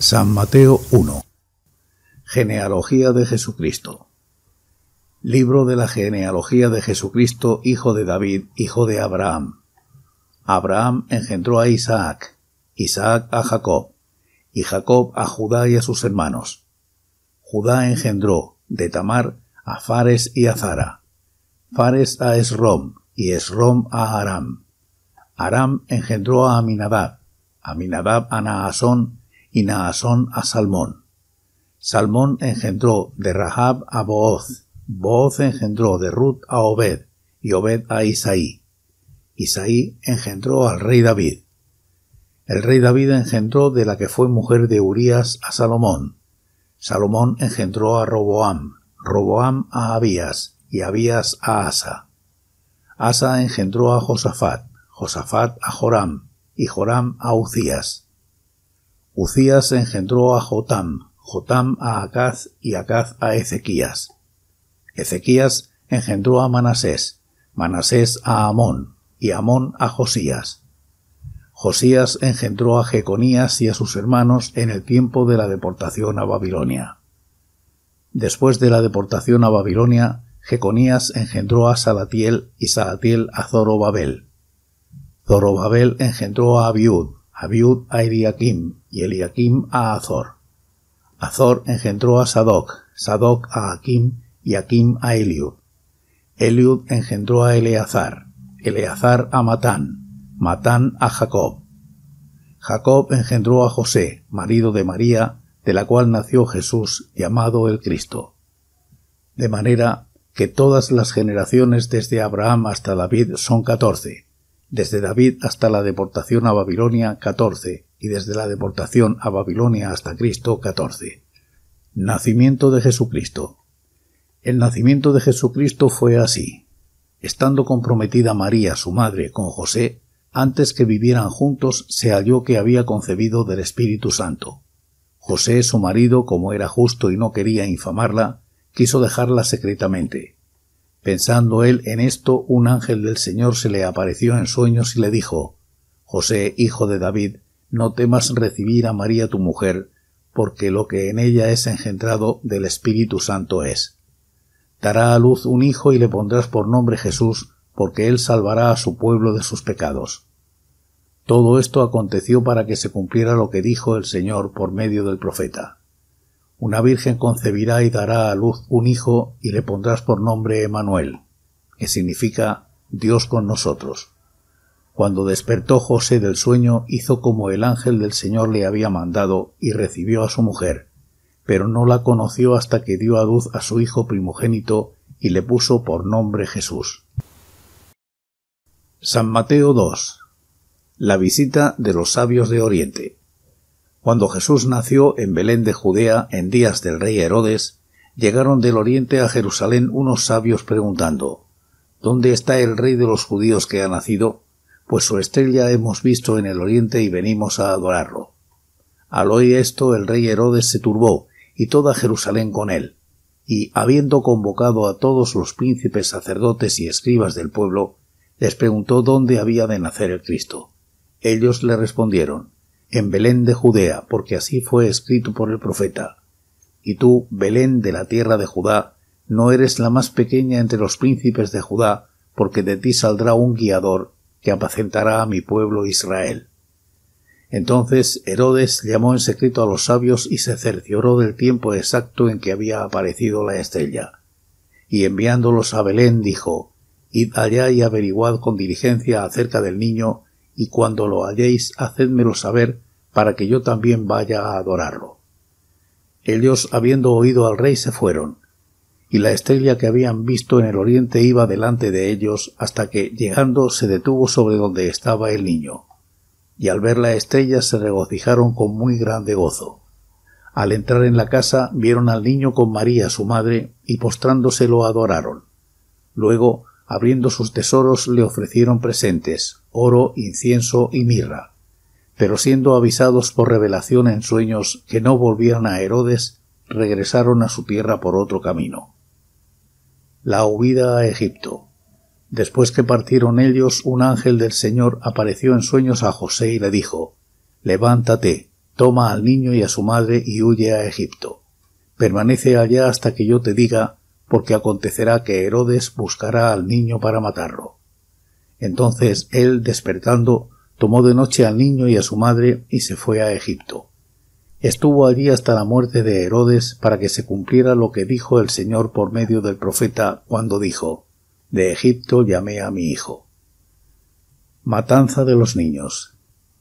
San Mateo 1. Genealogía de Jesucristo. Libro de la genealogía de Jesucristo, hijo de David, hijo de Abraham. Abraham engendró a Isaac, Isaac a Jacob, y Jacob a Judá y a sus hermanos. Judá engendró de Tamar a Fares y a Zara, Fares a Esrom y Esrom a Aram. Aram engendró a Aminadab, Aminadab a Naasón y Naasón a Salmón. Salmón engendró de Rahab a Booz, Booz engendró de Ruth a Obed, y Obed a Isaí. Isaí engendró al rey David. El rey David engendró de la que fue mujer de Urías a Salomón. Salomón engendró a Roboam, Roboam a Abías, y Abías a Asa. Asa engendró a Josafat, Josafat a Joram, y Joram a Uzías. Ucías engendró a Jotam, Jotam a Acaz y Acaz a Ezequías. Ezequías engendró a Manasés, Manasés a Amón y Amón a Josías. Josías engendró a Jeconías y a sus hermanos en el tiempo de la deportación a Babilonia. Después de la deportación a Babilonia, Jeconías engendró a Salatiel y Salatiel a Zorobabel. Zorobabel engendró a Abiud, Abiud a Eliakim y Eliakim a Azor. Azor engendró a Sadoc, Sadoc a Akim y Akim a Eliud. Eliud engendró a Eleazar, Eleazar a Matán, Matán a Jacob. Jacob engendró a José, marido de María, de la cual nació Jesús, llamado el Cristo. De manera que todas las generaciones desde Abraham hasta David son catorce desde David hasta la deportación a Babilonia 14 y desde la deportación a Babilonia hasta Cristo 14. Nacimiento de Jesucristo. El nacimiento de Jesucristo fue así. Estando comprometida María, su madre, con José, antes que vivieran juntos se halló que había concebido del Espíritu Santo. José, su marido, como era justo y no quería infamarla, quiso dejarla secretamente. Pensando él en esto, un ángel del Señor se le apareció en sueños y le dijo José, hijo de David, no temas recibir a María tu mujer, porque lo que en ella es engendrado del Espíritu Santo es. Dará a luz un hijo y le pondrás por nombre Jesús, porque él salvará a su pueblo de sus pecados. Todo esto aconteció para que se cumpliera lo que dijo el Señor por medio del profeta una virgen concebirá y dará a luz un hijo y le pondrás por nombre Emanuel, que significa Dios con nosotros. Cuando despertó José del sueño, hizo como el ángel del Señor le había mandado y recibió a su mujer, pero no la conoció hasta que dio a luz a su hijo primogénito y le puso por nombre Jesús. San Mateo II. La visita de los sabios de Oriente. Cuando Jesús nació en Belén de Judea en días del rey Herodes, llegaron del oriente a Jerusalén unos sabios preguntando ¿Dónde está el rey de los judíos que ha nacido? Pues su estrella hemos visto en el oriente y venimos a adorarlo. Al oír esto el rey Herodes se turbó, y toda Jerusalén con él, y habiendo convocado a todos los príncipes sacerdotes y escribas del pueblo, les preguntó dónde había de nacer el Cristo. Ellos le respondieron en Belén de Judea, porque así fue escrito por el profeta. Y tú, Belén de la tierra de Judá, no eres la más pequeña entre los príncipes de Judá, porque de ti saldrá un guiador que apacentará a mi pueblo Israel. Entonces Herodes llamó en secreto a los sabios y se cercioró del tiempo exacto en que había aparecido la estrella. Y enviándolos a Belén dijo, Id allá y averiguad con diligencia acerca del niño y cuando lo halléis, hacedmelo saber, para que yo también vaya a adorarlo. Ellos, habiendo oído al rey, se fueron, y la estrella que habían visto en el oriente iba delante de ellos, hasta que, llegando, se detuvo sobre donde estaba el niño. Y al ver la estrella se regocijaron con muy grande gozo. Al entrar en la casa vieron al niño con María su madre, y postrándose lo adoraron. Luego abriendo sus tesoros le ofrecieron presentes, oro, incienso y mirra. Pero siendo avisados por revelación en sueños que no volvieran a Herodes, regresaron a su tierra por otro camino. La huida a Egipto. Después que partieron ellos, un ángel del Señor apareció en sueños a José y le dijo Levántate, toma al niño y a su madre y huye a Egipto. Permanece allá hasta que yo te diga, porque acontecerá que Herodes buscará al niño para matarlo. Entonces él, despertando, tomó de noche al niño y a su madre y se fue a Egipto. Estuvo allí hasta la muerte de Herodes para que se cumpliera lo que dijo el Señor por medio del profeta cuando dijo De Egipto llamé a mi hijo. Matanza de los niños.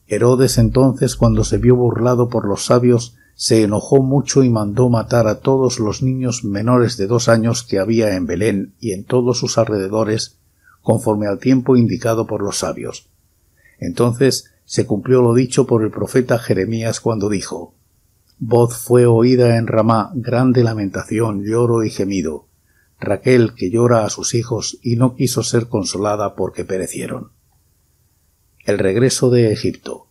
Herodes entonces, cuando se vio burlado por los sabios, se enojó mucho y mandó matar a todos los niños menores de dos años que había en Belén y en todos sus alrededores, conforme al tiempo indicado por los sabios. Entonces se cumplió lo dicho por el profeta Jeremías cuando dijo Voz fue oída en Ramá, grande lamentación, lloro y gemido. Raquel que llora a sus hijos y no quiso ser consolada porque perecieron. El regreso de Egipto.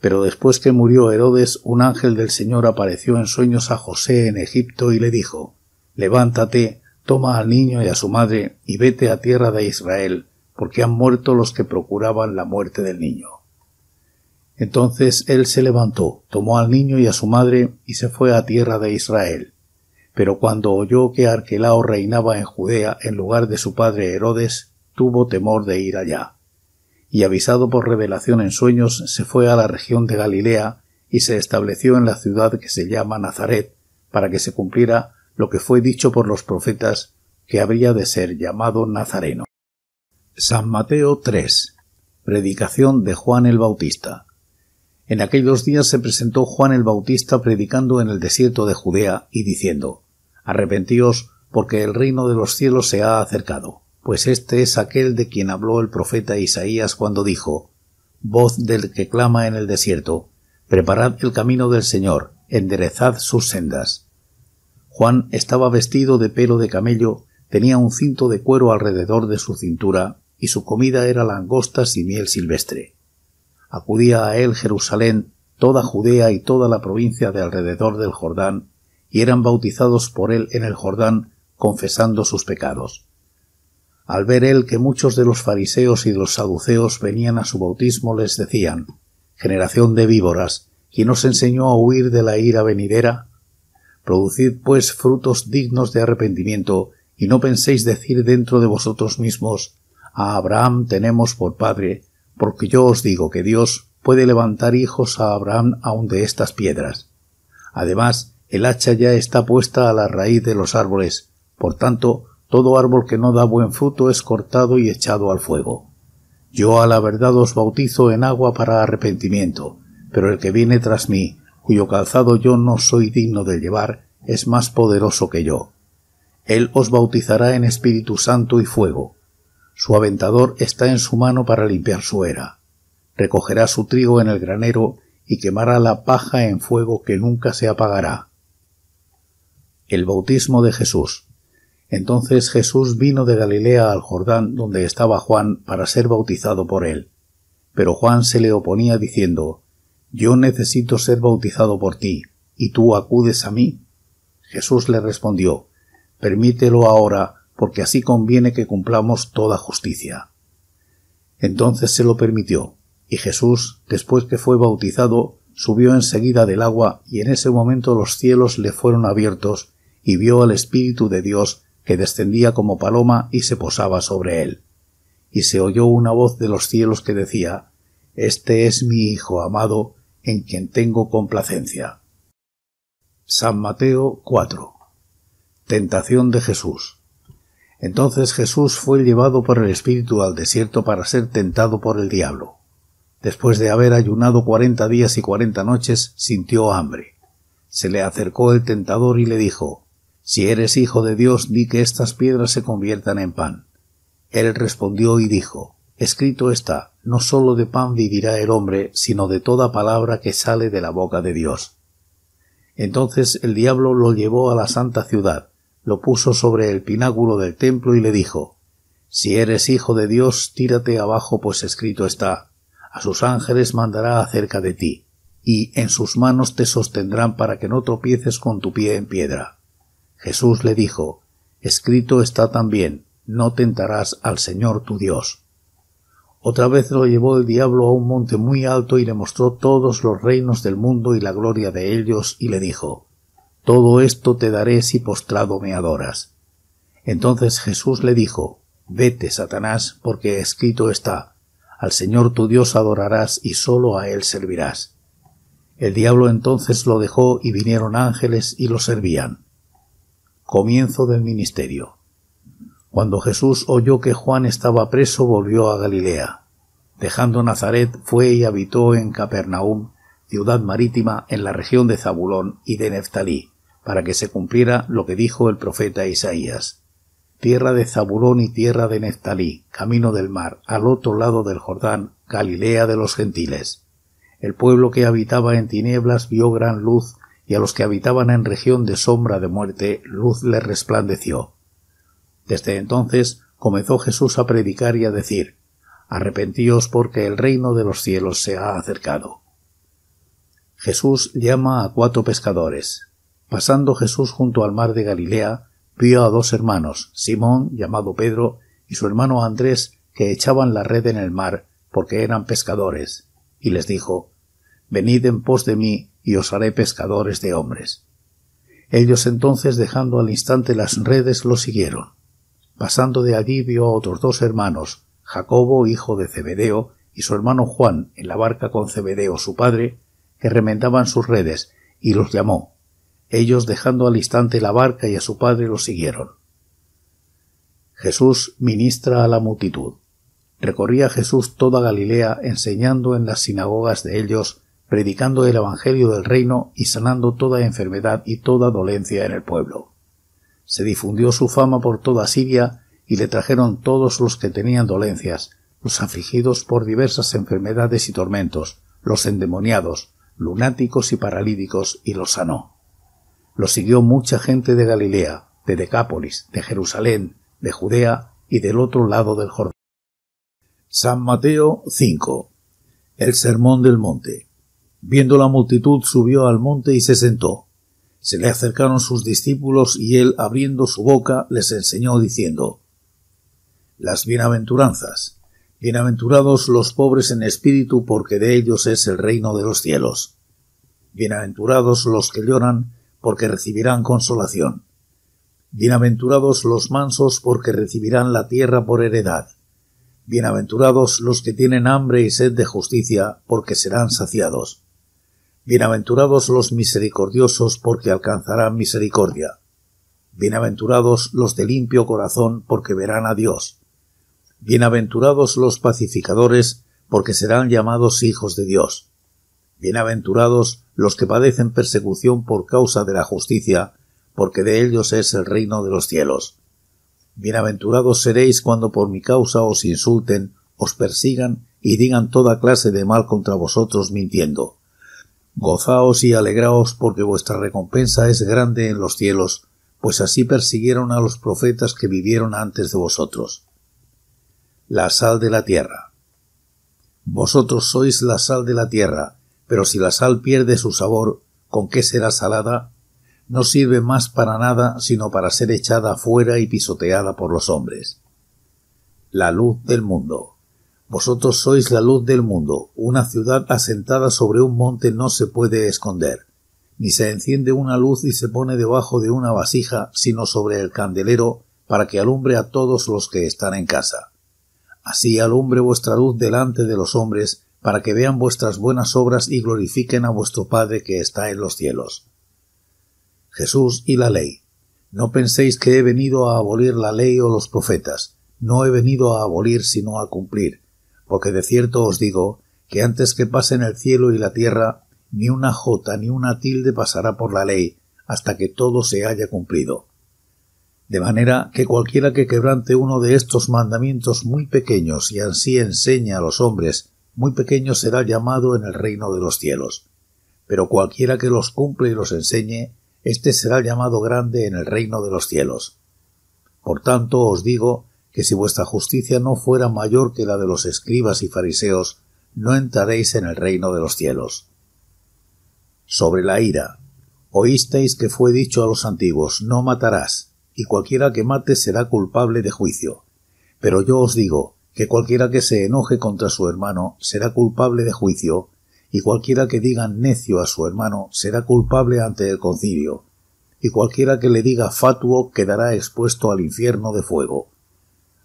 Pero después que murió Herodes, un ángel del Señor apareció en sueños a José en Egipto y le dijo Levántate, toma al niño y a su madre, y vete a tierra de Israel, porque han muerto los que procuraban la muerte del niño. Entonces él se levantó, tomó al niño y a su madre, y se fue a tierra de Israel. Pero cuando oyó que Arquelao reinaba en Judea en lugar de su padre Herodes, tuvo temor de ir allá y avisado por revelación en sueños, se fue a la región de Galilea y se estableció en la ciudad que se llama Nazaret, para que se cumpliera lo que fue dicho por los profetas que habría de ser llamado Nazareno. San Mateo 3. Predicación de Juan el Bautista. En aquellos días se presentó Juan el Bautista predicando en el desierto de Judea y diciendo Arrepentíos porque el reino de los cielos se ha acercado pues este es aquel de quien habló el profeta Isaías cuando dijo, Voz del que clama en el desierto, preparad el camino del Señor, enderezad sus sendas. Juan estaba vestido de pelo de camello, tenía un cinto de cuero alrededor de su cintura, y su comida era langostas y miel silvestre. Acudía a él Jerusalén, toda Judea y toda la provincia de alrededor del Jordán, y eran bautizados por él en el Jordán, confesando sus pecados. Al ver él que muchos de los fariseos y de los saduceos venían a su bautismo, les decían Generación de víboras, ¿quién os enseñó a huir de la ira venidera? Producid, pues, frutos dignos de arrepentimiento, y no penséis decir dentro de vosotros mismos A Abraham tenemos por padre, porque yo os digo que Dios puede levantar hijos a Abraham aun de estas piedras. Además, el hacha ya está puesta a la raíz de los árboles, por tanto, todo árbol que no da buen fruto es cortado y echado al fuego. Yo a la verdad os bautizo en agua para arrepentimiento, pero el que viene tras mí, cuyo calzado yo no soy digno de llevar, es más poderoso que yo. Él os bautizará en Espíritu Santo y fuego. Su aventador está en su mano para limpiar su era. Recogerá su trigo en el granero y quemará la paja en fuego que nunca se apagará. El bautismo de Jesús entonces Jesús vino de Galilea al Jordán donde estaba Juan para ser bautizado por él. Pero Juan se le oponía diciendo Yo necesito ser bautizado por ti, y tú acudes a mí. Jesús le respondió Permítelo ahora, porque así conviene que cumplamos toda justicia. Entonces se lo permitió, y Jesús, después que fue bautizado, subió enseguida del agua, y en ese momento los cielos le fueron abiertos, y vio al Espíritu de Dios que descendía como paloma y se posaba sobre él. Y se oyó una voz de los cielos que decía Este es mi Hijo amado, en quien tengo complacencia. San Mateo 4. Tentación de Jesús. Entonces Jesús fue llevado por el Espíritu al desierto para ser tentado por el diablo. Después de haber ayunado cuarenta días y cuarenta noches, sintió hambre. Se le acercó el tentador y le dijo si eres hijo de Dios, di que estas piedras se conviertan en pan. Él respondió y dijo, Escrito está, no sólo de pan vivirá el hombre, sino de toda palabra que sale de la boca de Dios. Entonces el diablo lo llevó a la santa ciudad, lo puso sobre el pináculo del templo y le dijo, Si eres hijo de Dios, tírate abajo, pues escrito está, a sus ángeles mandará acerca de ti, y en sus manos te sostendrán para que no tropieces con tu pie en piedra. Jesús le dijo, Escrito está también, no tentarás al Señor tu Dios. Otra vez lo llevó el diablo a un monte muy alto y le mostró todos los reinos del mundo y la gloria de ellos, y le dijo, Todo esto te daré si postrado me adoras. Entonces Jesús le dijo, Vete, Satanás, porque escrito está, al Señor tu Dios adorarás y sólo a Él servirás. El diablo entonces lo dejó y vinieron ángeles y lo servían. Comienzo del ministerio. Cuando Jesús oyó que Juan estaba preso, volvió a Galilea. Dejando Nazaret, fue y habitó en Capernaum, ciudad marítima en la región de Zabulón y de Neftalí, para que se cumpliera lo que dijo el profeta Isaías. Tierra de Zabulón y tierra de Neftalí, camino del mar, al otro lado del Jordán, Galilea de los gentiles. El pueblo que habitaba en tinieblas vio gran luz y a los que habitaban en región de sombra de muerte luz les resplandeció. Desde entonces comenzó Jesús a predicar y a decir Arrepentíos porque el reino de los cielos se ha acercado. Jesús llama a cuatro pescadores. Pasando Jesús junto al mar de Galilea, vio a dos hermanos, Simón, llamado Pedro, y su hermano Andrés, que echaban la red en el mar, porque eran pescadores, y les dijo Venid en pos de mí, y os haré pescadores de hombres. Ellos entonces, dejando al instante las redes, lo siguieron. Pasando de allí vio a otros dos hermanos, Jacobo, hijo de Zebedeo, y su hermano Juan, en la barca con Zebedeo su padre, que remendaban sus redes, y los llamó. Ellos, dejando al instante la barca y a su padre, lo siguieron. Jesús ministra a la multitud. Recorría Jesús toda Galilea, enseñando en las sinagogas de ellos, predicando el Evangelio del Reino y sanando toda enfermedad y toda dolencia en el pueblo. Se difundió su fama por toda Siria y le trajeron todos los que tenían dolencias, los afligidos por diversas enfermedades y tormentos, los endemoniados, lunáticos y paralíticos, y los sanó. Lo siguió mucha gente de Galilea, de Decápolis, de Jerusalén, de Judea y del otro lado del Jordán. San Mateo 5. El Sermón del Monte. Viendo la multitud, subió al monte y se sentó. Se le acercaron sus discípulos y él, abriendo su boca, les enseñó diciendo Las bienaventuranzas. Bienaventurados los pobres en espíritu, porque de ellos es el reino de los cielos. Bienaventurados los que lloran, porque recibirán consolación. Bienaventurados los mansos, porque recibirán la tierra por heredad. Bienaventurados los que tienen hambre y sed de justicia, porque serán saciados. Bienaventurados los misericordiosos, porque alcanzarán misericordia. Bienaventurados los de limpio corazón, porque verán a Dios. Bienaventurados los pacificadores, porque serán llamados hijos de Dios. Bienaventurados los que padecen persecución por causa de la justicia, porque de ellos es el reino de los cielos. Bienaventurados seréis cuando por mi causa os insulten, os persigan y digan toda clase de mal contra vosotros mintiendo. Gozaos y alegraos porque vuestra recompensa es grande en los cielos, pues así persiguieron a los profetas que vivieron antes de vosotros. La sal de la tierra. Vosotros sois la sal de la tierra, pero si la sal pierde su sabor, ¿con qué será salada? No sirve más para nada sino para ser echada fuera y pisoteada por los hombres. La luz del mundo. Vosotros sois la luz del mundo. Una ciudad asentada sobre un monte no se puede esconder. Ni se enciende una luz y se pone debajo de una vasija, sino sobre el candelero, para que alumbre a todos los que están en casa. Así alumbre vuestra luz delante de los hombres, para que vean vuestras buenas obras y glorifiquen a vuestro Padre que está en los cielos. Jesús y la ley. No penséis que he venido a abolir la ley o los profetas. No he venido a abolir, sino a cumplir porque de cierto os digo que antes que pasen el cielo y la tierra, ni una jota ni una tilde pasará por la ley, hasta que todo se haya cumplido. De manera que cualquiera que quebrante uno de estos mandamientos muy pequeños y así enseña a los hombres, muy pequeño será llamado en el reino de los cielos. Pero cualquiera que los cumple y los enseñe, éste será llamado grande en el reino de los cielos. Por tanto os digo que si vuestra justicia no fuera mayor que la de los escribas y fariseos, no entraréis en el reino de los cielos. Sobre la ira. Oísteis que fue dicho a los antiguos, no matarás, y cualquiera que mate será culpable de juicio. Pero yo os digo, que cualquiera que se enoje contra su hermano será culpable de juicio, y cualquiera que diga necio a su hermano será culpable ante el concilio, y cualquiera que le diga fatuo quedará expuesto al infierno de fuego.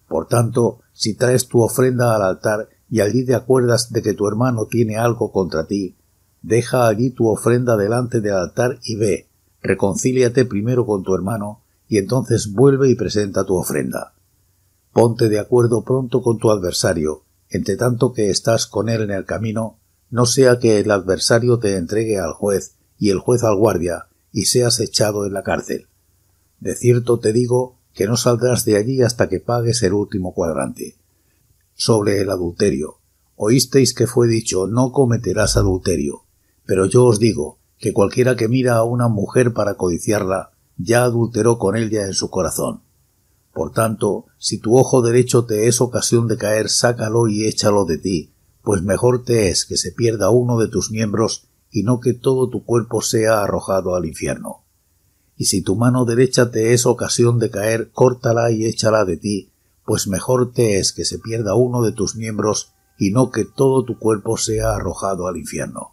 Por tanto, si traes tu ofrenda al altar y allí te acuerdas de que tu hermano tiene algo contra ti, deja allí tu ofrenda delante del altar y ve, reconcíliate primero con tu hermano, y entonces vuelve y presenta tu ofrenda. Ponte de acuerdo pronto con tu adversario, entre tanto que estás con él en el camino, no sea que el adversario te entregue al juez, y el juez al guardia, y seas echado en la cárcel. De cierto te digo que no saldrás de allí hasta que pagues el último cuadrante. Sobre el adulterio. Oísteis que fue dicho no cometerás adulterio. Pero yo os digo que cualquiera que mira a una mujer para codiciarla, ya adulteró con ella en su corazón. Por tanto, si tu ojo derecho te es ocasión de caer, sácalo y échalo de ti, pues mejor te es que se pierda uno de tus miembros y no que todo tu cuerpo sea arrojado al infierno y si tu mano derecha te es ocasión de caer, córtala y échala de ti, pues mejor te es que se pierda uno de tus miembros y no que todo tu cuerpo sea arrojado al infierno.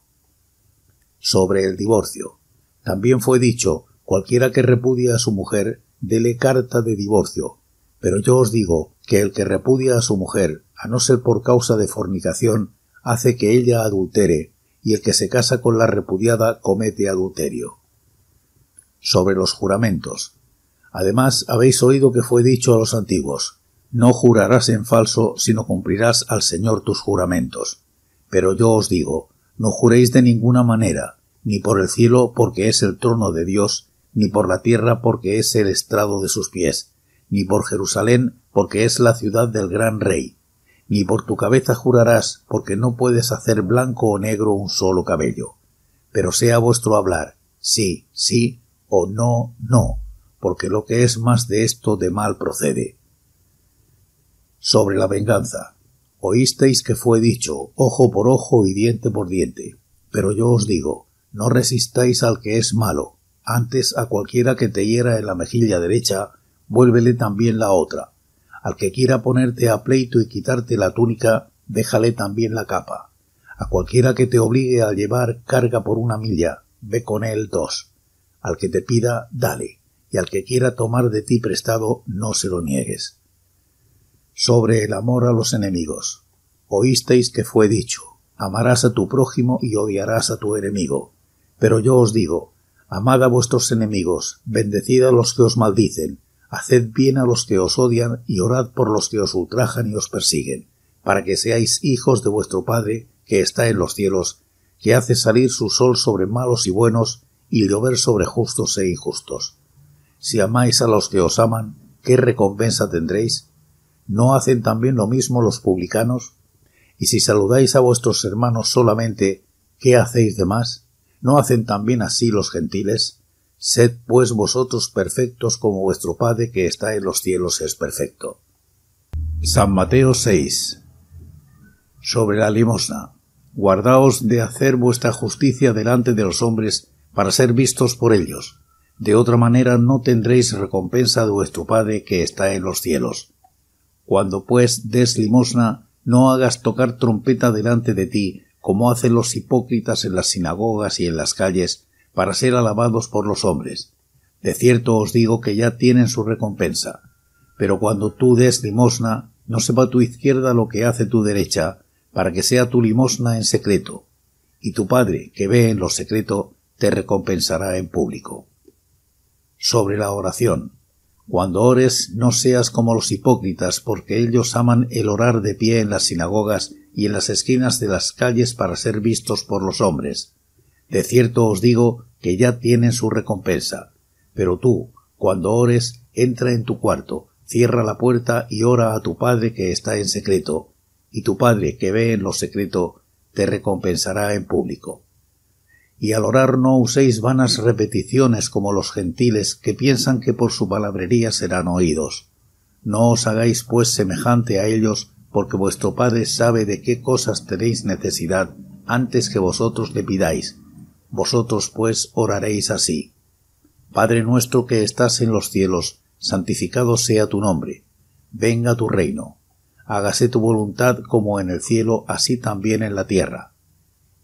Sobre el divorcio. También fue dicho, cualquiera que repudia a su mujer, dele carta de divorcio. Pero yo os digo que el que repudia a su mujer, a no ser por causa de fornicación, hace que ella adultere, y el que se casa con la repudiada comete adulterio sobre los juramentos. Además, habéis oído que fue dicho a los antiguos, no jurarás en falso, sino cumplirás al Señor tus juramentos. Pero yo os digo, no juréis de ninguna manera, ni por el cielo porque es el trono de Dios, ni por la tierra porque es el estrado de sus pies, ni por Jerusalén porque es la ciudad del gran rey, ni por tu cabeza jurarás porque no puedes hacer blanco o negro un solo cabello. Pero sea vuestro hablar, sí, sí, o no, no, porque lo que es más de esto de mal procede. Sobre la venganza. Oísteis que fue dicho, ojo por ojo y diente por diente. Pero yo os digo, no resistáis al que es malo, antes a cualquiera que te hiera en la mejilla derecha, vuélvele también la otra. Al que quiera ponerte a pleito y quitarte la túnica, déjale también la capa. A cualquiera que te obligue a llevar carga por una milla, ve con él dos. Al que te pida, dale, y al que quiera tomar de ti prestado, no se lo niegues. Sobre el amor a los enemigos. Oísteis que fue dicho, amarás a tu prójimo y odiarás a tu enemigo. Pero yo os digo, amad a vuestros enemigos, bendecid a los que os maldicen, haced bien a los que os odian y orad por los que os ultrajan y os persiguen, para que seáis hijos de vuestro Padre que está en los cielos, que hace salir su sol sobre malos y buenos, y llover sobre justos e injustos. Si amáis a los que os aman, ¿qué recompensa tendréis? ¿No hacen también lo mismo los publicanos? Y si saludáis a vuestros hermanos solamente, ¿qué hacéis de más? ¿No hacen también así los gentiles? Sed pues vosotros perfectos como vuestro Padre que está en los cielos es perfecto. San Mateo 6 Sobre la limosna. Guardaos de hacer vuestra justicia delante de los hombres para ser vistos por ellos. De otra manera no tendréis recompensa de vuestro Padre que está en los cielos. Cuando pues des limosna, no hagas tocar trompeta delante de ti, como hacen los hipócritas en las sinagogas y en las calles, para ser alabados por los hombres. De cierto os digo que ya tienen su recompensa. Pero cuando tú des limosna, no sepa tu izquierda lo que hace tu derecha, para que sea tu limosna en secreto. Y tu Padre, que ve en lo secreto, te recompensará en público. Sobre la oración. Cuando ores no seas como los hipócritas, porque ellos aman el orar de pie en las sinagogas y en las esquinas de las calles para ser vistos por los hombres. De cierto os digo que ya tienen su recompensa. Pero tú, cuando ores, entra en tu cuarto, cierra la puerta y ora a tu Padre que está en secreto, y tu Padre que ve en lo secreto, te recompensará en público y al orar no uséis vanas repeticiones como los gentiles que piensan que por su palabrería serán oídos. No os hagáis pues semejante a ellos, porque vuestro Padre sabe de qué cosas tenéis necesidad antes que vosotros le pidáis. Vosotros pues oraréis así. Padre nuestro que estás en los cielos, santificado sea tu nombre. Venga tu reino. Hágase tu voluntad como en el cielo, así también en la tierra.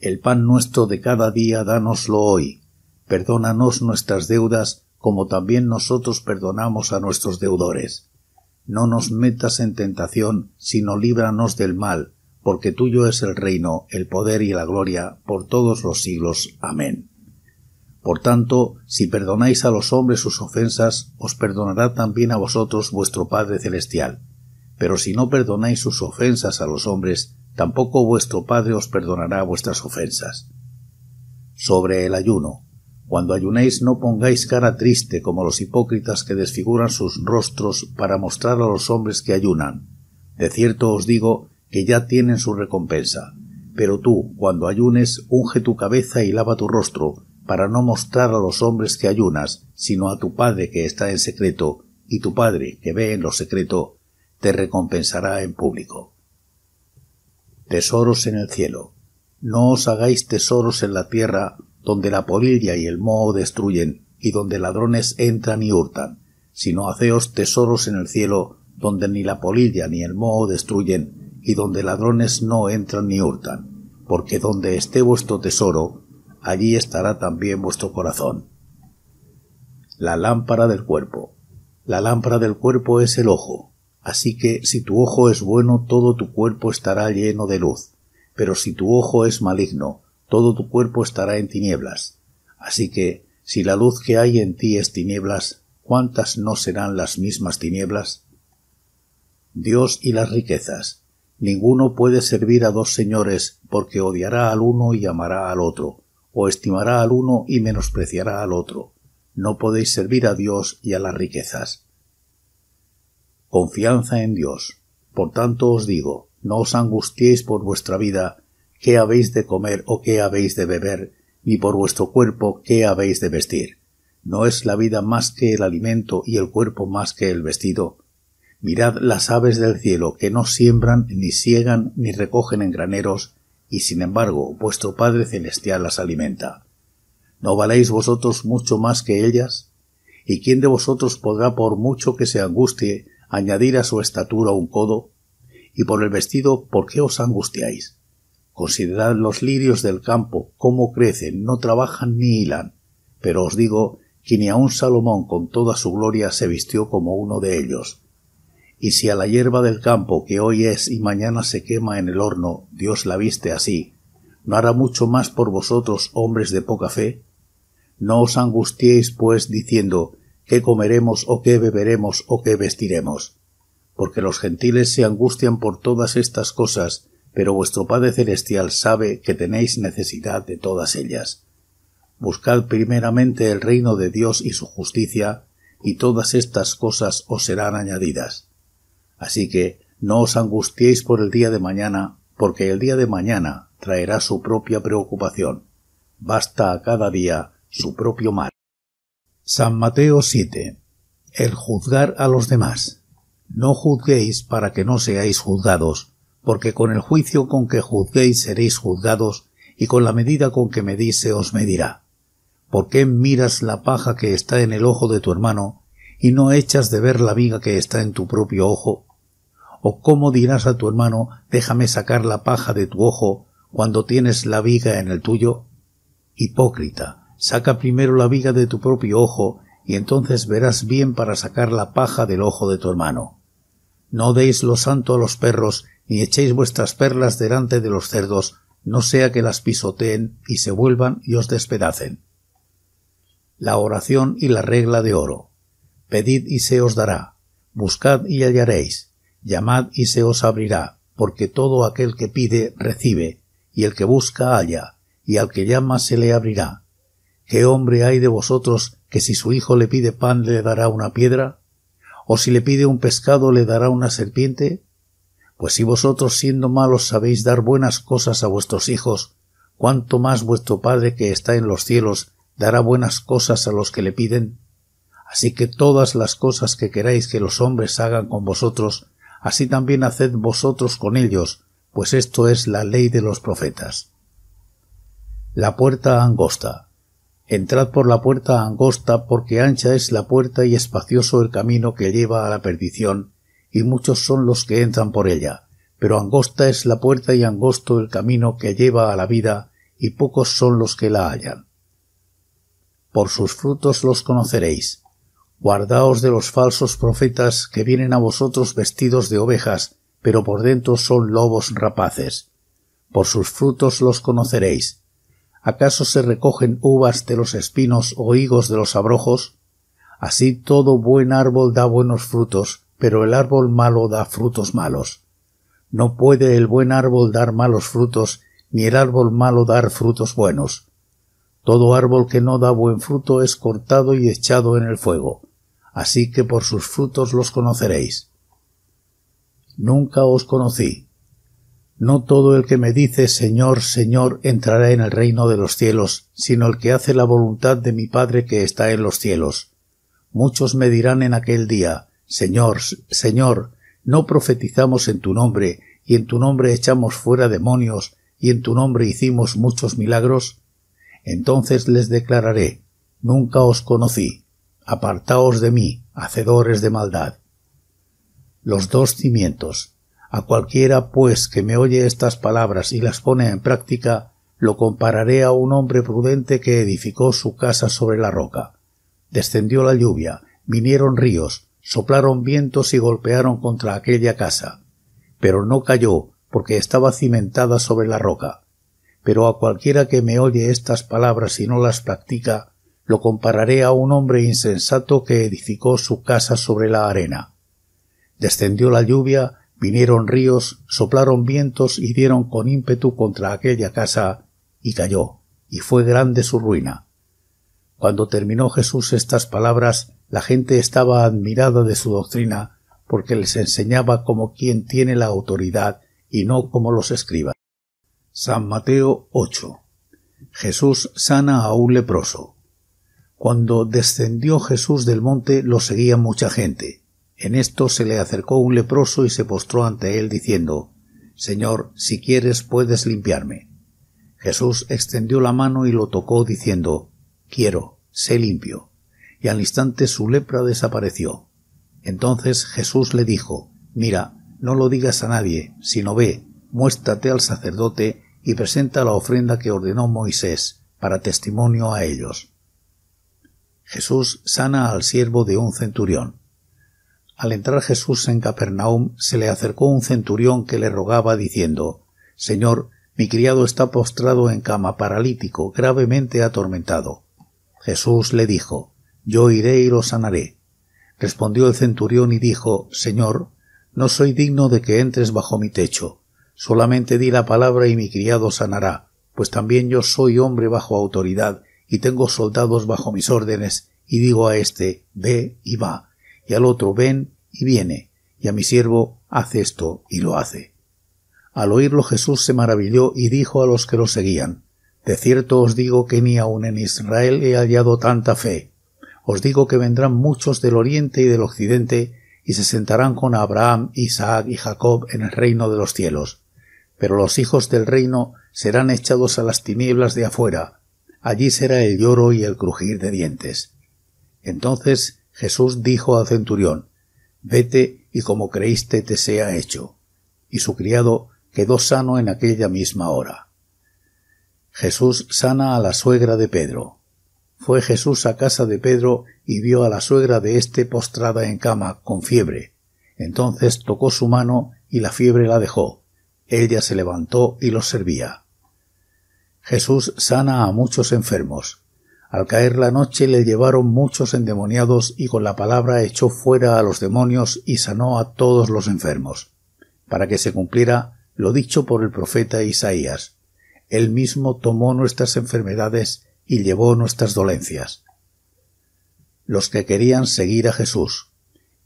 El pan nuestro de cada día dánoslo hoy. Perdónanos nuestras deudas, como también nosotros perdonamos a nuestros deudores. No nos metas en tentación, sino líbranos del mal, porque tuyo es el reino, el poder y la gloria, por todos los siglos. Amén. Por tanto, si perdonáis a los hombres sus ofensas, os perdonará también a vosotros vuestro Padre Celestial pero si no perdonáis sus ofensas a los hombres, tampoco vuestro Padre os perdonará vuestras ofensas. Sobre el ayuno. Cuando ayunéis no pongáis cara triste como los hipócritas que desfiguran sus rostros para mostrar a los hombres que ayunan. De cierto os digo que ya tienen su recompensa. Pero tú, cuando ayunes, unge tu cabeza y lava tu rostro, para no mostrar a los hombres que ayunas, sino a tu Padre que está en secreto, y tu Padre que ve en lo secreto, te recompensará en público. Tesoros en el cielo. No os hagáis tesoros en la tierra, donde la polilla y el moho destruyen, y donde ladrones entran y hurtan, sino haceos tesoros en el cielo, donde ni la polilla ni el moho destruyen, y donde ladrones no entran ni hurtan, porque donde esté vuestro tesoro, allí estará también vuestro corazón. La lámpara del cuerpo. La lámpara del cuerpo es el ojo. Así que si tu ojo es bueno, todo tu cuerpo estará lleno de luz, pero si tu ojo es maligno, todo tu cuerpo estará en tinieblas. Así que, si la luz que hay en ti es tinieblas, ¿cuántas no serán las mismas tinieblas? Dios y las riquezas. Ninguno puede servir a dos señores, porque odiará al uno y amará al otro, o estimará al uno y menospreciará al otro. No podéis servir a Dios y a las riquezas confianza en Dios. Por tanto os digo, no os angustiéis por vuestra vida, qué habéis de comer o qué habéis de beber, ni por vuestro cuerpo qué habéis de vestir. ¿No es la vida más que el alimento y el cuerpo más que el vestido? Mirad las aves del cielo que no siembran, ni siegan, ni recogen en graneros, y sin embargo vuestro Padre Celestial las alimenta. ¿No valéis vosotros mucho más que ellas? ¿Y quién de vosotros podrá, por mucho que se angustie, añadir a su estatura un codo, y por el vestido, ¿por qué os angustiáis? Considerad los lirios del campo, cómo crecen, no trabajan ni hilan, pero os digo que ni aun Salomón con toda su gloria se vistió como uno de ellos. Y si a la hierba del campo, que hoy es y mañana se quema en el horno, Dios la viste así, ¿no hará mucho más por vosotros, hombres de poca fe? No os angustiéis, pues, diciendo qué comeremos o qué beberemos o qué vestiremos. Porque los gentiles se angustian por todas estas cosas, pero vuestro Padre Celestial sabe que tenéis necesidad de todas ellas. Buscad primeramente el reino de Dios y su justicia, y todas estas cosas os serán añadidas. Así que no os angustiéis por el día de mañana, porque el día de mañana traerá su propia preocupación. Basta a cada día su propio mal. San Mateo 7. El juzgar a los demás. No juzguéis para que no seáis juzgados, porque con el juicio con que juzguéis seréis juzgados, y con la medida con que medís se os medirá. ¿Por qué miras la paja que está en el ojo de tu hermano, y no echas de ver la viga que está en tu propio ojo? ¿O cómo dirás a tu hermano, déjame sacar la paja de tu ojo, cuando tienes la viga en el tuyo? Hipócrita Saca primero la viga de tu propio ojo, y entonces verás bien para sacar la paja del ojo de tu hermano. No deis lo santo a los perros, ni echéis vuestras perlas delante de los cerdos, no sea que las pisoteen y se vuelvan y os despedacen. La oración y la regla de oro. Pedid y se os dará, buscad y hallaréis, llamad y se os abrirá, porque todo aquel que pide recibe, y el que busca halla, y al que llama se le abrirá. ¿Qué hombre hay de vosotros que si su hijo le pide pan le dará una piedra? ¿O si le pide un pescado le dará una serpiente? Pues si vosotros siendo malos sabéis dar buenas cosas a vuestros hijos, cuánto más vuestro Padre que está en los cielos dará buenas cosas a los que le piden. Así que todas las cosas que queráis que los hombres hagan con vosotros, así también haced vosotros con ellos, pues esto es la ley de los profetas. La puerta angosta. Entrad por la puerta angosta, porque ancha es la puerta y espacioso el camino que lleva a la perdición, y muchos son los que entran por ella. Pero angosta es la puerta y angosto el camino que lleva a la vida, y pocos son los que la hallan. Por sus frutos los conoceréis. Guardaos de los falsos profetas que vienen a vosotros vestidos de ovejas, pero por dentro son lobos rapaces. Por sus frutos los conoceréis. ¿Acaso se recogen uvas de los espinos o higos de los abrojos? Así todo buen árbol da buenos frutos, pero el árbol malo da frutos malos. No puede el buen árbol dar malos frutos, ni el árbol malo dar frutos buenos. Todo árbol que no da buen fruto es cortado y echado en el fuego. Así que por sus frutos los conoceréis. Nunca os conocí, no todo el que me dice Señor, Señor entrará en el reino de los cielos, sino el que hace la voluntad de mi Padre que está en los cielos. Muchos me dirán en aquel día Señor, Señor, no profetizamos en tu nombre, y en tu nombre echamos fuera demonios, y en tu nombre hicimos muchos milagros. Entonces les declararé Nunca os conocí. Apartaos de mí, hacedores de maldad. Los dos cimientos a cualquiera, pues, que me oye estas palabras y las pone en práctica, lo compararé a un hombre prudente que edificó su casa sobre la roca. Descendió la lluvia, vinieron ríos, soplaron vientos y golpearon contra aquella casa. Pero no cayó, porque estaba cimentada sobre la roca. Pero a cualquiera que me oye estas palabras y no las practica, lo compararé a un hombre insensato que edificó su casa sobre la arena. Descendió la lluvia, Vinieron ríos, soplaron vientos y dieron con ímpetu contra aquella casa, y cayó, y fue grande su ruina. Cuando terminó Jesús estas palabras, la gente estaba admirada de su doctrina, porque les enseñaba como quien tiene la autoridad y no como los escribas. San Mateo 8. Jesús sana a un leproso. Cuando descendió Jesús del monte lo seguía mucha gente. En esto se le acercó un leproso y se postró ante él diciendo Señor, si quieres puedes limpiarme. Jesús extendió la mano y lo tocó diciendo Quiero, sé limpio. Y al instante su lepra desapareció. Entonces Jesús le dijo Mira, no lo digas a nadie, sino ve, muéstrate al sacerdote y presenta la ofrenda que ordenó Moisés, para testimonio a ellos. Jesús sana al siervo de un centurión. Al entrar Jesús en Capernaum se le acercó un centurión que le rogaba diciendo Señor, mi criado está postrado en cama paralítico, gravemente atormentado. Jesús le dijo Yo iré y lo sanaré. Respondió el centurión y dijo Señor, no soy digno de que entres bajo mi techo. Solamente di la palabra y mi criado sanará, pues también yo soy hombre bajo autoridad, y tengo soldados bajo mis órdenes, y digo a éste, ve y va, y al otro ven y viene, y a mi siervo hace esto y lo hace. Al oírlo Jesús se maravilló y dijo a los que lo seguían, De cierto os digo que ni aun en Israel he hallado tanta fe. Os digo que vendrán muchos del oriente y del occidente, y se sentarán con Abraham, Isaac y Jacob en el reino de los cielos. Pero los hijos del reino serán echados a las tinieblas de afuera. Allí será el lloro y el crujir de dientes. Entonces Jesús dijo al centurión, Vete y como creíste te sea hecho. Y su criado quedó sano en aquella misma hora. Jesús sana a la suegra de Pedro. Fue Jesús a casa de Pedro y vio a la suegra de éste postrada en cama, con fiebre. Entonces tocó su mano y la fiebre la dejó. Ella se levantó y los servía. Jesús sana a muchos enfermos. Al caer la noche le llevaron muchos endemoniados y con la palabra echó fuera a los demonios y sanó a todos los enfermos, para que se cumpliera lo dicho por el profeta Isaías. Él mismo tomó nuestras enfermedades y llevó nuestras dolencias. Los que querían seguir a Jesús.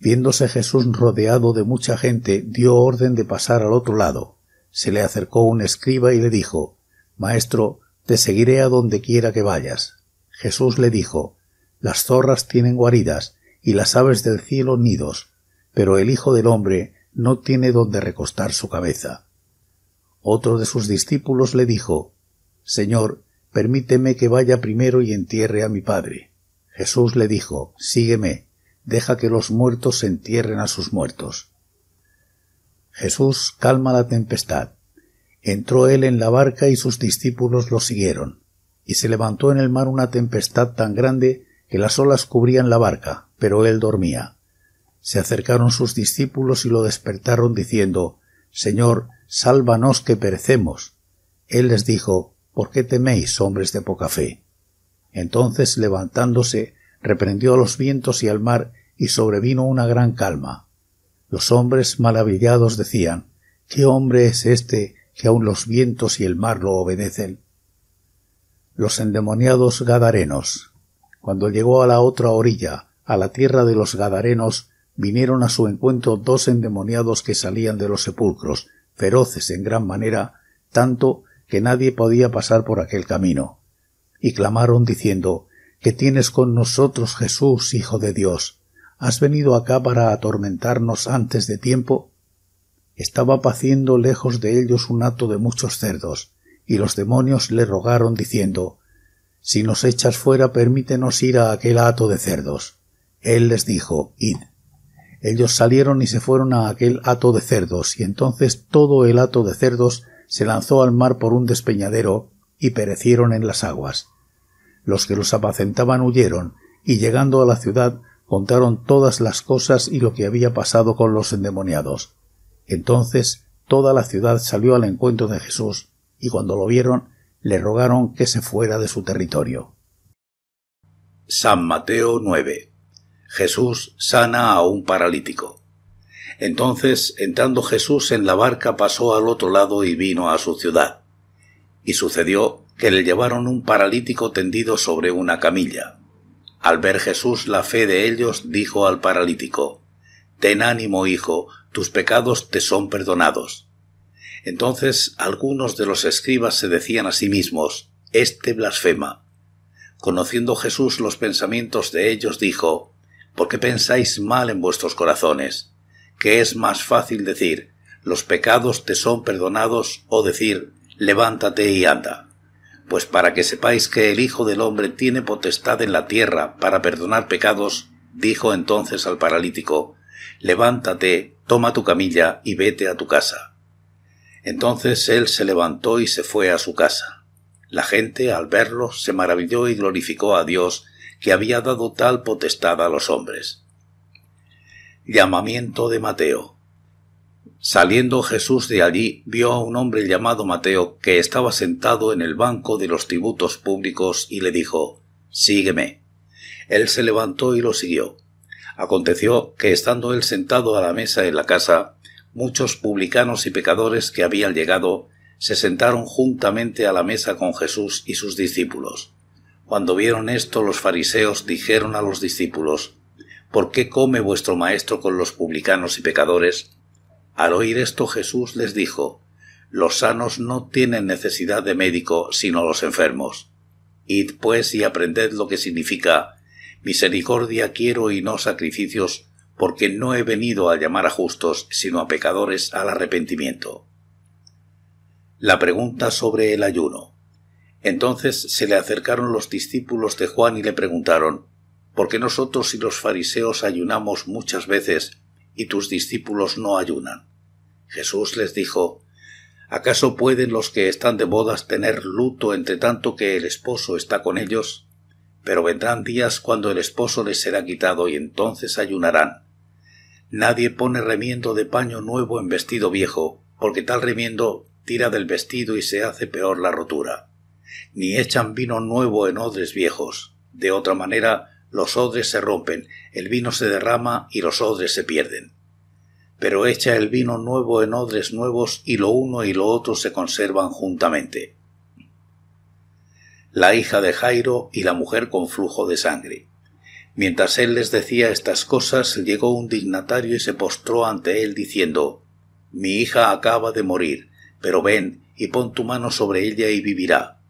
Viéndose Jesús rodeado de mucha gente, dio orden de pasar al otro lado. Se le acercó un escriba y le dijo Maestro, te seguiré a donde quiera que vayas. Jesús le dijo, Las zorras tienen guaridas y las aves del cielo nidos, pero el Hijo del hombre no tiene donde recostar su cabeza. Otro de sus discípulos le dijo, Señor, permíteme que vaya primero y entierre a mi Padre. Jesús le dijo, Sígueme, deja que los muertos se entierren a sus muertos. Jesús calma la tempestad. Entró él en la barca y sus discípulos lo siguieron y se levantó en el mar una tempestad tan grande que las olas cubrían la barca, pero él dormía. Se acercaron sus discípulos y lo despertaron diciendo Señor, sálvanos que perecemos. Él les dijo ¿Por qué teméis, hombres de poca fe? Entonces, levantándose, reprendió a los vientos y al mar, y sobrevino una gran calma. Los hombres maravillados decían ¿Qué hombre es este que aun los vientos y el mar lo obedecen? los endemoniados Gadarenos. Cuando llegó a la otra orilla, a la tierra de los Gadarenos, vinieron a su encuentro dos endemoniados que salían de los sepulcros, feroces en gran manera, tanto que nadie podía pasar por aquel camino. Y clamaron diciendo, ¿Qué tienes con nosotros, Jesús, Hijo de Dios? ¿Has venido acá para atormentarnos antes de tiempo? Estaba paciendo lejos de ellos un hato de muchos cerdos, y los demonios le rogaron diciendo Si nos echas fuera, permítenos ir a aquel hato de cerdos. Él les dijo Id. Ellos salieron y se fueron a aquel hato de cerdos, y entonces todo el hato de cerdos se lanzó al mar por un despeñadero y perecieron en las aguas. Los que los apacentaban huyeron, y llegando a la ciudad contaron todas las cosas y lo que había pasado con los endemoniados. Entonces toda la ciudad salió al encuentro de Jesús, y cuando lo vieron le rogaron que se fuera de su territorio. San Mateo 9. Jesús sana a un paralítico. Entonces, entrando Jesús en la barca, pasó al otro lado y vino a su ciudad. Y sucedió que le llevaron un paralítico tendido sobre una camilla. Al ver Jesús la fe de ellos, dijo al paralítico, Ten ánimo, hijo, tus pecados te son perdonados. Entonces algunos de los escribas se decían a sí mismos, Este blasfema. Conociendo Jesús los pensamientos de ellos, dijo, ¿Por qué pensáis mal en vuestros corazones? ¿Qué es más fácil decir, los pecados te son perdonados, o decir, levántate y anda? Pues para que sepáis que el Hijo del Hombre tiene potestad en la tierra para perdonar pecados, dijo entonces al paralítico, levántate, toma tu camilla y vete a tu casa. Entonces él se levantó y se fue a su casa. La gente, al verlo, se maravilló y glorificó a Dios, que había dado tal potestad a los hombres. Llamamiento de Mateo. Saliendo Jesús de allí, vio a un hombre llamado Mateo que estaba sentado en el banco de los tributos públicos y le dijo, Sígueme. Él se levantó y lo siguió. Aconteció que estando él sentado a la mesa en la casa, muchos publicanos y pecadores que habían llegado se sentaron juntamente a la mesa con Jesús y sus discípulos. Cuando vieron esto los fariseos dijeron a los discípulos ¿Por qué come vuestro maestro con los publicanos y pecadores? Al oír esto Jesús les dijo Los sanos no tienen necesidad de médico sino los enfermos. Id pues y aprended lo que significa Misericordia quiero y no sacrificios porque no he venido a llamar a justos, sino a pecadores al arrepentimiento. La pregunta sobre el ayuno. Entonces se le acercaron los discípulos de Juan y le preguntaron, ¿por qué nosotros y los fariseos ayunamos muchas veces y tus discípulos no ayunan? Jesús les dijo, ¿acaso pueden los que están de bodas tener luto entre tanto que el esposo está con ellos? Pero vendrán días cuando el esposo les será quitado y entonces ayunarán. Nadie pone remiendo de paño nuevo en vestido viejo, porque tal remiendo tira del vestido y se hace peor la rotura. Ni echan vino nuevo en odres viejos. De otra manera, los odres se rompen, el vino se derrama y los odres se pierden. Pero echa el vino nuevo en odres nuevos y lo uno y lo otro se conservan juntamente. La hija de Jairo y la mujer con flujo de sangre. Mientras él les decía estas cosas, llegó un dignatario y se postró ante él diciendo Mi hija acaba de morir, pero ven y pon tu mano sobre ella y vivirá.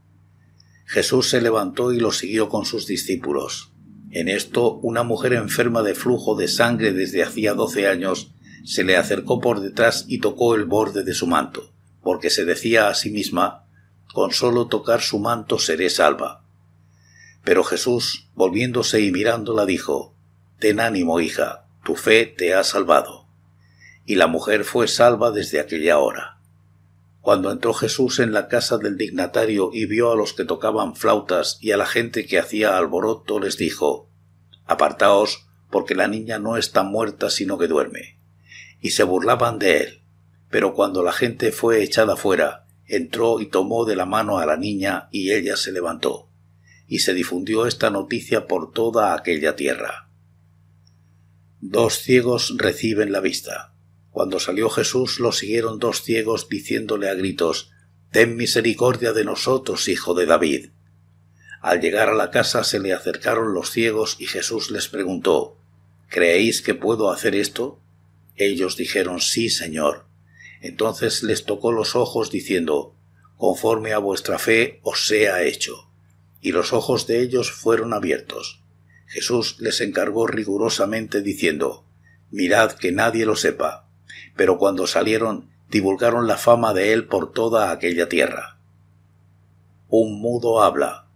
Jesús se levantó y lo siguió con sus discípulos. En esto, una mujer enferma de flujo de sangre desde hacía doce años se le acercó por detrás y tocó el borde de su manto, porque se decía a sí misma Con solo tocar su manto seré salva pero Jesús, volviéndose y mirándola, dijo, Ten ánimo, hija, tu fe te ha salvado. Y la mujer fue salva desde aquella hora. Cuando entró Jesús en la casa del dignatario y vio a los que tocaban flautas y a la gente que hacía alboroto, les dijo, Apartaos, porque la niña no está muerta sino que duerme. Y se burlaban de él. Pero cuando la gente fue echada fuera, entró y tomó de la mano a la niña y ella se levantó y se difundió esta noticia por toda aquella tierra. Dos ciegos reciben la vista. Cuando salió Jesús lo siguieron dos ciegos diciéndole a gritos Ten misericordia de nosotros, hijo de David. Al llegar a la casa se le acercaron los ciegos y Jesús les preguntó ¿Creéis que puedo hacer esto? Ellos dijeron Sí, Señor. Entonces les tocó los ojos diciendo Conforme a vuestra fe os sea hecho y los ojos de ellos fueron abiertos. Jesús les encargó rigurosamente diciendo, Mirad que nadie lo sepa. Pero cuando salieron, divulgaron la fama de él por toda aquella tierra. Un mudo habla.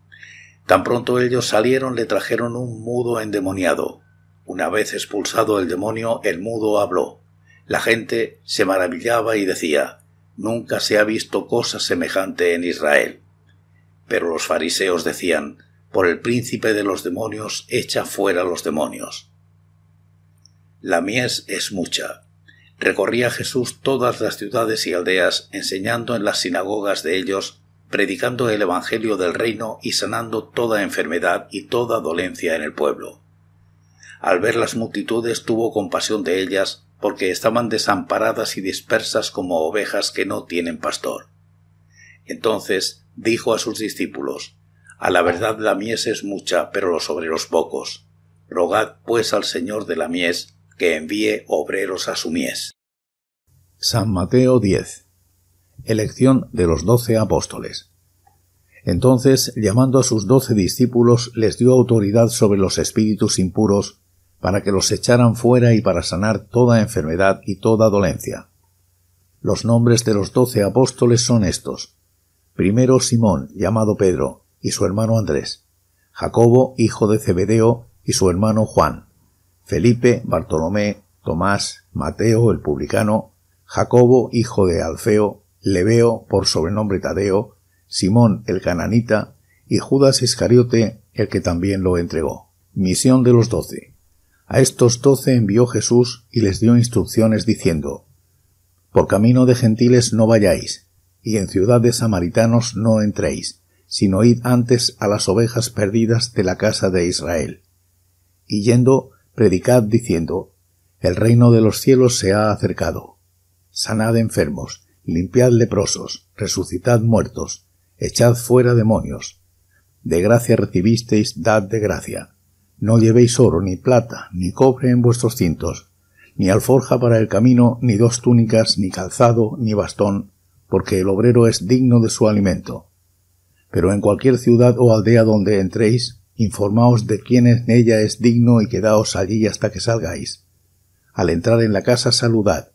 Tan pronto ellos salieron le trajeron un mudo endemoniado. Una vez expulsado el demonio, el mudo habló. La gente se maravillaba y decía, Nunca se ha visto cosa semejante en Israel. Pero los fariseos decían, por el príncipe de los demonios echa fuera los demonios. La mies es mucha. Recorría Jesús todas las ciudades y aldeas, enseñando en las sinagogas de ellos, predicando el Evangelio del reino y sanando toda enfermedad y toda dolencia en el pueblo. Al ver las multitudes tuvo compasión de ellas, porque estaban desamparadas y dispersas como ovejas que no tienen pastor entonces dijo a sus discípulos, A la verdad la mies es mucha, pero los obreros pocos. Rogad pues al Señor de la mies que envíe obreros a su mies. San Mateo 10. Elección de los doce apóstoles. Entonces, llamando a sus doce discípulos, les dio autoridad sobre los espíritus impuros, para que los echaran fuera y para sanar toda enfermedad y toda dolencia. Los nombres de los doce apóstoles son estos Primero Simón, llamado Pedro, y su hermano Andrés, Jacobo, hijo de Zebedeo, y su hermano Juan, Felipe, Bartolomé, Tomás, Mateo el publicano, Jacobo, hijo de Alfeo, Leveo, por sobrenombre Tadeo, Simón el cananita, y Judas Iscariote, el que también lo entregó. Misión de los doce. A estos doce envió Jesús y les dio instrucciones diciendo, Por camino de gentiles no vayáis, y en ciudades samaritanos no entréis, sino id antes a las ovejas perdidas de la casa de Israel. Y yendo, predicad diciendo, El reino de los cielos se ha acercado. Sanad enfermos, limpiad leprosos, resucitad muertos, echad fuera demonios. De gracia recibisteis, dad de gracia. No llevéis oro, ni plata, ni cobre en vuestros cintos, ni alforja para el camino, ni dos túnicas, ni calzado, ni bastón, porque el obrero es digno de su alimento. Pero en cualquier ciudad o aldea donde entréis, informaos de quién en ella es digno y quedaos allí hasta que salgáis. Al entrar en la casa saludad,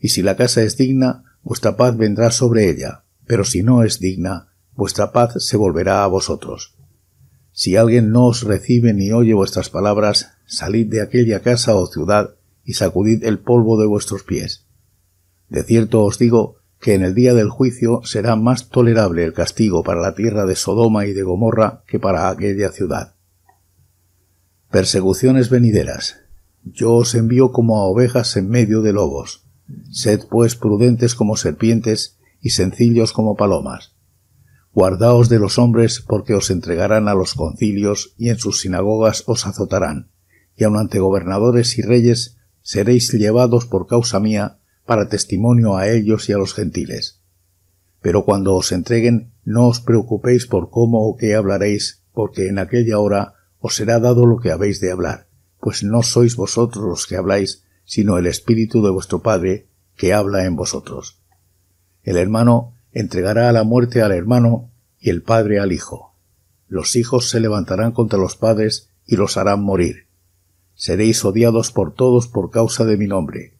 y si la casa es digna, vuestra paz vendrá sobre ella, pero si no es digna, vuestra paz se volverá a vosotros. Si alguien no os recibe ni oye vuestras palabras, salid de aquella casa o ciudad y sacudid el polvo de vuestros pies. De cierto os digo que en el día del juicio será más tolerable el castigo para la tierra de Sodoma y de Gomorra que para aquella ciudad. Persecuciones venideras. Yo os envío como a ovejas en medio de lobos. Sed pues prudentes como serpientes y sencillos como palomas. Guardaos de los hombres porque os entregarán a los concilios y en sus sinagogas os azotarán, y aun ante gobernadores y reyes seréis llevados por causa mía para testimonio a ellos y a los gentiles. Pero cuando os entreguen, no os preocupéis por cómo o qué hablaréis, porque en aquella hora os será dado lo que habéis de hablar, pues no sois vosotros los que habláis, sino el Espíritu de vuestro Padre, que habla en vosotros. El hermano entregará a la muerte al hermano y el padre al hijo. Los hijos se levantarán contra los padres y los harán morir. Seréis odiados por todos por causa de mi nombre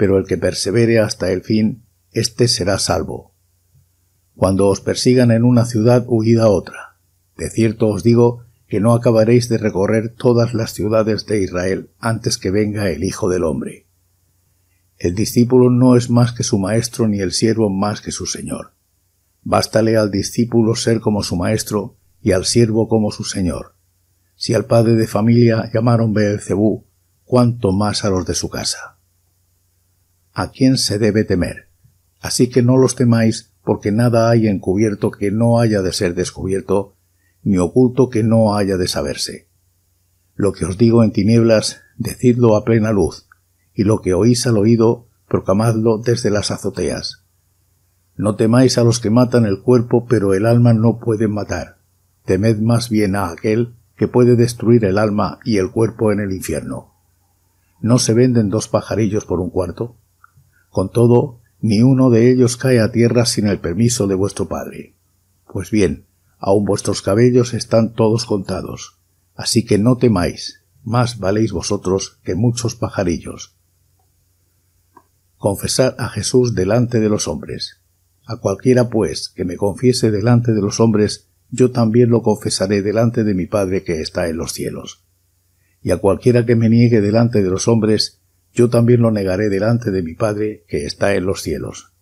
pero el que persevere hasta el fin, éste será salvo. Cuando os persigan en una ciudad, huid a otra. De cierto os digo que no acabaréis de recorrer todas las ciudades de Israel antes que venga el Hijo del Hombre. El discípulo no es más que su maestro ni el siervo más que su señor. Bástale al discípulo ser como su maestro y al siervo como su señor. Si al padre de familia llamaron Beelzebú, cuánto más a los de su casa a quién se debe temer. Así que no los temáis, porque nada hay encubierto que no haya de ser descubierto, ni oculto que no haya de saberse. Lo que os digo en tinieblas, decidlo a plena luz, y lo que oís al oído, proclamadlo desde las azoteas. No temáis a los que matan el cuerpo, pero el alma no pueden matar. Temed más bien a aquel que puede destruir el alma y el cuerpo en el infierno. ¿No se venden dos pajarillos por un cuarto? Con todo, ni uno de ellos cae a tierra sin el permiso de vuestro Padre. Pues bien, aun vuestros cabellos están todos contados. Así que no temáis, más valéis vosotros que muchos pajarillos. Confesar a Jesús delante de los hombres. A cualquiera, pues, que me confiese delante de los hombres, yo también lo confesaré delante de mi Padre que está en los cielos. Y a cualquiera que me niegue delante de los hombres, yo también lo negaré delante de mi Padre que está en los cielos.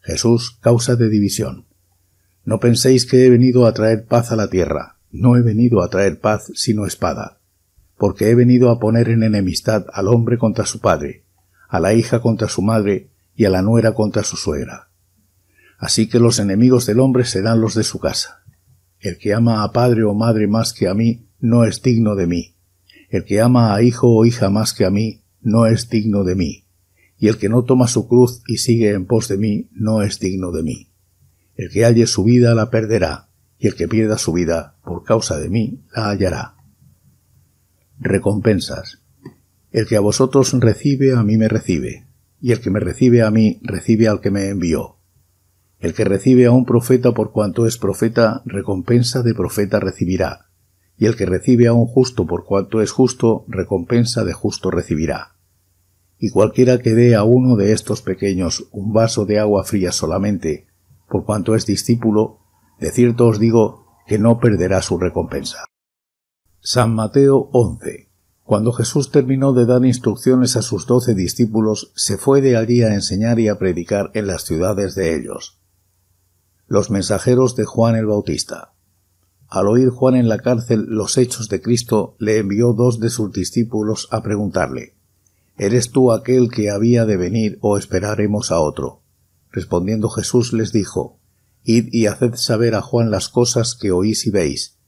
Jesús, causa de división. No penséis que he venido a traer paz a la tierra. No he venido a traer paz sino espada, porque he venido a poner en enemistad al hombre contra su padre, a la hija contra su madre y a la nuera contra su suegra. Así que los enemigos del hombre serán los de su casa. El que ama a padre o madre más que a mí no es digno de mí el que ama a hijo o hija más que a mí, no es digno de mí, y el que no toma su cruz y sigue en pos de mí, no es digno de mí. El que halle su vida la perderá, y el que pierda su vida por causa de mí, la hallará. Recompensas. El que a vosotros recibe, a mí me recibe, y el que me recibe a mí, recibe al que me envió. El que recibe a un profeta por cuanto es profeta, recompensa de profeta recibirá, y el que recibe a un justo por cuanto es justo, recompensa de justo recibirá. Y cualquiera que dé a uno de estos pequeños un vaso de agua fría solamente, por cuanto es discípulo, de cierto os digo que no perderá su recompensa. San Mateo 11. Cuando Jesús terminó de dar instrucciones a sus doce discípulos, se fue de allí a enseñar y a predicar en las ciudades de ellos. Los mensajeros de Juan el Bautista. Al oír Juan en la cárcel los hechos de Cristo, le envió dos de sus discípulos a preguntarle ¿Eres tú aquel que había de venir o esperaremos a otro? Respondiendo Jesús les dijo Id y haced saber a Juan las cosas que oís y veis.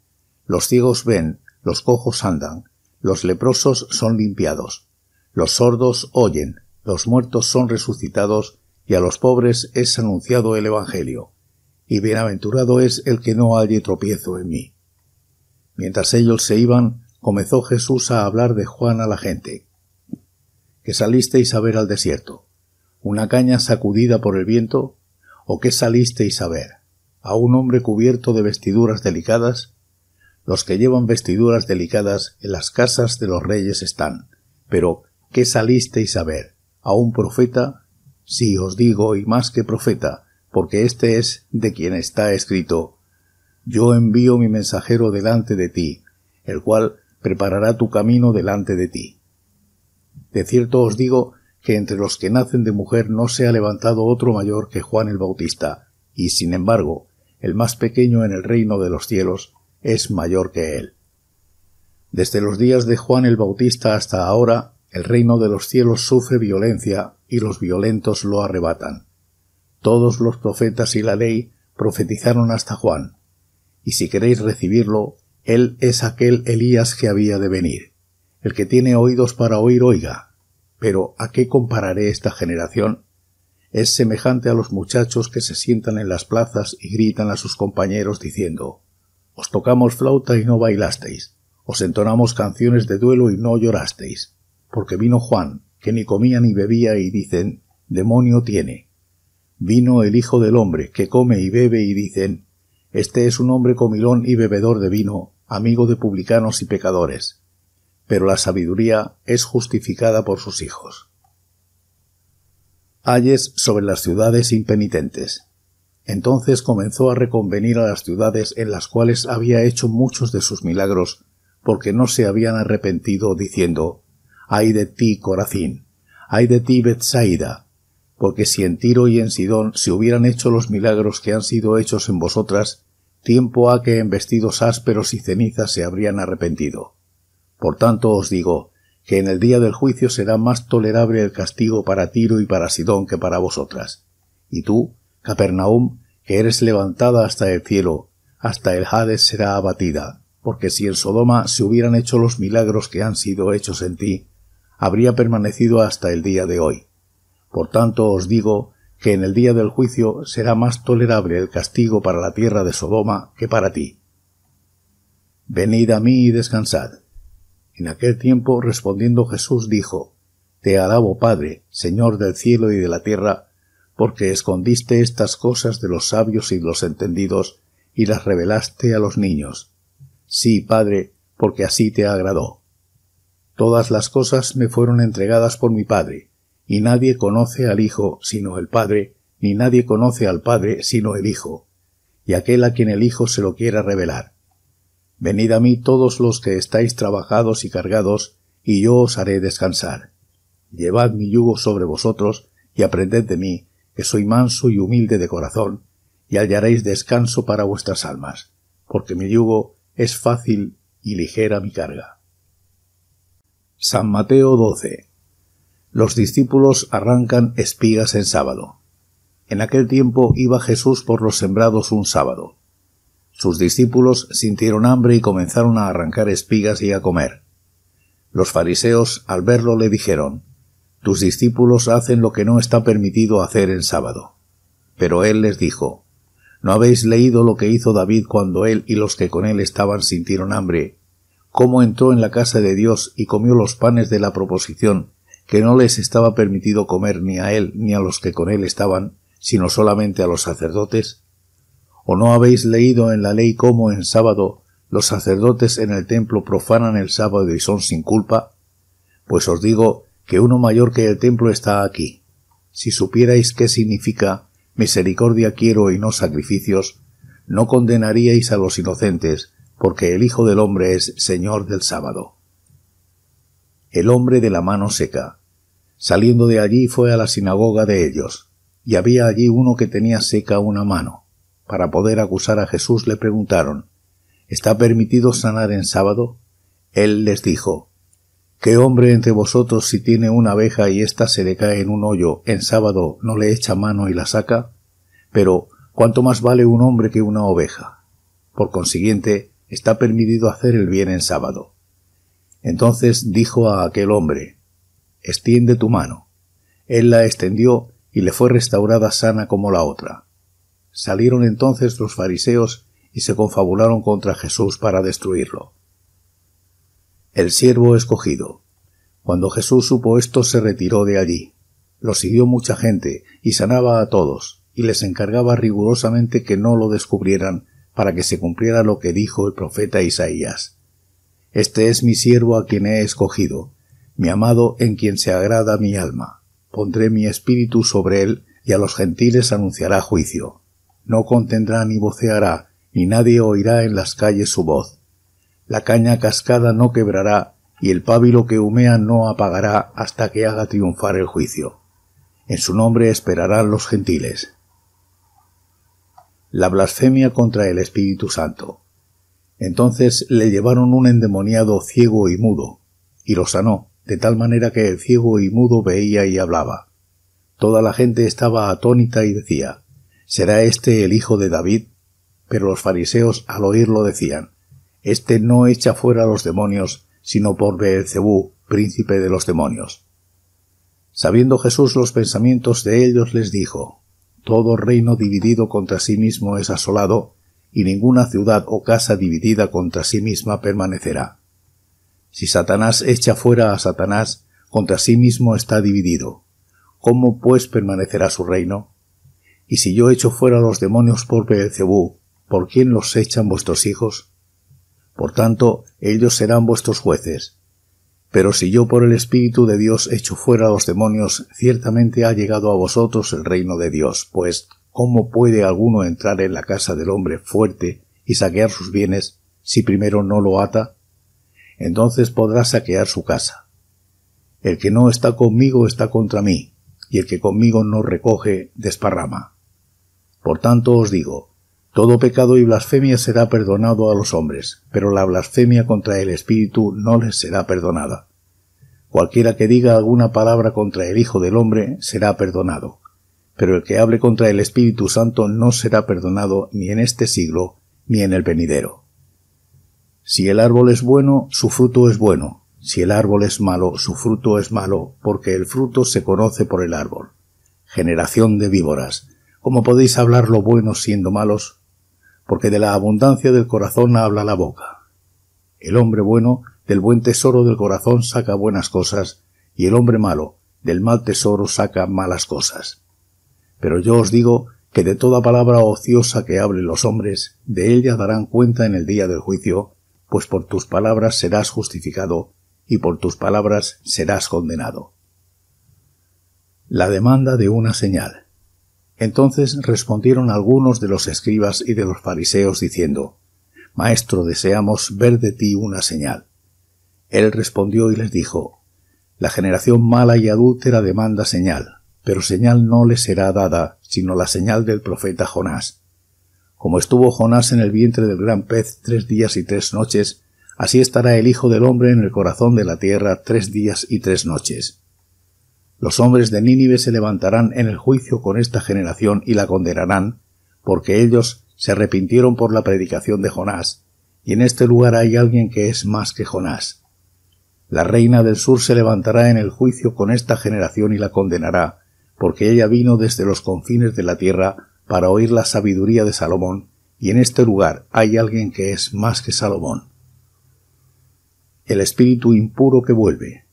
Los ciegos ven, los cojos andan, los leprosos son limpiados, los sordos oyen, los muertos son resucitados, y a los pobres es anunciado el Evangelio y bienaventurado es el que no halle tropiezo en mí. Mientras ellos se iban, comenzó Jesús a hablar de Juan a la gente. ¿Qué salisteis a ver al desierto, una caña sacudida por el viento, o qué salisteis a ver, a un hombre cubierto de vestiduras delicadas, los que llevan vestiduras delicadas en las casas de los reyes están. Pero, ¿qué salisteis a ver? ¿A un profeta? Sí os digo, y más que profeta, porque este es de quien está escrito, Yo envío mi mensajero delante de ti, el cual preparará tu camino delante de ti. De cierto os digo que entre los que nacen de mujer no se ha levantado otro mayor que Juan el Bautista, y sin embargo, el más pequeño en el reino de los cielos es mayor que él. Desde los días de Juan el Bautista hasta ahora, el reino de los cielos sufre violencia y los violentos lo arrebatan. Todos los profetas y la ley profetizaron hasta Juan, y si queréis recibirlo, él es aquel Elías que había de venir. El que tiene oídos para oír, oiga. Pero ¿a qué compararé esta generación? Es semejante a los muchachos que se sientan en las plazas y gritan a sus compañeros diciendo Os tocamos flauta y no bailasteis, os entonamos canciones de duelo y no llorasteis, porque vino Juan, que ni comía ni bebía, y dicen Demonio tiene vino el Hijo del hombre, que come y bebe y dicen, Este es un hombre comilón y bebedor de vino, amigo de publicanos y pecadores. Pero la sabiduría es justificada por sus hijos. Ayes sobre las ciudades impenitentes. Entonces comenzó a reconvenir a las ciudades en las cuales había hecho muchos de sus milagros, porque no se habían arrepentido, diciendo, Ay de ti, Corazín, ay de ti, Betsaida, porque si en Tiro y en Sidón se hubieran hecho los milagros que han sido hechos en vosotras, tiempo ha que en vestidos ásperos y cenizas se habrían arrepentido. Por tanto os digo, que en el día del juicio será más tolerable el castigo para Tiro y para Sidón que para vosotras. Y tú, Capernaum, que eres levantada hasta el cielo, hasta el Hades será abatida, porque si en Sodoma se hubieran hecho los milagros que han sido hechos en ti, habría permanecido hasta el día de hoy. Por tanto os digo que en el día del juicio será más tolerable el castigo para la tierra de Sodoma que para ti. Venid a mí y descansad. En aquel tiempo respondiendo Jesús dijo, Te alabo, Padre, Señor del cielo y de la tierra, porque escondiste estas cosas de los sabios y los entendidos, y las revelaste a los niños. Sí, Padre, porque así te agradó. Todas las cosas me fueron entregadas por mi Padre, y nadie conoce al Hijo sino el Padre, ni nadie conoce al Padre sino el Hijo, y aquel a quien el Hijo se lo quiera revelar. Venid a mí todos los que estáis trabajados y cargados, y yo os haré descansar. Llevad mi yugo sobre vosotros, y aprended de mí, que soy manso y humilde de corazón, y hallaréis descanso para vuestras almas, porque mi yugo es fácil y ligera mi carga. San Mateo 12 los discípulos arrancan espigas en sábado. En aquel tiempo iba Jesús por los sembrados un sábado. Sus discípulos sintieron hambre y comenzaron a arrancar espigas y a comer. Los fariseos, al verlo, le dijeron, Tus discípulos hacen lo que no está permitido hacer en sábado. Pero él les dijo, ¿No habéis leído lo que hizo David cuando él y los que con él estaban sintieron hambre? ¿Cómo entró en la casa de Dios y comió los panes de la proposición que no les estaba permitido comer ni a él ni a los que con él estaban, sino solamente a los sacerdotes? ¿O no habéis leído en la ley cómo en sábado los sacerdotes en el templo profanan el sábado y son sin culpa? Pues os digo que uno mayor que el templo está aquí. Si supierais qué significa misericordia quiero y no sacrificios, no condenaríais a los inocentes, porque el Hijo del Hombre es Señor del sábado el hombre de la mano seca. Saliendo de allí fue a la sinagoga de ellos, y había allí uno que tenía seca una mano. Para poder acusar a Jesús le preguntaron ¿Está permitido sanar en sábado? Él les dijo ¿Qué hombre entre vosotros si tiene una abeja y ésta se le cae en un hoyo en sábado no le echa mano y la saca? Pero ¿cuánto más vale un hombre que una oveja? Por consiguiente, está permitido hacer el bien en sábado. Entonces dijo a aquel hombre, Extiende tu mano. Él la extendió y le fue restaurada sana como la otra. Salieron entonces los fariseos y se confabularon contra Jesús para destruirlo. El siervo escogido. Cuando Jesús supo esto se retiró de allí. Lo siguió mucha gente y sanaba a todos, y les encargaba rigurosamente que no lo descubrieran para que se cumpliera lo que dijo el profeta Isaías. Este es mi siervo a quien he escogido, mi amado en quien se agrada mi alma. Pondré mi espíritu sobre él y a los gentiles anunciará juicio. No contendrá ni voceará, ni nadie oirá en las calles su voz. La caña cascada no quebrará, y el pábilo que humea no apagará hasta que haga triunfar el juicio. En su nombre esperarán los gentiles. La blasfemia contra el Espíritu Santo. Entonces le llevaron un endemoniado ciego y mudo, y lo sanó, de tal manera que el ciego y mudo veía y hablaba. Toda la gente estaba atónita y decía ¿Será este el hijo de David? Pero los fariseos al oírlo decían Este no echa fuera los demonios, sino por Beelzebú, príncipe de los demonios. Sabiendo Jesús los pensamientos de ellos, les dijo Todo reino dividido contra sí mismo es asolado, y ninguna ciudad o casa dividida contra sí misma permanecerá. Si Satanás echa fuera a Satanás, contra sí mismo está dividido. ¿Cómo pues permanecerá su reino? Y si yo echo fuera a los demonios por Beelzebú, ¿por quién los echan vuestros hijos? Por tanto, ellos serán vuestros jueces. Pero si yo por el Espíritu de Dios echo fuera a los demonios, ciertamente ha llegado a vosotros el reino de Dios, pues ¿Cómo puede alguno entrar en la casa del hombre fuerte y saquear sus bienes si primero no lo ata? Entonces podrá saquear su casa. El que no está conmigo está contra mí, y el que conmigo no recoge desparrama. Por tanto os digo, todo pecado y blasfemia será perdonado a los hombres, pero la blasfemia contra el Espíritu no les será perdonada. Cualquiera que diga alguna palabra contra el Hijo del Hombre será perdonado, pero el que hable contra el Espíritu Santo no será perdonado ni en este siglo ni en el venidero. Si el árbol es bueno, su fruto es bueno, si el árbol es malo, su fruto es malo, porque el fruto se conoce por el árbol. Generación de víboras, ¿cómo podéis hablar lo bueno siendo malos? Porque de la abundancia del corazón habla la boca. El hombre bueno del buen tesoro del corazón saca buenas cosas, y el hombre malo del mal tesoro saca malas cosas. Pero yo os digo que de toda palabra ociosa que hablen los hombres, de ella darán cuenta en el día del juicio, pues por tus palabras serás justificado y por tus palabras serás condenado. La demanda de una señal. Entonces respondieron algunos de los escribas y de los fariseos diciendo, Maestro, deseamos ver de ti una señal. Él respondió y les dijo, La generación mala y adúltera demanda señal, pero señal no le será dada, sino la señal del profeta Jonás. Como estuvo Jonás en el vientre del gran pez tres días y tres noches, así estará el Hijo del hombre en el corazón de la tierra tres días y tres noches. Los hombres de Nínive se levantarán en el juicio con esta generación y la condenarán, porque ellos se arrepintieron por la predicación de Jonás, y en este lugar hay alguien que es más que Jonás. La reina del sur se levantará en el juicio con esta generación y la condenará, porque ella vino desde los confines de la tierra para oír la sabiduría de Salomón, y en este lugar hay alguien que es más que Salomón. El espíritu impuro que vuelve.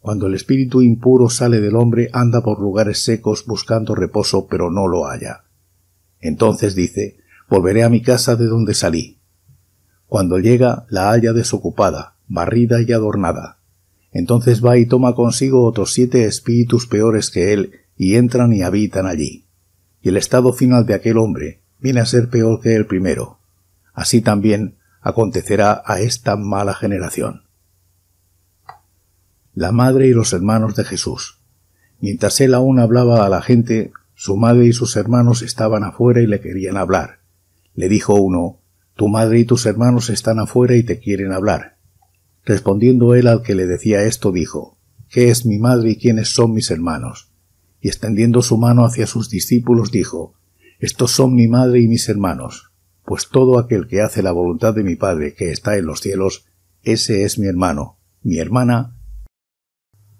Cuando el espíritu impuro sale del hombre, anda por lugares secos buscando reposo, pero no lo halla. Entonces dice, volveré a mi casa de donde salí. Cuando llega, la halla desocupada, barrida y adornada. Entonces va y toma consigo otros siete espíritus peores que él, y entran y habitan allí. Y el estado final de aquel hombre viene a ser peor que el primero. Así también acontecerá a esta mala generación. La madre y los hermanos de Jesús. Mientras él aún hablaba a la gente, su madre y sus hermanos estaban afuera y le querían hablar. Le dijo uno, Tu madre y tus hermanos están afuera y te quieren hablar. Respondiendo él al que le decía esto, dijo, ¿Qué es mi madre y quiénes son mis hermanos? y extendiendo su mano hacia sus discípulos dijo, Estos son mi madre y mis hermanos, pues todo aquel que hace la voluntad de mi Padre que está en los cielos, ese es mi hermano, mi hermana.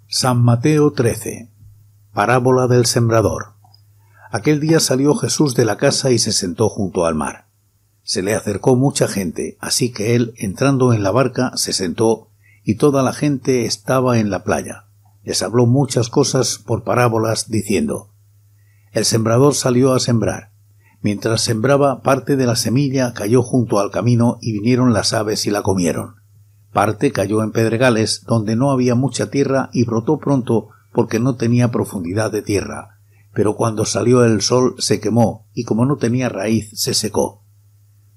San Mateo 13. Parábola del Sembrador. Aquel día salió Jesús de la casa y se sentó junto al mar. Se le acercó mucha gente, así que él, entrando en la barca, se sentó, y toda la gente estaba en la playa les habló muchas cosas por parábolas, diciendo El sembrador salió a sembrar. Mientras sembraba, parte de la semilla cayó junto al camino y vinieron las aves y la comieron. Parte cayó en pedregales, donde no había mucha tierra y brotó pronto porque no tenía profundidad de tierra. Pero cuando salió el sol se quemó y como no tenía raíz se secó.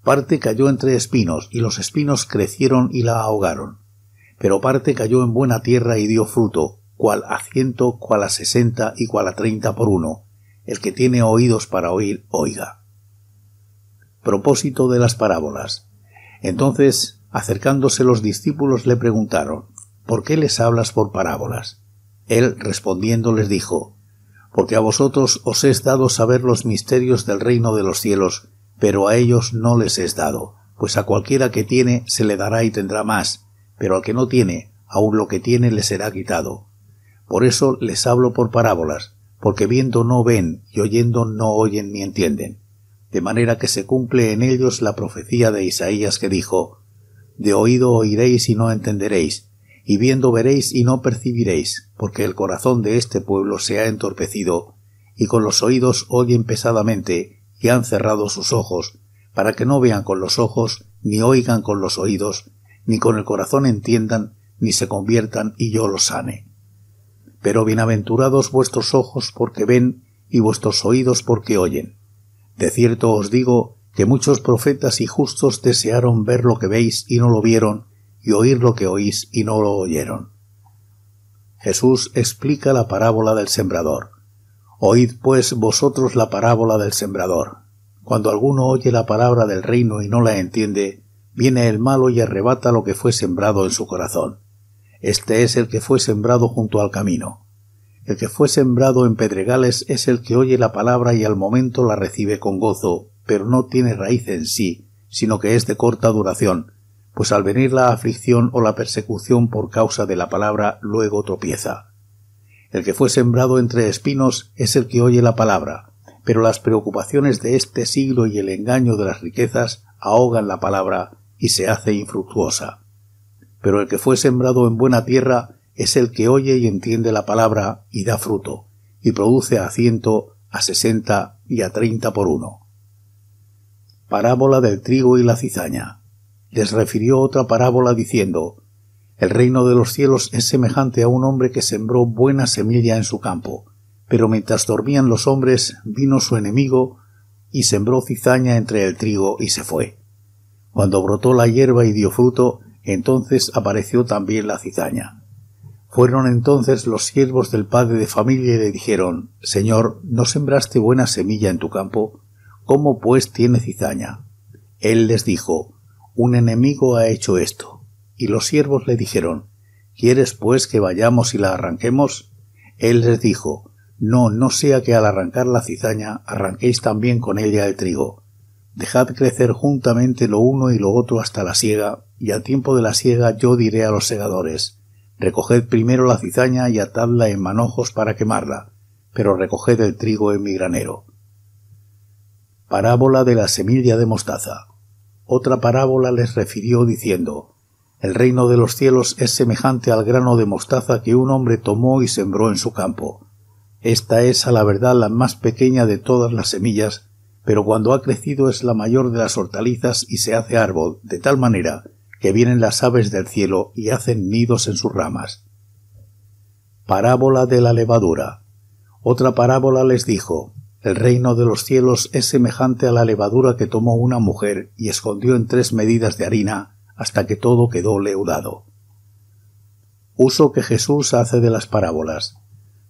Parte cayó entre espinos y los espinos crecieron y la ahogaron. Pero parte cayó en buena tierra y dio fruto, cual a ciento, cual a sesenta y cual a treinta por uno. El que tiene oídos para oír, oiga. Propósito de las parábolas. Entonces, acercándose los discípulos le preguntaron, ¿por qué les hablas por parábolas? Él respondiendo les dijo, porque a vosotros os es dado saber los misterios del reino de los cielos, pero a ellos no les es dado, pues a cualquiera que tiene se le dará y tendrá más, pero al que no tiene, aun lo que tiene le será quitado. Por eso les hablo por parábolas, porque viendo no ven y oyendo no oyen ni entienden. De manera que se cumple en ellos la profecía de Isaías que dijo, De oído oiréis y no entenderéis, y viendo veréis y no percibiréis, porque el corazón de este pueblo se ha entorpecido, y con los oídos oyen pesadamente, y han cerrado sus ojos, para que no vean con los ojos, ni oigan con los oídos, ni con el corazón entiendan, ni se conviertan y yo los sane. Pero bienaventurados vuestros ojos porque ven y vuestros oídos porque oyen. De cierto os digo que muchos profetas y justos desearon ver lo que veis y no lo vieron, y oír lo que oís y no lo oyeron. Jesús explica la parábola del sembrador. Oíd pues vosotros la parábola del sembrador. Cuando alguno oye la palabra del reino y no la entiende, viene el malo y arrebata lo que fue sembrado en su corazón. Este es el que fue sembrado junto al camino. El que fue sembrado en pedregales es el que oye la palabra y al momento la recibe con gozo, pero no tiene raíz en sí, sino que es de corta duración, pues al venir la aflicción o la persecución por causa de la palabra luego tropieza. El que fue sembrado entre espinos es el que oye la palabra, pero las preocupaciones de este siglo y el engaño de las riquezas ahogan la palabra y se hace infructuosa pero el que fue sembrado en buena tierra es el que oye y entiende la palabra y da fruto, y produce a ciento, a sesenta y a treinta por uno. Parábola del trigo y la cizaña. Les refirió otra parábola diciendo El reino de los cielos es semejante a un hombre que sembró buena semilla en su campo, pero mientras dormían los hombres vino su enemigo y sembró cizaña entre el trigo y se fue. Cuando brotó la hierba y dio fruto, entonces apareció también la cizaña. Fueron entonces los siervos del padre de familia y le dijeron Señor, ¿no sembraste buena semilla en tu campo? ¿Cómo pues tiene cizaña? Él les dijo Un enemigo ha hecho esto. Y los siervos le dijeron ¿Quieres pues que vayamos y la arranquemos? Él les dijo No, no sea que al arrancar la cizaña arranquéis también con ella el trigo. Dejad crecer juntamente lo uno y lo otro hasta la siega, y al tiempo de la siega yo diré a los segadores Recoged primero la cizaña y atadla en manojos para quemarla, pero recoged el trigo en mi granero. Parábola de la semilla de mostaza. Otra parábola les refirió diciendo el reino de los cielos es semejante al grano de mostaza que un hombre tomó y sembró en su campo. Esta es a la verdad la más pequeña de todas las semillas, pero cuando ha crecido es la mayor de las hortalizas y se hace árbol, de tal manera que vienen las aves del cielo y hacen nidos en sus ramas. Parábola de la levadura. Otra parábola les dijo El reino de los cielos es semejante a la levadura que tomó una mujer y escondió en tres medidas de harina hasta que todo quedó leudado. Uso que Jesús hace de las parábolas.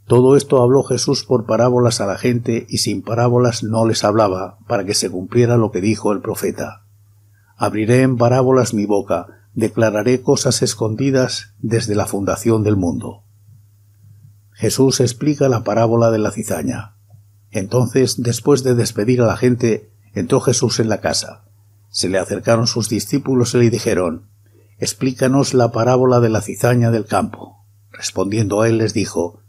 Todo esto habló Jesús por parábolas a la gente y sin parábolas no les hablaba, para que se cumpliera lo que dijo el profeta. Abriré en parábolas mi boca, declararé cosas escondidas desde la fundación del mundo. Jesús explica la parábola de la cizaña. Entonces, después de despedir a la gente, entró Jesús en la casa. Se le acercaron sus discípulos y le dijeron Explícanos la parábola de la cizaña del campo. Respondiendo a él les dijo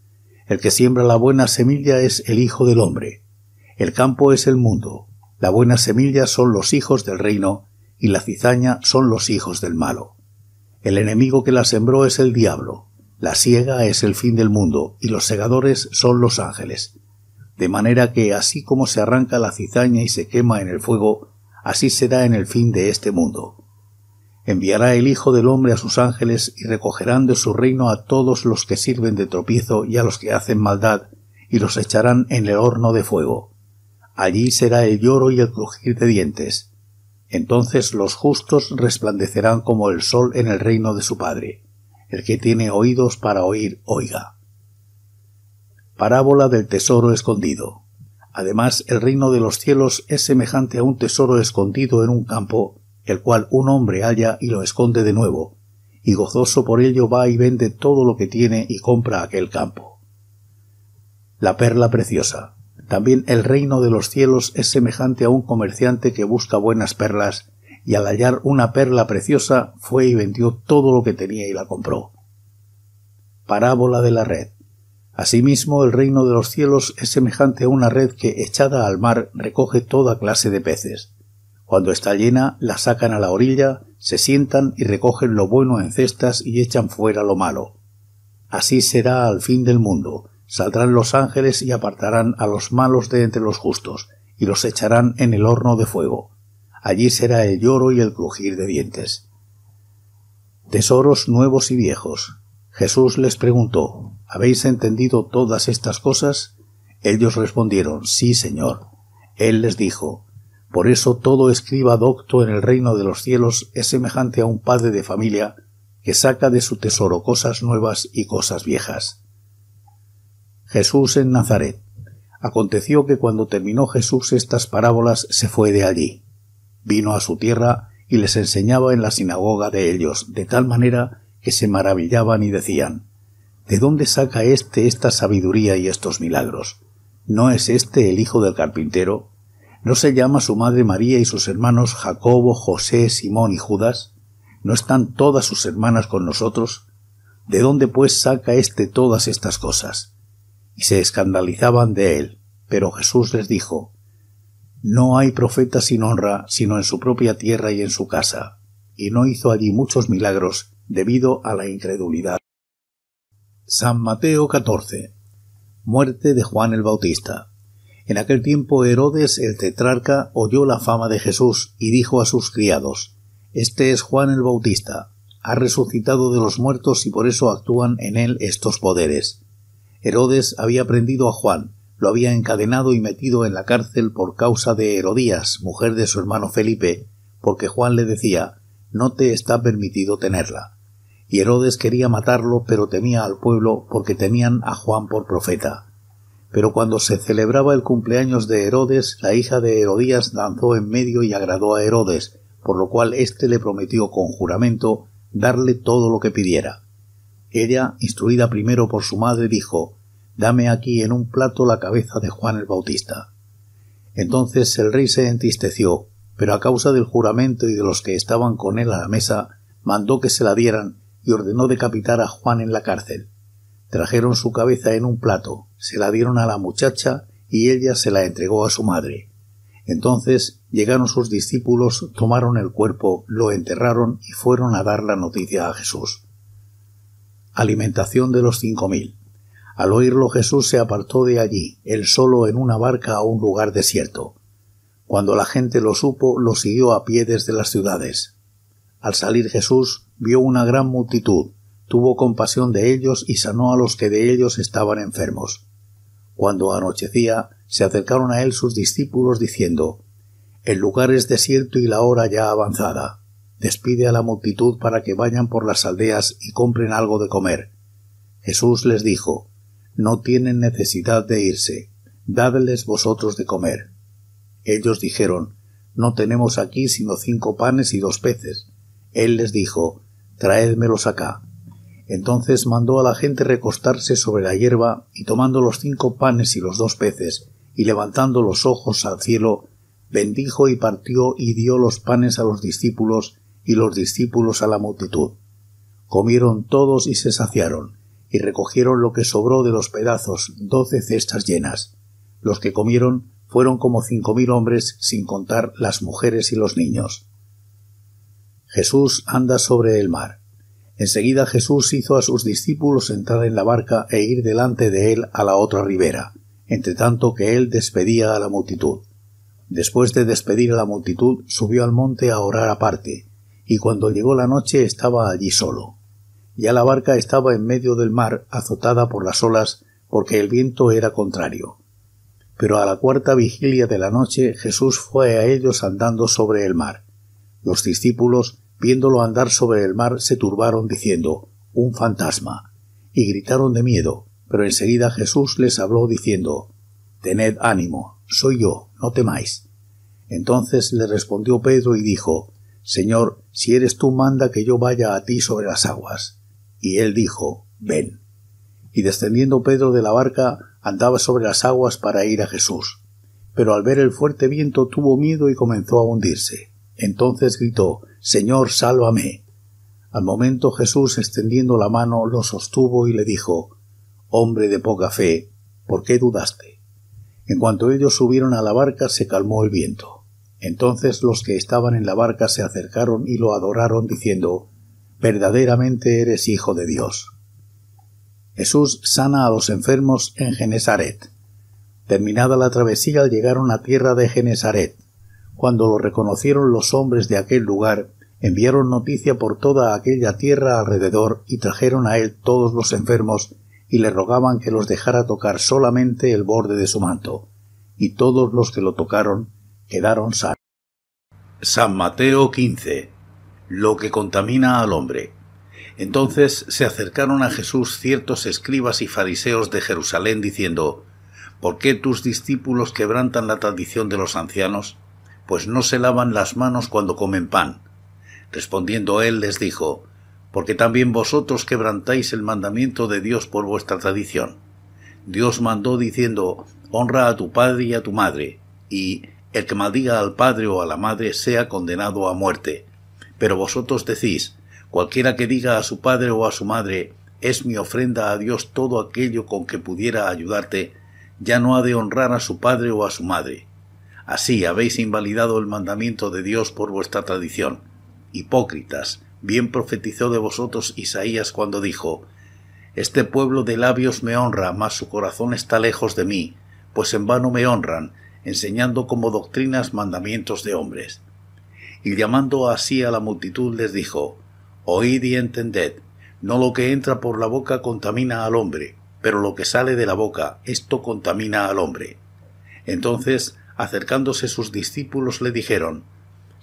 el que siembra la buena semilla es el Hijo del Hombre. El campo es el mundo. La buena semilla son los hijos del reino y la cizaña son los hijos del malo. El enemigo que la sembró es el diablo. La siega es el fin del mundo y los segadores son los ángeles. De manera que así como se arranca la cizaña y se quema en el fuego, así será en el fin de este mundo. Enviará el Hijo del hombre a sus ángeles y recogerán de su reino a todos los que sirven de tropiezo y a los que hacen maldad, y los echarán en el horno de fuego. Allí será el lloro y el crujir de dientes. Entonces los justos resplandecerán como el sol en el reino de su Padre. El que tiene oídos para oír, oiga. Parábola del tesoro escondido. Además, el reino de los cielos es semejante a un tesoro escondido en un campo el cual un hombre halla y lo esconde de nuevo, y gozoso por ello va y vende todo lo que tiene y compra aquel campo. La perla preciosa. También el reino de los cielos es semejante a un comerciante que busca buenas perlas, y al hallar una perla preciosa fue y vendió todo lo que tenía y la compró. Parábola de la red. Asimismo, el reino de los cielos es semejante a una red que, echada al mar, recoge toda clase de peces cuando está llena, la sacan a la orilla, se sientan y recogen lo bueno en cestas y echan fuera lo malo. Así será al fin del mundo. Saldrán los ángeles y apartarán a los malos de entre los justos, y los echarán en el horno de fuego. Allí será el lloro y el crujir de dientes. Tesoros nuevos y viejos. Jesús les preguntó, ¿Habéis entendido todas estas cosas? Ellos respondieron, Sí, Señor. Él les dijo, por eso todo escriba docto en el reino de los cielos es semejante a un padre de familia que saca de su tesoro cosas nuevas y cosas viejas. Jesús en Nazaret. Aconteció que cuando terminó Jesús estas parábolas se fue de allí. Vino a su tierra y les enseñaba en la sinagoga de ellos, de tal manera que se maravillaban y decían ¿De dónde saca éste esta sabiduría y estos milagros? ¿No es éste el hijo del carpintero? ¿No se llama su madre María y sus hermanos Jacobo, José, Simón y Judas? ¿No están todas sus hermanas con nosotros? ¿De dónde pues saca éste todas estas cosas? Y se escandalizaban de él. Pero Jesús les dijo, No hay profeta sin honra, sino en su propia tierra y en su casa. Y no hizo allí muchos milagros debido a la incredulidad. San Mateo 14. Muerte de Juan el Bautista. En aquel tiempo Herodes el tetrarca oyó la fama de Jesús y dijo a sus criados Este es Juan el Bautista, ha resucitado de los muertos y por eso actúan en él estos poderes. Herodes había prendido a Juan, lo había encadenado y metido en la cárcel por causa de Herodías, mujer de su hermano Felipe, porque Juan le decía No te está permitido tenerla. Y Herodes quería matarlo, pero temía al pueblo porque tenían a Juan por profeta pero cuando se celebraba el cumpleaños de Herodes, la hija de Herodías danzó en medio y agradó a Herodes, por lo cual éste le prometió con juramento darle todo lo que pidiera. Ella, instruida primero por su madre, dijo Dame aquí en un plato la cabeza de Juan el Bautista. Entonces el rey se entristeció, pero a causa del juramento y de los que estaban con él a la mesa, mandó que se la dieran y ordenó decapitar a Juan en la cárcel. Trajeron su cabeza en un plato, se la dieron a la muchacha y ella se la entregó a su madre. Entonces llegaron sus discípulos, tomaron el cuerpo, lo enterraron y fueron a dar la noticia a Jesús. Alimentación de los cinco mil. Al oírlo Jesús se apartó de allí, él solo en una barca a un lugar desierto. Cuando la gente lo supo, lo siguió a pie desde las ciudades. Al salir Jesús vio una gran multitud, tuvo compasión de ellos y sanó a los que de ellos estaban enfermos. Cuando anochecía, se acercaron a él sus discípulos diciendo El lugar es desierto y la hora ya avanzada. Despide a la multitud para que vayan por las aldeas y compren algo de comer. Jesús les dijo No tienen necesidad de irse. Dadles vosotros de comer. Ellos dijeron No tenemos aquí sino cinco panes y dos peces. Él les dijo Traédmelos acá. Entonces mandó a la gente recostarse sobre la hierba y tomando los cinco panes y los dos peces, y levantando los ojos al cielo, bendijo y partió y dio los panes a los discípulos y los discípulos a la multitud. Comieron todos y se saciaron, y recogieron lo que sobró de los pedazos, doce cestas llenas. Los que comieron fueron como cinco mil hombres, sin contar las mujeres y los niños. Jesús anda sobre el mar. Enseguida Jesús hizo a sus discípulos entrar en la barca e ir delante de él a la otra ribera, entre tanto que él despedía a la multitud. Después de despedir a la multitud, subió al monte a orar aparte, y cuando llegó la noche estaba allí solo. Ya la barca estaba en medio del mar, azotada por las olas, porque el viento era contrario. Pero a la cuarta vigilia de la noche Jesús fue a ellos andando sobre el mar. Los discípulos viéndolo andar sobre el mar, se turbaron diciendo un fantasma, y gritaron de miedo, pero enseguida Jesús les habló diciendo Tened ánimo, soy yo, no temáis. Entonces le respondió Pedro y dijo Señor, si eres tú, manda que yo vaya a ti sobre las aguas. Y él dijo Ven. Y descendiendo Pedro de la barca, andaba sobre las aguas para ir a Jesús. Pero al ver el fuerte viento tuvo miedo y comenzó a hundirse. Entonces gritó Señor, sálvame. Al momento Jesús, extendiendo la mano, lo sostuvo y le dijo, Hombre de poca fe, ¿por qué dudaste? En cuanto ellos subieron a la barca, se calmó el viento. Entonces los que estaban en la barca se acercaron y lo adoraron, diciendo, Verdaderamente eres hijo de Dios. Jesús sana a los enfermos en Genesaret. Terminada la travesía llegaron a tierra de Genesaret, Cuando lo reconocieron los hombres de aquel lugar, enviaron noticia por toda aquella tierra alrededor y trajeron a él todos los enfermos y le rogaban que los dejara tocar solamente el borde de su manto, y todos los que lo tocaron quedaron sanos. San Mateo 15. Lo que contamina al hombre. Entonces se acercaron a Jesús ciertos escribas y fariseos de Jerusalén diciendo, ¿Por qué tus discípulos quebrantan la tradición de los ancianos? Pues no se lavan las manos cuando comen pan. Respondiendo él les dijo, Porque también vosotros quebrantáis el mandamiento de Dios por vuestra tradición. Dios mandó diciendo, Honra a tu padre y a tu madre, y el que maldiga al padre o a la madre sea condenado a muerte. Pero vosotros decís, Cualquiera que diga a su padre o a su madre, es mi ofrenda a Dios todo aquello con que pudiera ayudarte, ya no ha de honrar a su padre o a su madre. Así habéis invalidado el mandamiento de Dios por vuestra tradición hipócritas, bien profetizó de vosotros Isaías cuando dijo, Este pueblo de labios me honra, mas su corazón está lejos de mí, pues en vano me honran, enseñando como doctrinas mandamientos de hombres. Y llamando así a la multitud les dijo, Oíd y entended, no lo que entra por la boca contamina al hombre, pero lo que sale de la boca, esto contamina al hombre. Entonces, acercándose sus discípulos, le dijeron,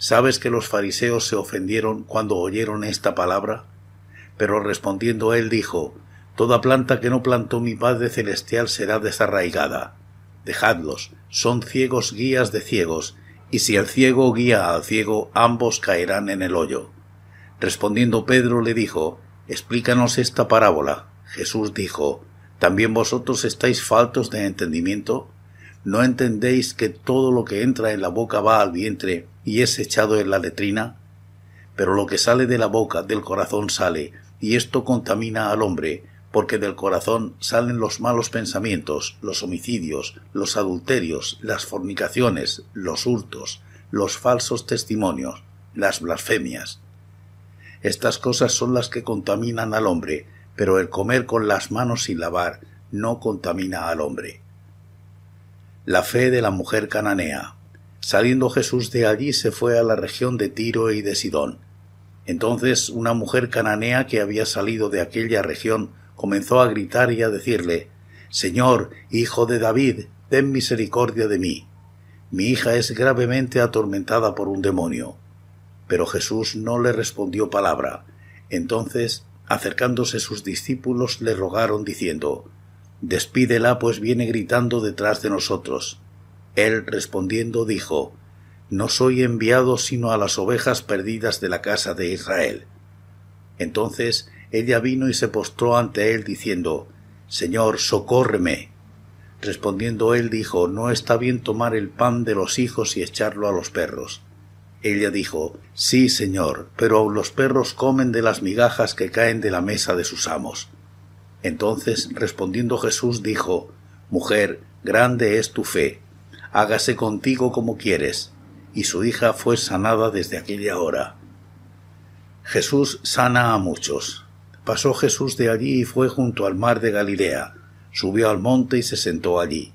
¿Sabes que los fariseos se ofendieron cuando oyeron esta palabra? Pero respondiendo él dijo, Toda planta que no plantó mi Padre Celestial será desarraigada. Dejadlos, son ciegos guías de ciegos, y si el ciego guía al ciego, ambos caerán en el hoyo. Respondiendo Pedro le dijo, Explícanos esta parábola. Jesús dijo, ¿También vosotros estáis faltos de entendimiento? ¿No entendéis que todo lo que entra en la boca va al vientre y es echado en la letrina? Pero lo que sale de la boca del corazón sale, y esto contamina al hombre, porque del corazón salen los malos pensamientos, los homicidios, los adulterios, las fornicaciones, los hurtos, los falsos testimonios, las blasfemias. Estas cosas son las que contaminan al hombre, pero el comer con las manos sin lavar no contamina al hombre. La fe de la mujer cananea. Saliendo Jesús de allí se fue a la región de Tiro y de Sidón. Entonces una mujer cananea que había salido de aquella región comenzó a gritar y a decirle Señor, hijo de David, ten misericordia de mí. Mi hija es gravemente atormentada por un demonio. Pero Jesús no le respondió palabra. Entonces, acercándose sus discípulos, le rogaron diciendo Despídela, pues viene gritando detrás de nosotros. Él respondiendo dijo, No soy enviado sino a las ovejas perdidas de la casa de Israel. Entonces ella vino y se postró ante él diciendo, Señor, socórreme. Respondiendo él dijo, No está bien tomar el pan de los hijos y echarlo a los perros. Ella dijo, Sí, señor, pero aun los perros comen de las migajas que caen de la mesa de sus amos. Entonces respondiendo Jesús dijo, Mujer, grande es tu fe, hágase contigo como quieres. Y su hija fue sanada desde aquella hora. Jesús sana a muchos. Pasó Jesús de allí y fue junto al mar de Galilea. Subió al monte y se sentó allí.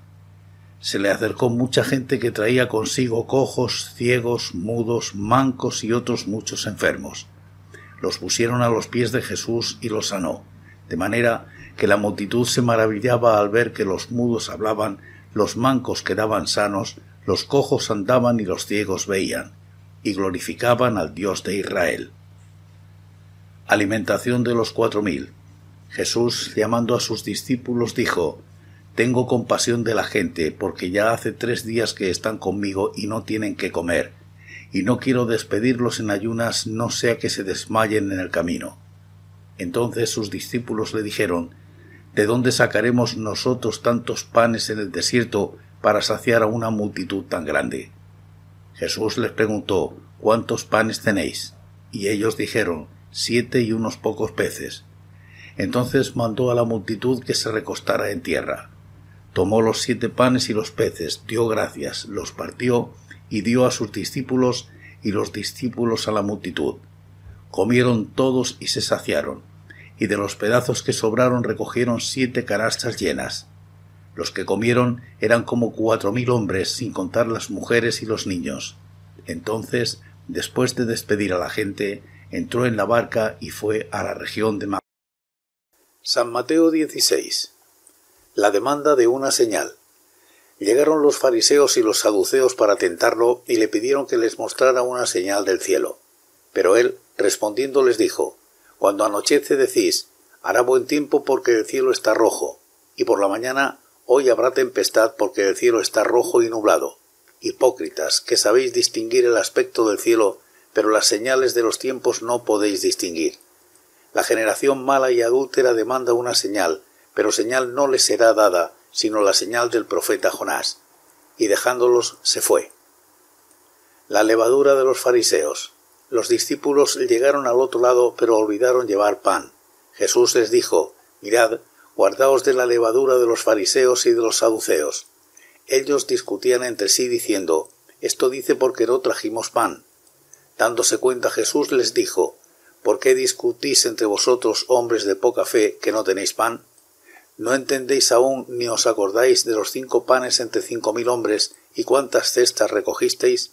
Se le acercó mucha gente que traía consigo cojos, ciegos, mudos, mancos y otros muchos enfermos. Los pusieron a los pies de Jesús y los sanó, de manera que la multitud se maravillaba al ver que los mudos hablaban, los mancos quedaban sanos, los cojos andaban y los ciegos veían, y glorificaban al Dios de Israel. Alimentación de los cuatro mil. Jesús, llamando a sus discípulos, dijo, Tengo compasión de la gente, porque ya hace tres días que están conmigo y no tienen que comer, y no quiero despedirlos en ayunas, no sea que se desmayen en el camino. Entonces sus discípulos le dijeron, ¿De dónde sacaremos nosotros tantos panes en el desierto para saciar a una multitud tan grande? Jesús les preguntó, ¿cuántos panes tenéis? Y ellos dijeron, siete y unos pocos peces. Entonces mandó a la multitud que se recostara en tierra. Tomó los siete panes y los peces, dio gracias, los partió y dio a sus discípulos y los discípulos a la multitud. Comieron todos y se saciaron y de los pedazos que sobraron recogieron siete carastas llenas. Los que comieron eran como cuatro mil hombres, sin contar las mujeres y los niños. Entonces, después de despedir a la gente, entró en la barca y fue a la región de San Mateo 16. La demanda de una señal. Llegaron los fariseos y los saduceos para tentarlo y le pidieron que les mostrara una señal del cielo. Pero él, respondiendo, les dijo cuando anochece decís, hará buen tiempo porque el cielo está rojo, y por la mañana, hoy habrá tempestad porque el cielo está rojo y nublado. Hipócritas, que sabéis distinguir el aspecto del cielo, pero las señales de los tiempos no podéis distinguir. La generación mala y adúltera demanda una señal, pero señal no le será dada, sino la señal del profeta Jonás. Y dejándolos se fue. La levadura de los fariseos. Los discípulos llegaron al otro lado, pero olvidaron llevar pan. Jesús les dijo, Mirad, guardaos de la levadura de los fariseos y de los saduceos. Ellos discutían entre sí diciendo, Esto dice porque no trajimos pan. Dándose cuenta Jesús les dijo, ¿Por qué discutís entre vosotros, hombres de poca fe, que no tenéis pan? ¿No entendéis aún ni os acordáis de los cinco panes entre cinco mil hombres y cuántas cestas recogisteis?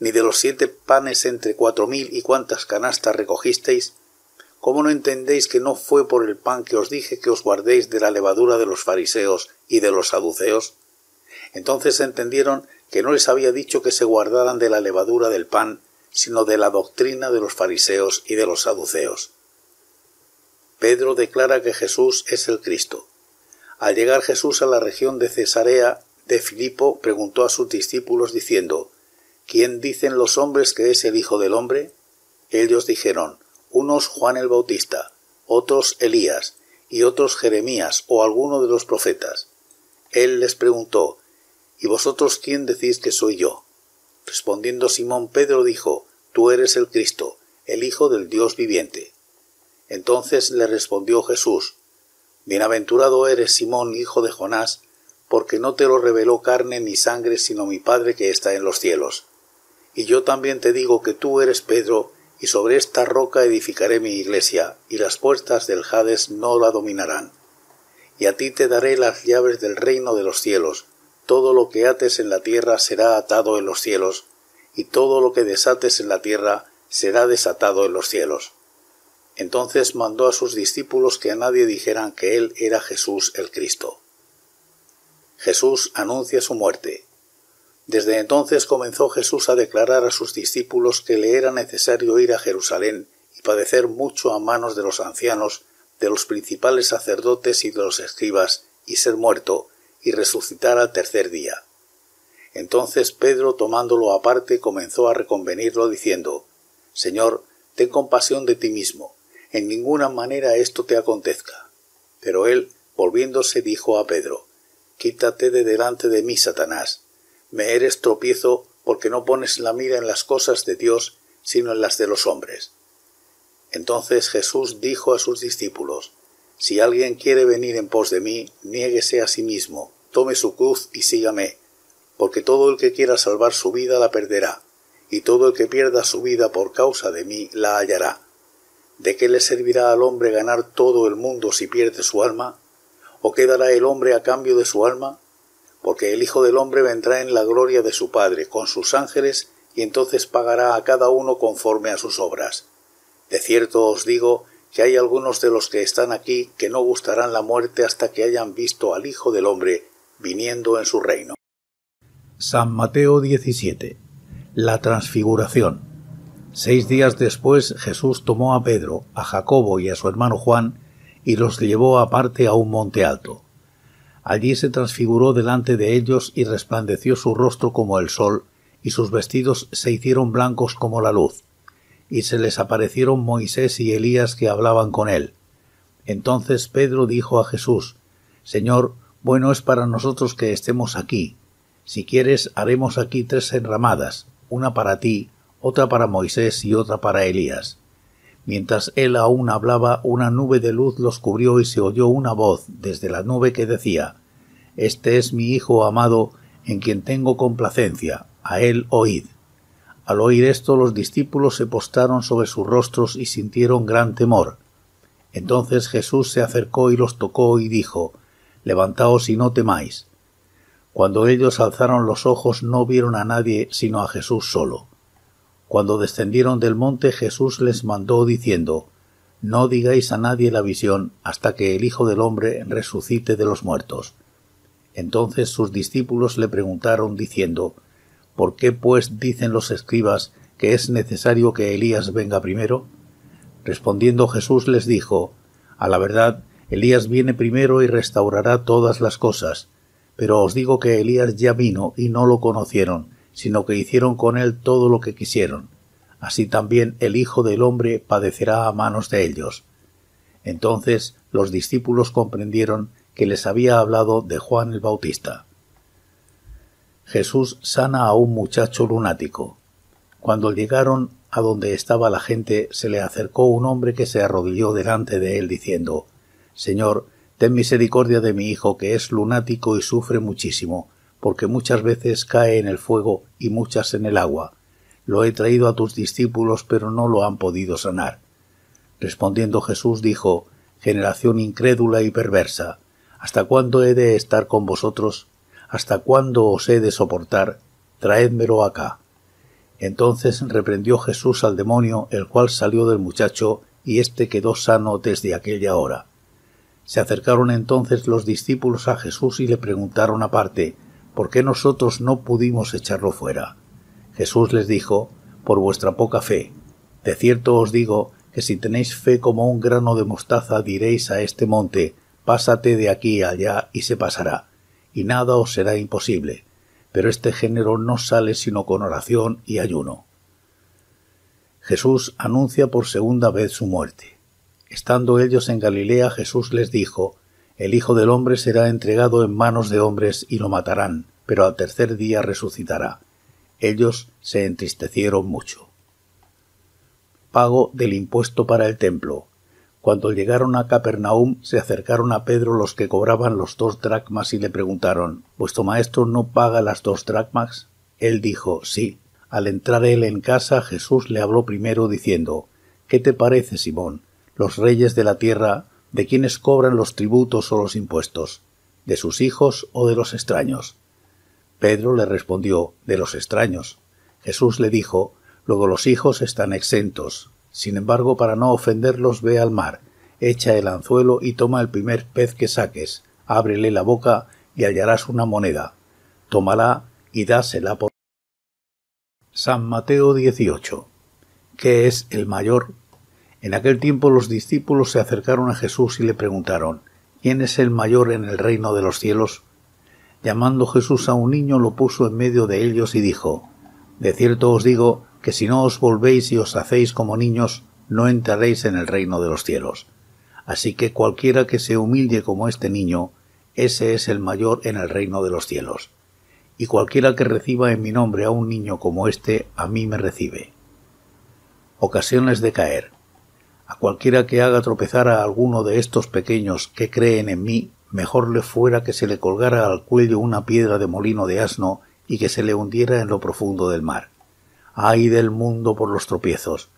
ni de los siete panes entre cuatro mil y cuantas canastas recogisteis? ¿Cómo no entendéis que no fue por el pan que os dije que os guardéis de la levadura de los fariseos y de los saduceos? Entonces entendieron que no les había dicho que se guardaran de la levadura del pan, sino de la doctrina de los fariseos y de los saduceos. Pedro declara que Jesús es el Cristo. Al llegar Jesús a la región de Cesarea de Filipo, preguntó a sus discípulos diciendo ¿Quién dicen los hombres que es el Hijo del Hombre? Ellos dijeron, unos Juan el Bautista, otros Elías, y otros Jeremías o alguno de los profetas. Él les preguntó, ¿Y vosotros quién decís que soy yo? Respondiendo Simón Pedro dijo, Tú eres el Cristo, el Hijo del Dios viviente. Entonces le respondió Jesús, Bienaventurado eres Simón, hijo de Jonás, porque no te lo reveló carne ni sangre, sino mi Padre que está en los cielos. Y yo también te digo que tú eres Pedro, y sobre esta roca edificaré mi iglesia, y las puertas del Hades no la dominarán. Y a ti te daré las llaves del reino de los cielos. Todo lo que ates en la tierra será atado en los cielos, y todo lo que desates en la tierra será desatado en los cielos. Entonces mandó a sus discípulos que a nadie dijeran que él era Jesús el Cristo. Jesús anuncia su muerte. Desde entonces comenzó Jesús a declarar a sus discípulos que le era necesario ir a Jerusalén y padecer mucho a manos de los ancianos, de los principales sacerdotes y de los escribas, y ser muerto, y resucitar al tercer día. Entonces Pedro, tomándolo aparte, comenzó a reconvenirlo, diciendo Señor, ten compasión de ti mismo, en ninguna manera esto te acontezca. Pero él, volviéndose, dijo a Pedro Quítate de delante de mí, Satanás me eres tropiezo porque no pones la mira en las cosas de Dios, sino en las de los hombres. Entonces Jesús dijo a sus discípulos, Si alguien quiere venir en pos de mí, niéguese a sí mismo, tome su cruz y sígame, porque todo el que quiera salvar su vida la perderá, y todo el que pierda su vida por causa de mí la hallará. ¿De qué le servirá al hombre ganar todo el mundo si pierde su alma? ¿O qué dará el hombre a cambio de su alma? porque el Hijo del hombre vendrá en la gloria de su Padre con sus ángeles, y entonces pagará a cada uno conforme a sus obras. De cierto os digo que hay algunos de los que están aquí que no gustarán la muerte hasta que hayan visto al Hijo del hombre viniendo en su reino. San Mateo 17. La transfiguración. Seis días después Jesús tomó a Pedro, a Jacobo y a su hermano Juan, y los llevó aparte a un monte alto Allí se transfiguró delante de ellos y resplandeció su rostro como el sol, y sus vestidos se hicieron blancos como la luz. Y se les aparecieron Moisés y Elías que hablaban con él. Entonces Pedro dijo a Jesús, Señor, bueno es para nosotros que estemos aquí. Si quieres, haremos aquí tres enramadas, una para ti, otra para Moisés y otra para Elías. Mientras él aún hablaba, una nube de luz los cubrió y se oyó una voz desde la nube que decía Este es mi Hijo amado, en quien tengo complacencia, a él oíd. Al oír esto los discípulos se postaron sobre sus rostros y sintieron gran temor. Entonces Jesús se acercó y los tocó y dijo Levantaos y no temáis. Cuando ellos alzaron los ojos no vieron a nadie sino a Jesús solo. Cuando descendieron del monte Jesús les mandó diciendo No digáis a nadie la visión hasta que el Hijo del hombre resucite de los muertos. Entonces sus discípulos le preguntaron diciendo ¿Por qué pues dicen los escribas que es necesario que Elías venga primero? Respondiendo Jesús les dijo A la verdad, Elías viene primero y restaurará todas las cosas. Pero os digo que Elías ya vino y no lo conocieron, sino que hicieron con él todo lo que quisieron. Así también el Hijo del hombre padecerá a manos de ellos. Entonces los discípulos comprendieron que les había hablado de Juan el Bautista. Jesús sana a un muchacho lunático. Cuando llegaron a donde estaba la gente, se le acercó un hombre que se arrodilló delante de él, diciendo Señor, ten misericordia de mi hijo, que es lunático y sufre muchísimo porque muchas veces cae en el fuego y muchas en el agua. Lo he traído a tus discípulos, pero no lo han podido sanar. Respondiendo Jesús dijo, Generación incrédula y perversa, ¿hasta cuándo he de estar con vosotros? ¿Hasta cuándo os he de soportar? Traédmelo acá. Entonces reprendió Jesús al demonio, el cual salió del muchacho, y éste quedó sano desde aquella hora. Se acercaron entonces los discípulos a Jesús y le preguntaron aparte ¿por qué nosotros no pudimos echarlo fuera? Jesús les dijo, por vuestra poca fe. De cierto os digo que si tenéis fe como un grano de mostaza diréis a este monte, pásate de aquí allá y se pasará, y nada os será imposible. Pero este género no sale sino con oración y ayuno. Jesús anuncia por segunda vez su muerte. Estando ellos en Galilea, Jesús les dijo, el Hijo del hombre será entregado en manos de hombres y lo matarán, pero al tercer día resucitará. Ellos se entristecieron mucho. Pago del impuesto para el templo. Cuando llegaron a Capernaum, se acercaron a Pedro los que cobraban los dos dracmas y le preguntaron ¿Vuestro maestro no paga las dos dracmas? Él dijo sí. Al entrar él en casa, Jesús le habló primero diciendo ¿Qué te parece, Simón? Los reyes de la tierra de quienes cobran los tributos o los impuestos, de sus hijos o de los extraños. Pedro le respondió, de los extraños. Jesús le dijo, luego los hijos están exentos. Sin embargo, para no ofenderlos, ve al mar, echa el anzuelo y toma el primer pez que saques, ábrele la boca y hallarás una moneda. Tómala y dásela por. San Mateo 18. ¿Qué es el mayor? En aquel tiempo los discípulos se acercaron a Jesús y le preguntaron ¿Quién es el mayor en el reino de los cielos? Llamando Jesús a un niño lo puso en medio de ellos y dijo De cierto os digo que si no os volvéis y os hacéis como niños, no entraréis en el reino de los cielos. Así que cualquiera que se humille como este niño, ese es el mayor en el reino de los cielos. Y cualquiera que reciba en mi nombre a un niño como este, a mí me recibe. Ocasiones de caer. A cualquiera que haga tropezar a alguno de estos pequeños que creen en mí, mejor le fuera que se le colgara al cuello una piedra de molino de asno y que se le hundiera en lo profundo del mar. Ay del mundo por los tropiezos.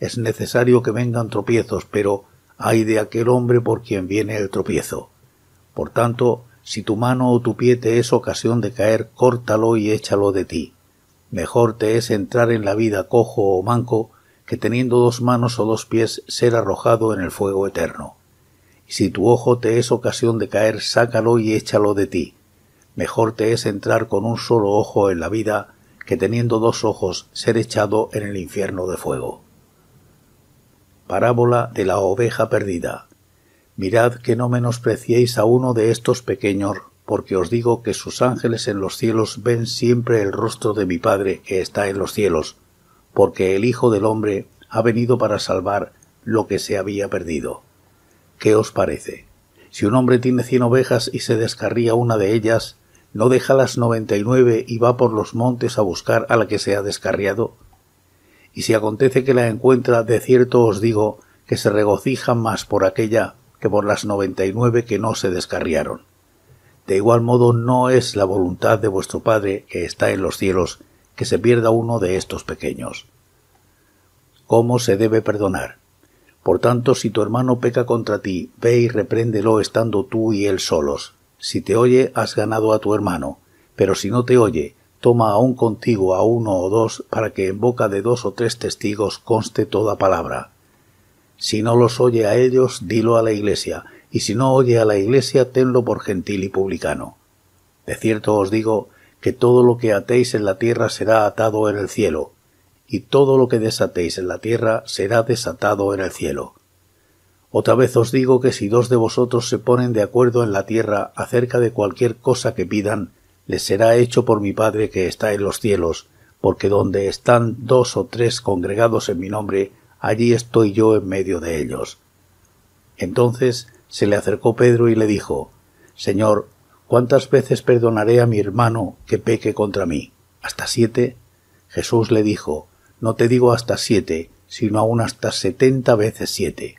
Es necesario que vengan tropiezos, pero ay de aquel hombre por quien viene el tropiezo. Por tanto, si tu mano o tu pie te es ocasión de caer, córtalo y échalo de ti. Mejor te es entrar en la vida cojo o manco que teniendo dos manos o dos pies ser arrojado en el fuego eterno. Y si tu ojo te es ocasión de caer, sácalo y échalo de ti. Mejor te es entrar con un solo ojo en la vida que teniendo dos ojos ser echado en el infierno de fuego. Parábola de la oveja perdida. Mirad que no menospreciéis a uno de estos pequeños, porque os digo que sus ángeles en los cielos ven siempre el rostro de mi Padre que está en los cielos, porque el Hijo del Hombre ha venido para salvar lo que se había perdido. ¿Qué os parece? Si un hombre tiene cien ovejas y se descarría una de ellas, ¿no deja las noventa y nueve y va por los montes a buscar a la que se ha descarriado? Y si acontece que la encuentra, de cierto os digo que se regocija más por aquella que por las noventa y nueve que no se descarriaron. De igual modo no es la voluntad de vuestro Padre que está en los cielos que se pierda uno de estos pequeños. ¿Cómo se debe perdonar? Por tanto, si tu hermano peca contra ti, ve y repréndelo estando tú y él solos. Si te oye, has ganado a tu hermano, pero si no te oye, toma aún contigo a uno o dos para que en boca de dos o tres testigos conste toda palabra. Si no los oye a ellos, dilo a la iglesia, y si no oye a la iglesia, tenlo por gentil y publicano. De cierto os digo que todo lo que atéis en la tierra será atado en el cielo, y todo lo que desatéis en la tierra será desatado en el cielo. Otra vez os digo que si dos de vosotros se ponen de acuerdo en la tierra acerca de cualquier cosa que pidan, les será hecho por mi Padre que está en los cielos, porque donde están dos o tres congregados en mi nombre, allí estoy yo en medio de ellos. Entonces se le acercó Pedro y le dijo, Señor, ¿Cuántas veces perdonaré a mi hermano que peque contra mí? ¿Hasta siete? Jesús le dijo, No te digo hasta siete, sino aún hasta setenta veces siete.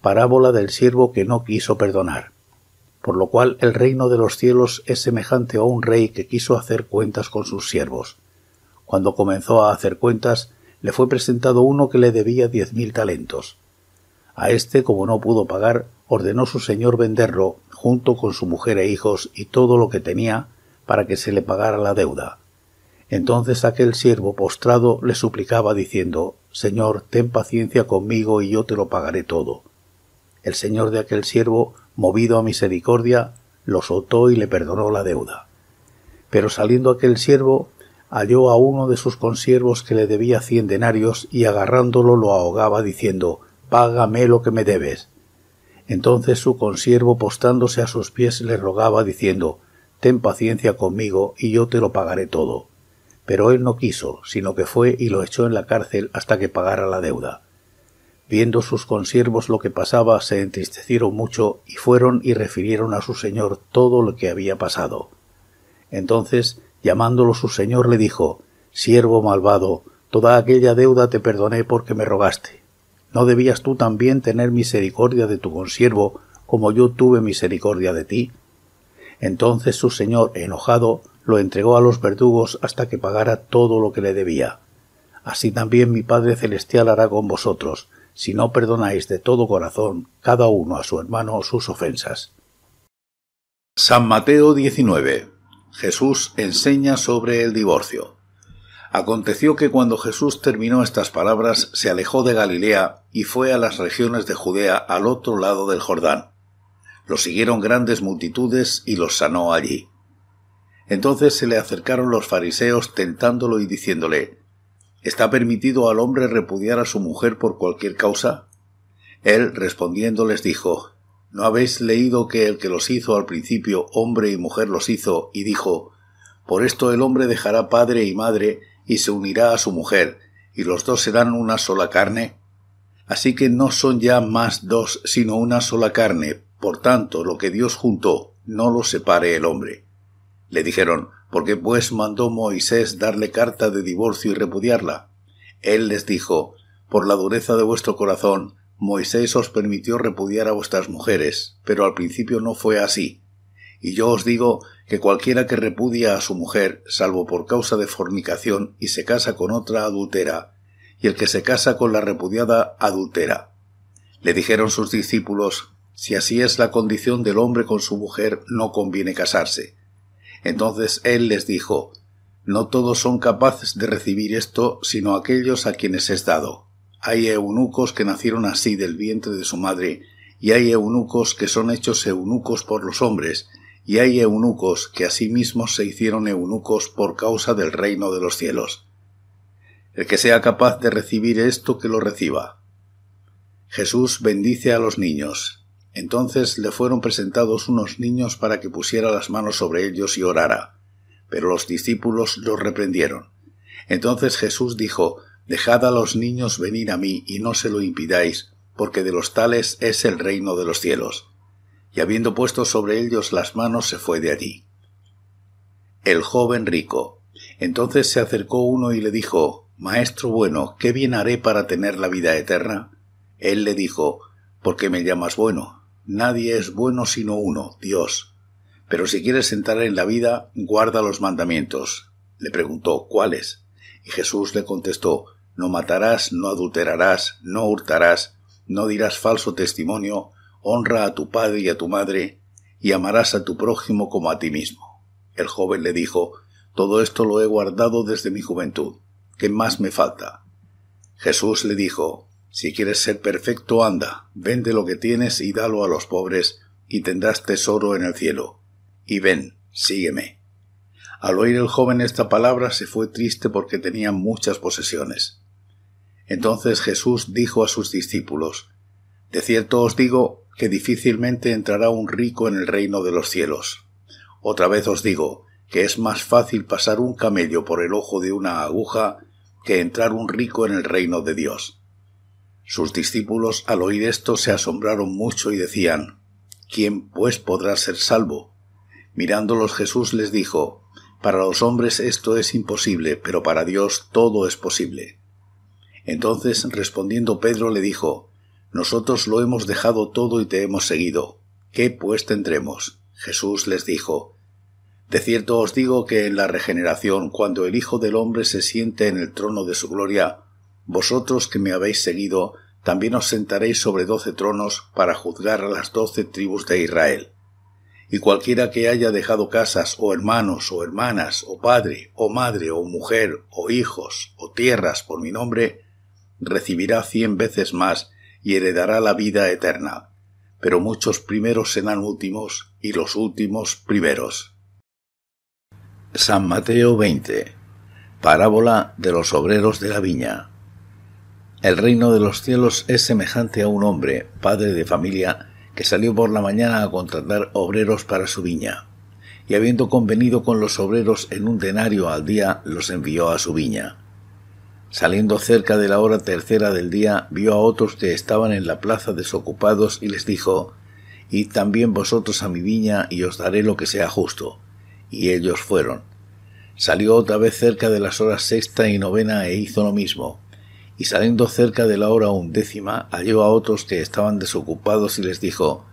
Parábola del siervo que no quiso perdonar. Por lo cual el reino de los cielos es semejante a un rey que quiso hacer cuentas con sus siervos. Cuando comenzó a hacer cuentas, le fue presentado uno que le debía diez mil talentos. A éste, como no pudo pagar, ordenó su señor venderlo junto con su mujer e hijos y todo lo que tenía, para que se le pagara la deuda. Entonces aquel siervo postrado le suplicaba diciendo Señor, ten paciencia conmigo y yo te lo pagaré todo. El señor de aquel siervo, movido a misericordia, lo soltó y le perdonó la deuda. Pero saliendo aquel siervo, halló a uno de sus consiervos que le debía cien denarios y agarrándolo lo ahogaba diciendo Págame lo que me debes. Entonces su consiervo, postándose a sus pies, le rogaba, diciendo Ten paciencia conmigo, y yo te lo pagaré todo. Pero él no quiso, sino que fue y lo echó en la cárcel hasta que pagara la deuda. Viendo sus consiervos lo que pasaba, se entristecieron mucho y fueron y refirieron a su señor todo lo que había pasado. Entonces, llamándolo su señor, le dijo Siervo malvado, toda aquella deuda te perdoné porque me rogaste ¿No debías tú también tener misericordia de tu consiervo, como yo tuve misericordia de ti? Entonces su señor, enojado, lo entregó a los verdugos hasta que pagara todo lo que le debía. Así también mi Padre Celestial hará con vosotros, si no perdonáis de todo corazón cada uno a su hermano sus ofensas. San Mateo 19. Jesús enseña sobre el divorcio. Aconteció que cuando Jesús terminó estas palabras, se alejó de Galilea y fue a las regiones de Judea al otro lado del Jordán. Lo siguieron grandes multitudes y los sanó allí. Entonces se le acercaron los fariseos tentándolo y diciéndole ¿Está permitido al hombre repudiar a su mujer por cualquier causa? Él respondiendo les dijo ¿No habéis leído que el que los hizo al principio hombre y mujer los hizo y dijo Por esto el hombre dejará padre y madre y se unirá a su mujer, y los dos serán una sola carne? Así que no son ya más dos, sino una sola carne, por tanto, lo que Dios juntó, no lo separe el hombre. Le dijeron, ¿por qué pues mandó Moisés darle carta de divorcio y repudiarla? Él les dijo, por la dureza de vuestro corazón, Moisés os permitió repudiar a vuestras mujeres, pero al principio no fue así. Y yo os digo que cualquiera que repudia a su mujer, salvo por causa de fornicación, y se casa con otra adultera, y el que se casa con la repudiada adultera. Le dijeron sus discípulos, si así es la condición del hombre con su mujer, no conviene casarse. Entonces él les dijo, No todos son capaces de recibir esto, sino aquellos a quienes es dado. Hay eunucos que nacieron así del vientre de su madre, y hay eunucos que son hechos eunucos por los hombres, y hay eunucos que asimismo se hicieron eunucos por causa del reino de los cielos. El que sea capaz de recibir esto, que lo reciba. Jesús bendice a los niños. Entonces le fueron presentados unos niños para que pusiera las manos sobre ellos y orara. Pero los discípulos los reprendieron. Entonces Jesús dijo, Dejad a los niños venir a mí y no se lo impidáis, porque de los tales es el reino de los cielos y habiendo puesto sobre ellos las manos se fue de allí. El joven rico. Entonces se acercó uno y le dijo Maestro bueno, ¿qué bien haré para tener la vida eterna? Él le dijo ¿Por qué me llamas bueno? Nadie es bueno sino uno, Dios. Pero si quieres entrar en la vida, guarda los mandamientos. Le preguntó ¿cuáles? Y Jesús le contestó No matarás, no adulterarás, no hurtarás, no dirás falso testimonio, honra a tu padre y a tu madre, y amarás a tu prójimo como a ti mismo. El joven le dijo, Todo esto lo he guardado desde mi juventud. ¿Qué más me falta? Jesús le dijo, Si quieres ser perfecto, anda, vende lo que tienes y dalo a los pobres, y tendrás tesoro en el cielo. Y ven, sígueme. Al oír el joven esta palabra se fue triste porque tenía muchas posesiones. Entonces Jesús dijo a sus discípulos, De cierto os digo que difícilmente entrará un rico en el reino de los cielos. Otra vez os digo que es más fácil pasar un camello por el ojo de una aguja que entrar un rico en el reino de Dios. Sus discípulos al oír esto se asombraron mucho y decían ¿Quién pues podrá ser salvo? Mirándolos Jesús les dijo Para los hombres esto es imposible, pero para Dios todo es posible. Entonces respondiendo Pedro le dijo nosotros lo hemos dejado todo y te hemos seguido. ¿Qué pues tendremos? Jesús les dijo, De cierto os digo que en la regeneración, cuando el Hijo del hombre se siente en el trono de su gloria, vosotros que me habéis seguido, también os sentaréis sobre doce tronos para juzgar a las doce tribus de Israel. Y cualquiera que haya dejado casas, o hermanos, o hermanas, o padre, o madre, o mujer, o hijos, o tierras por mi nombre, recibirá cien veces más y heredará la vida eterna. Pero muchos primeros serán últimos y los últimos primeros. San Mateo 20 Parábola de los obreros de la viña. El reino de los cielos es semejante a un hombre, padre de familia, que salió por la mañana a contratar obreros para su viña, y habiendo convenido con los obreros en un denario al día, los envió a su viña. Saliendo cerca de la hora tercera del día, vio a otros que estaban en la plaza desocupados y les dijo, Id también vosotros a mi viña y os daré lo que sea justo. Y ellos fueron. Salió otra vez cerca de las horas sexta y novena e hizo lo mismo. Y saliendo cerca de la hora undécima, halló a otros que estaban desocupados y les dijo,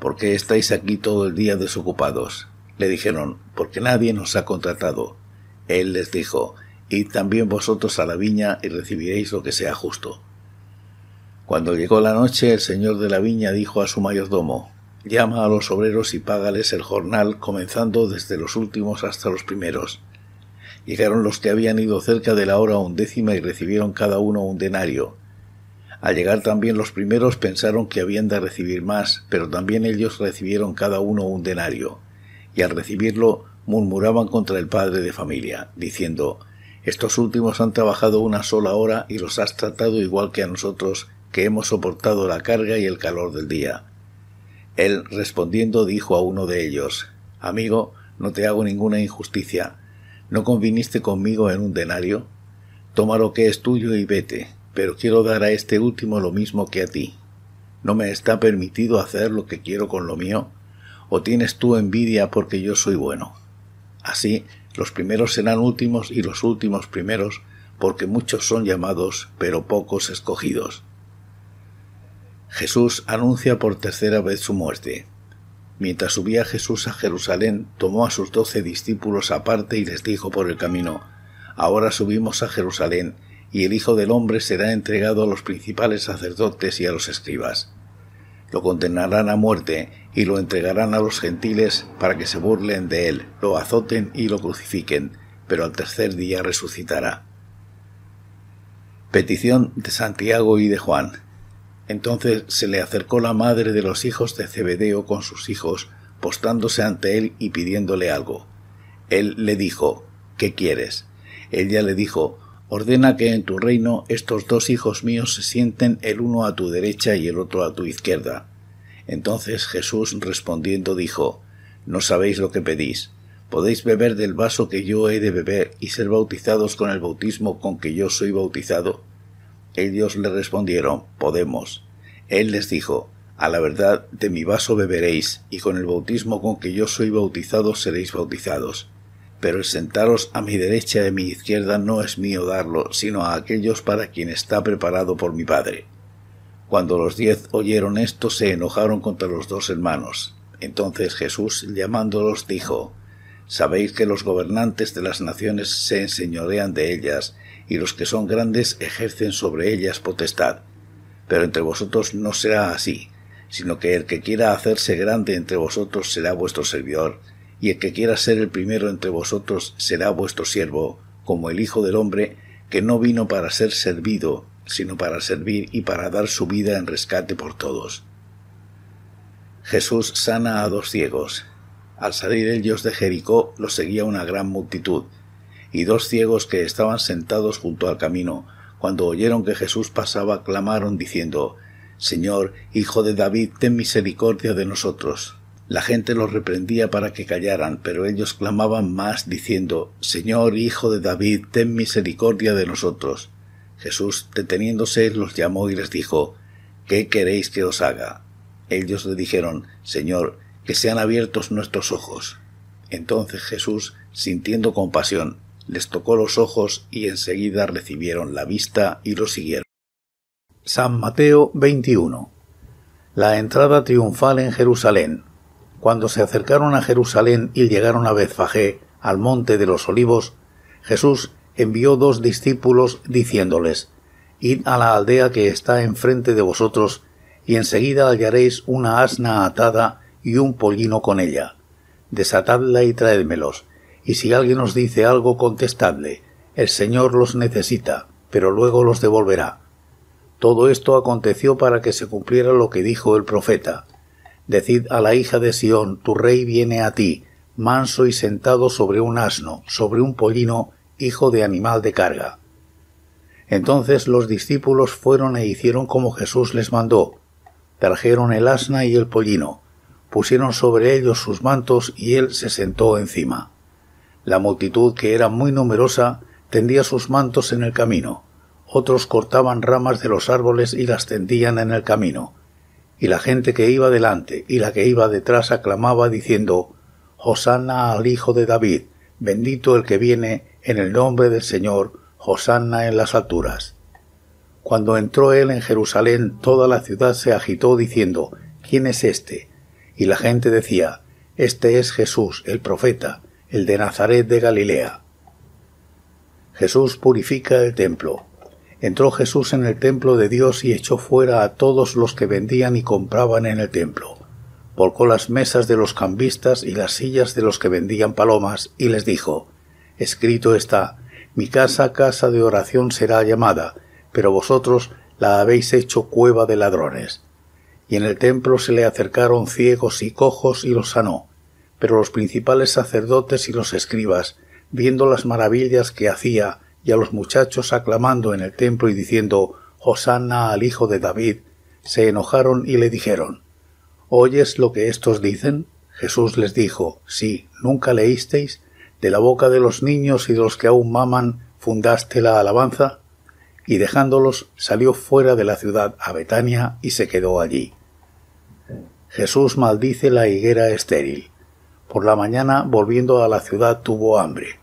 ¿Por qué estáis aquí todo el día desocupados? Le dijeron, porque nadie nos ha contratado. Él les dijo, id también vosotros a la viña y recibiréis lo que sea justo. Cuando llegó la noche, el señor de la viña dijo a su mayordomo, llama a los obreros y págales el jornal, comenzando desde los últimos hasta los primeros. Llegaron los que habían ido cerca de la hora undécima y recibieron cada uno un denario. Al llegar también los primeros pensaron que habían de recibir más, pero también ellos recibieron cada uno un denario. Y al recibirlo murmuraban contra el padre de familia, diciendo estos últimos han trabajado una sola hora y los has tratado igual que a nosotros, que hemos soportado la carga y el calor del día. Él, respondiendo, dijo a uno de ellos Amigo, no te hago ninguna injusticia. ¿No conviniste conmigo en un denario? Toma lo que es tuyo y vete, pero quiero dar a este último lo mismo que a ti. ¿No me está permitido hacer lo que quiero con lo mío? ¿O tienes tú envidia porque yo soy bueno? Así los primeros serán últimos y los últimos primeros, porque muchos son llamados, pero pocos escogidos. Jesús anuncia por tercera vez su muerte. Mientras subía Jesús a Jerusalén, tomó a sus doce discípulos aparte y les dijo por el camino, Ahora subimos a Jerusalén, y el Hijo del Hombre será entregado a los principales sacerdotes y a los escribas lo condenarán a muerte y lo entregarán a los gentiles para que se burlen de él, lo azoten y lo crucifiquen, pero al tercer día resucitará. Petición de Santiago y de Juan. Entonces se le acercó la madre de los hijos de Zebedeo con sus hijos, postándose ante él y pidiéndole algo. Él le dijo, ¿qué quieres? Ella le dijo, ordena que en tu reino estos dos hijos míos se sienten el uno a tu derecha y el otro a tu izquierda. Entonces Jesús respondiendo dijo, No sabéis lo que pedís. Podéis beber del vaso que yo he de beber y ser bautizados con el bautismo con que yo soy bautizado. Ellos le respondieron, Podemos. Él les dijo, A la verdad, de mi vaso beberéis, y con el bautismo con que yo soy bautizado seréis bautizados pero el sentaros a mi derecha y a mi izquierda no es mío darlo, sino a aquellos para quien está preparado por mi Padre. Cuando los diez oyeron esto, se enojaron contra los dos hermanos. Entonces Jesús, llamándolos, dijo, Sabéis que los gobernantes de las naciones se enseñorean de ellas, y los que son grandes ejercen sobre ellas potestad. Pero entre vosotros no será así, sino que el que quiera hacerse grande entre vosotros será vuestro servidor, y el que quiera ser el primero entre vosotros será vuestro siervo, como el Hijo del Hombre, que no vino para ser servido, sino para servir y para dar su vida en rescate por todos. Jesús sana a dos ciegos. Al salir ellos de Jericó los seguía una gran multitud, y dos ciegos que estaban sentados junto al camino, cuando oyeron que Jesús pasaba, clamaron diciendo, Señor, Hijo de David, ten misericordia de nosotros. La gente los reprendía para que callaran, pero ellos clamaban más, diciendo Señor, Hijo de David, ten misericordia de nosotros. Jesús, deteniéndose, los llamó y les dijo ¿Qué queréis que os haga? Ellos le dijeron Señor, que sean abiertos nuestros ojos. Entonces Jesús, sintiendo compasión, les tocó los ojos y enseguida recibieron la vista y lo siguieron. San Mateo 21 La entrada triunfal en Jerusalén cuando se acercaron a Jerusalén y llegaron a Betfagé, al monte de los olivos, Jesús envió dos discípulos diciéndoles, Id a la aldea que está enfrente de vosotros, y enseguida hallaréis una asna atada y un pollino con ella. Desatadla y traédmelos, y si alguien os dice algo, contestadle, el Señor los necesita, pero luego los devolverá. Todo esto aconteció para que se cumpliera lo que dijo el profeta. Decid a la hija de Sión, tu rey viene a ti, manso y sentado sobre un asno, sobre un pollino, hijo de animal de carga. Entonces los discípulos fueron e hicieron como Jesús les mandó. Trajeron el asna y el pollino, pusieron sobre ellos sus mantos y él se sentó encima. La multitud, que era muy numerosa, tendía sus mantos en el camino, otros cortaban ramas de los árboles y las tendían en el camino, y la gente que iba delante y la que iba detrás aclamaba diciendo Hosanna al Hijo de David, bendito el que viene en el nombre del Señor, Hosanna en las alturas. Cuando entró él en Jerusalén, toda la ciudad se agitó diciendo ¿Quién es este? Y la gente decía Este es Jesús, el profeta, el de Nazaret de Galilea. Jesús purifica el templo entró Jesús en el templo de Dios y echó fuera a todos los que vendían y compraban en el templo. Volcó las mesas de los cambistas y las sillas de los que vendían palomas y les dijo, Escrito está, mi casa casa de oración será llamada, pero vosotros la habéis hecho cueva de ladrones. Y en el templo se le acercaron ciegos y cojos y los sanó. Pero los principales sacerdotes y los escribas, viendo las maravillas que hacía, y a los muchachos aclamando en el templo y diciendo Hosanna al Hijo de David, se enojaron y le dijeron ¿Oyes lo que estos dicen? Jesús les dijo Sí, nunca leísteis, de la boca de los niños y de los que aún maman fundaste la alabanza. Y dejándolos salió fuera de la ciudad a Betania y se quedó allí. Jesús maldice la higuera estéril. Por la mañana, volviendo a la ciudad, tuvo hambre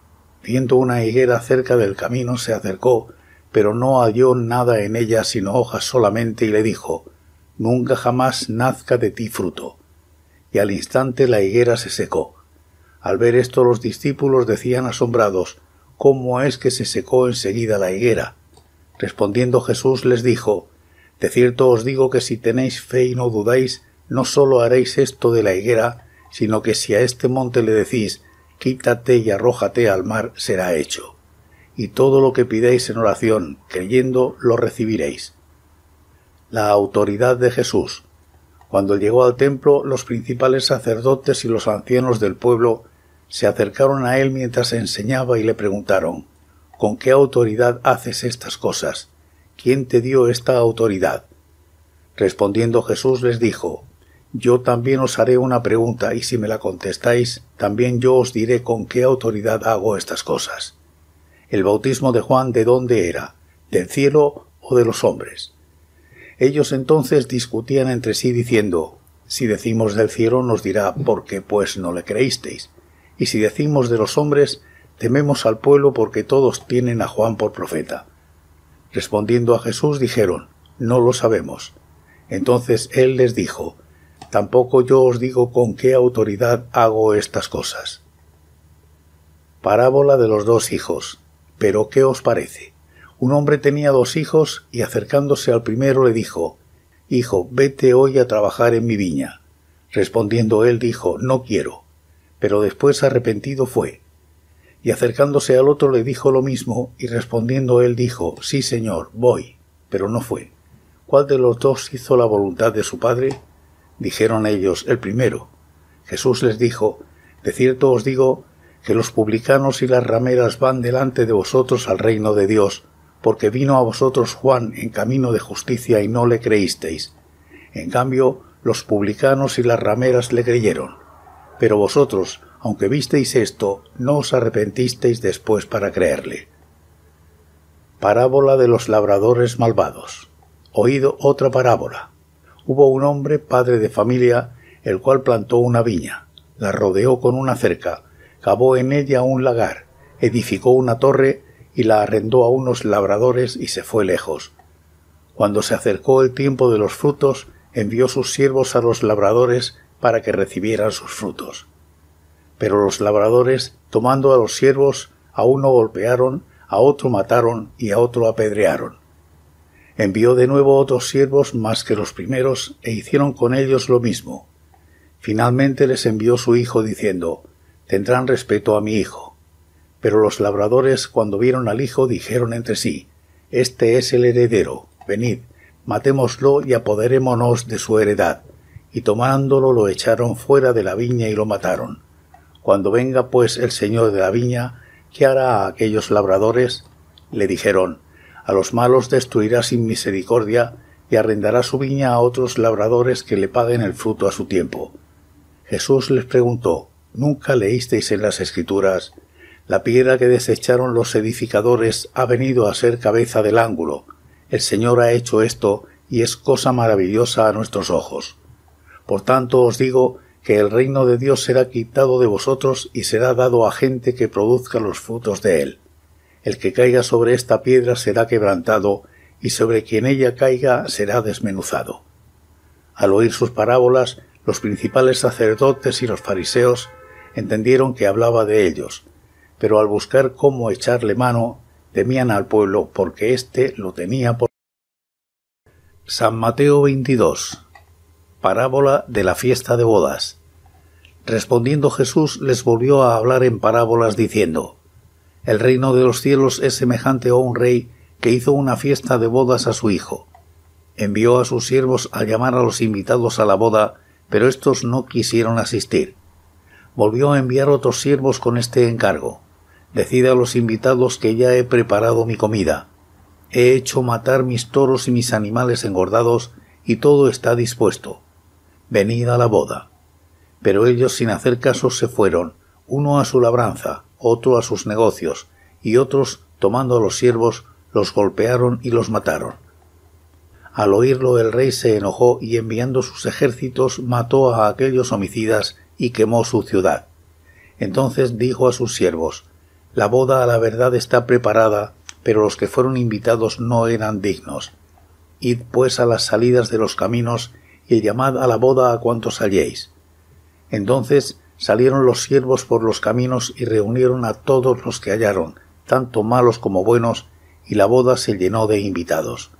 viendo una higuera cerca del camino, se acercó, pero no halló nada en ella sino hojas solamente, y le dijo Nunca jamás nazca de ti fruto. Y al instante la higuera se secó. Al ver esto los discípulos decían asombrados ¿Cómo es que se secó enseguida la higuera? Respondiendo Jesús les dijo De cierto os digo que si tenéis fe y no dudáis, no sólo haréis esto de la higuera, sino que si a este monte le decís quítate y arrójate al mar será hecho. Y todo lo que pidáis en oración, creyendo, lo recibiréis. La autoridad de Jesús. Cuando llegó al templo, los principales sacerdotes y los ancianos del pueblo se acercaron a él mientras enseñaba y le preguntaron ¿Con qué autoridad haces estas cosas? ¿Quién te dio esta autoridad? Respondiendo Jesús les dijo yo también os haré una pregunta y si me la contestáis, también yo os diré con qué autoridad hago estas cosas. El bautismo de Juan de dónde era, del cielo o de los hombres. Ellos entonces discutían entre sí diciendo, si decimos del cielo nos dirá por qué pues no le creísteis, y si decimos de los hombres, tememos al pueblo porque todos tienen a Juan por profeta. Respondiendo a Jesús dijeron, no lo sabemos. Entonces él les dijo, Tampoco yo os digo con qué autoridad hago estas cosas. Parábola de los dos hijos. Pero ¿qué os parece? Un hombre tenía dos hijos y acercándose al primero le dijo Hijo, vete hoy a trabajar en mi viña. Respondiendo él dijo No quiero. Pero después arrepentido fue. Y acercándose al otro le dijo lo mismo, y respondiendo él dijo Sí, señor, voy. Pero no fue. ¿Cuál de los dos hizo la voluntad de su padre? Dijeron ellos, el primero. Jesús les dijo, De cierto os digo que los publicanos y las rameras van delante de vosotros al reino de Dios, porque vino a vosotros Juan en camino de justicia y no le creísteis. En cambio, los publicanos y las rameras le creyeron. Pero vosotros, aunque visteis esto, no os arrepentisteis después para creerle. Parábola de los labradores malvados. Oído otra parábola hubo un hombre padre de familia, el cual plantó una viña, la rodeó con una cerca, cavó en ella un lagar, edificó una torre y la arrendó a unos labradores y se fue lejos. Cuando se acercó el tiempo de los frutos, envió sus siervos a los labradores para que recibieran sus frutos. Pero los labradores, tomando a los siervos, a uno golpearon, a otro mataron y a otro apedrearon. Envió de nuevo otros siervos más que los primeros, e hicieron con ellos lo mismo. Finalmente les envió su hijo diciendo Tendrán respeto a mi hijo. Pero los labradores, cuando vieron al hijo, dijeron entre sí Este es el heredero, venid, matémoslo y apoderémonos de su heredad. Y tomándolo lo echaron fuera de la viña y lo mataron. Cuando venga pues el señor de la viña, ¿qué hará a aquellos labradores? Le dijeron a los malos destruirá sin misericordia y arrendará su viña a otros labradores que le paguen el fruto a su tiempo. Jesús les preguntó, ¿Nunca leísteis en las Escrituras? La piedra que desecharon los edificadores ha venido a ser cabeza del ángulo. El Señor ha hecho esto y es cosa maravillosa a nuestros ojos. Por tanto os digo que el reino de Dios será quitado de vosotros y será dado a gente que produzca los frutos de él. El que caiga sobre esta piedra será quebrantado, y sobre quien ella caiga será desmenuzado. Al oír sus parábolas, los principales sacerdotes y los fariseos entendieron que hablaba de ellos, pero al buscar cómo echarle mano, temían al pueblo porque éste lo tenía por. San Mateo 22 Parábola de la fiesta de bodas. Respondiendo Jesús les volvió a hablar en parábolas diciendo el reino de los cielos es semejante a un rey que hizo una fiesta de bodas a su hijo. Envió a sus siervos a llamar a los invitados a la boda, pero estos no quisieron asistir. Volvió a enviar otros siervos con este encargo. Decid a los invitados que ya he preparado mi comida. He hecho matar mis toros y mis animales engordados, y todo está dispuesto. Venid a la boda. Pero ellos sin hacer caso se fueron, uno a su labranza, otro a sus negocios, y otros, tomando a los siervos, los golpearon y los mataron. Al oírlo el rey se enojó y enviando sus ejércitos mató a aquellos homicidas y quemó su ciudad. Entonces dijo a sus siervos La boda a la verdad está preparada, pero los que fueron invitados no eran dignos. Id pues a las salidas de los caminos y llamad a la boda a cuantos halléis. Entonces Salieron los siervos por los caminos y reunieron a todos los que hallaron, tanto malos como buenos, y la boda se llenó de invitados.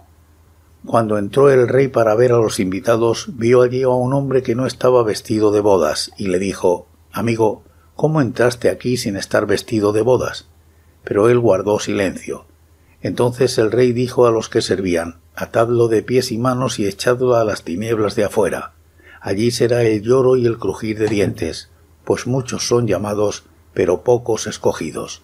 Cuando entró el rey para ver a los invitados, vio allí a un hombre que no estaba vestido de bodas, y le dijo Amigo, ¿cómo entraste aquí sin estar vestido de bodas? Pero él guardó silencio. Entonces el rey dijo a los que servían Atadlo de pies y manos y echadlo a las tinieblas de afuera. Allí será el lloro y el crujir de dientes, pues muchos son llamados, pero pocos escogidos.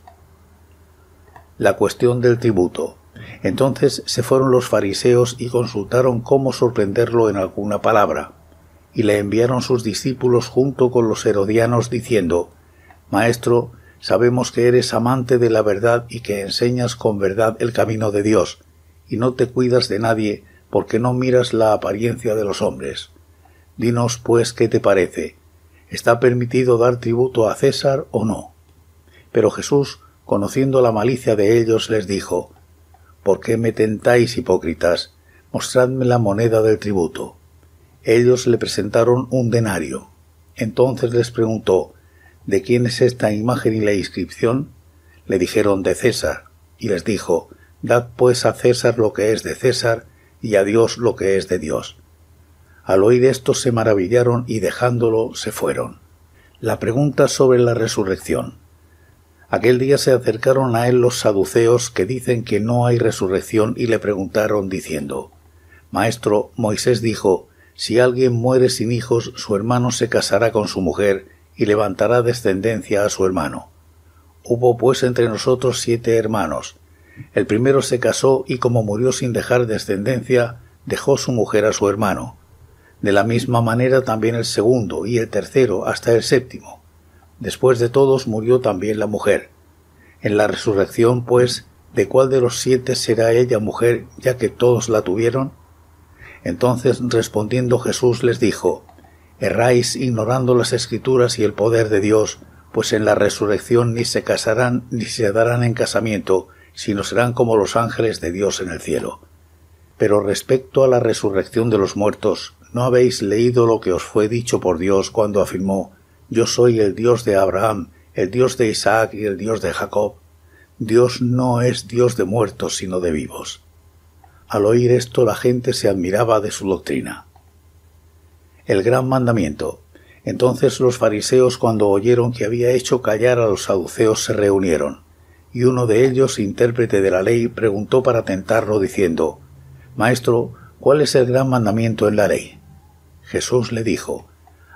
La cuestión del tributo. Entonces se fueron los fariseos y consultaron cómo sorprenderlo en alguna palabra. Y le enviaron sus discípulos junto con los herodianos diciendo, Maestro, sabemos que eres amante de la verdad y que enseñas con verdad el camino de Dios, y no te cuidas de nadie porque no miras la apariencia de los hombres. Dinos, pues, qué te parece está permitido dar tributo a César o no. Pero Jesús, conociendo la malicia de ellos, les dijo ¿Por qué me tentáis, hipócritas? Mostradme la moneda del tributo. Ellos le presentaron un denario. Entonces les preguntó ¿De quién es esta imagen y la inscripción? Le dijeron de César, y les dijo Dad pues a César lo que es de César, y a Dios lo que es de Dios. Al oír esto se maravillaron y dejándolo se fueron. La pregunta sobre la resurrección. Aquel día se acercaron a él los saduceos que dicen que no hay resurrección y le preguntaron diciendo, Maestro, Moisés dijo, si alguien muere sin hijos, su hermano se casará con su mujer y levantará descendencia a su hermano. Hubo pues entre nosotros siete hermanos. El primero se casó y como murió sin dejar descendencia, dejó su mujer a su hermano. De la misma manera también el segundo y el tercero hasta el séptimo. Después de todos murió también la mujer. En la resurrección, pues, ¿de cuál de los siete será ella mujer, ya que todos la tuvieron? Entonces respondiendo Jesús les dijo, Erráis ignorando las escrituras y el poder de Dios, pues en la resurrección ni se casarán ni se darán en casamiento, sino serán como los ángeles de Dios en el cielo. Pero respecto a la resurrección de los muertos, ¿No habéis leído lo que os fue dicho por Dios cuando afirmó Yo soy el Dios de Abraham, el Dios de Isaac y el Dios de Jacob? Dios no es Dios de muertos, sino de vivos. Al oír esto la gente se admiraba de su doctrina. El gran mandamiento. Entonces los fariseos, cuando oyeron que había hecho callar a los saduceos, se reunieron, y uno de ellos, intérprete de la ley, preguntó para tentarlo, diciendo Maestro, ¿cuál es el gran mandamiento en la ley? Jesús le dijo,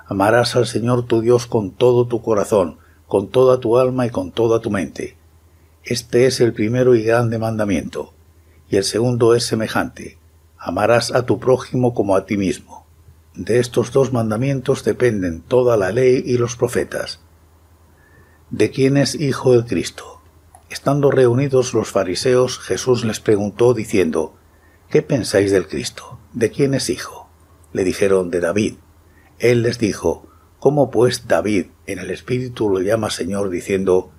Amarás al Señor tu Dios con todo tu corazón, con toda tu alma y con toda tu mente. Este es el primero y grande mandamiento, y el segundo es semejante. Amarás a tu prójimo como a ti mismo. De estos dos mandamientos dependen toda la ley y los profetas. ¿De quién es hijo el Cristo? Estando reunidos los fariseos, Jesús les preguntó diciendo, ¿Qué pensáis del Cristo? ¿De quién es hijo? le dijeron de David. Él les dijo, ¿Cómo pues David en el Espíritu lo llama Señor diciendo,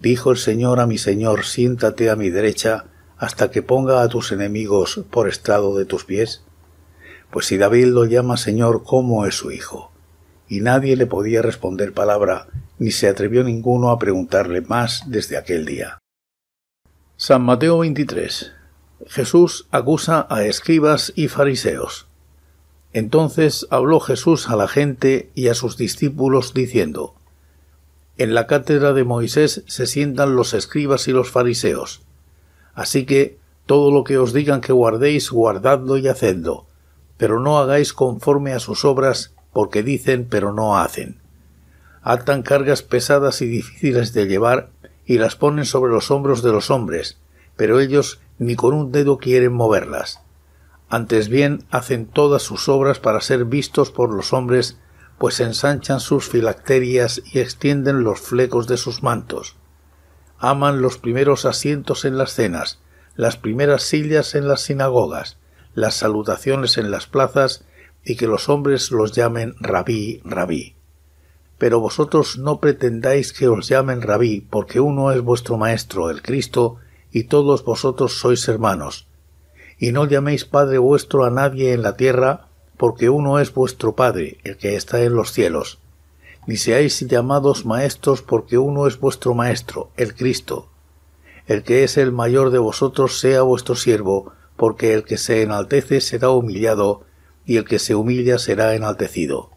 Dijo el Señor a mi Señor, siéntate a mi derecha, hasta que ponga a tus enemigos por estrado de tus pies? Pues si David lo llama Señor, ¿cómo es su hijo? Y nadie le podía responder palabra, ni se atrevió ninguno a preguntarle más desde aquel día. San Mateo 23. Jesús acusa a escribas y fariseos. Entonces habló Jesús a la gente y a sus discípulos diciendo, En la cátedra de Moisés se sientan los escribas y los fariseos. Así que todo lo que os digan que guardéis, guardadlo y hacedlo, pero no hagáis conforme a sus obras, porque dicen pero no hacen. Actan cargas pesadas y difíciles de llevar y las ponen sobre los hombros de los hombres, pero ellos ni con un dedo quieren moverlas antes bien hacen todas sus obras para ser vistos por los hombres, pues ensanchan sus filacterias y extienden los flecos de sus mantos. Aman los primeros asientos en las cenas, las primeras sillas en las sinagogas, las salutaciones en las plazas y que los hombres los llamen rabí, rabí. Pero vosotros no pretendáis que os llamen rabí, porque uno es vuestro maestro, el Cristo, y todos vosotros sois hermanos y no llaméis Padre vuestro a nadie en la tierra, porque uno es vuestro Padre, el que está en los cielos. Ni seáis llamados maestros, porque uno es vuestro Maestro, el Cristo. El que es el mayor de vosotros sea vuestro siervo, porque el que se enaltece será humillado, y el que se humilla será enaltecido.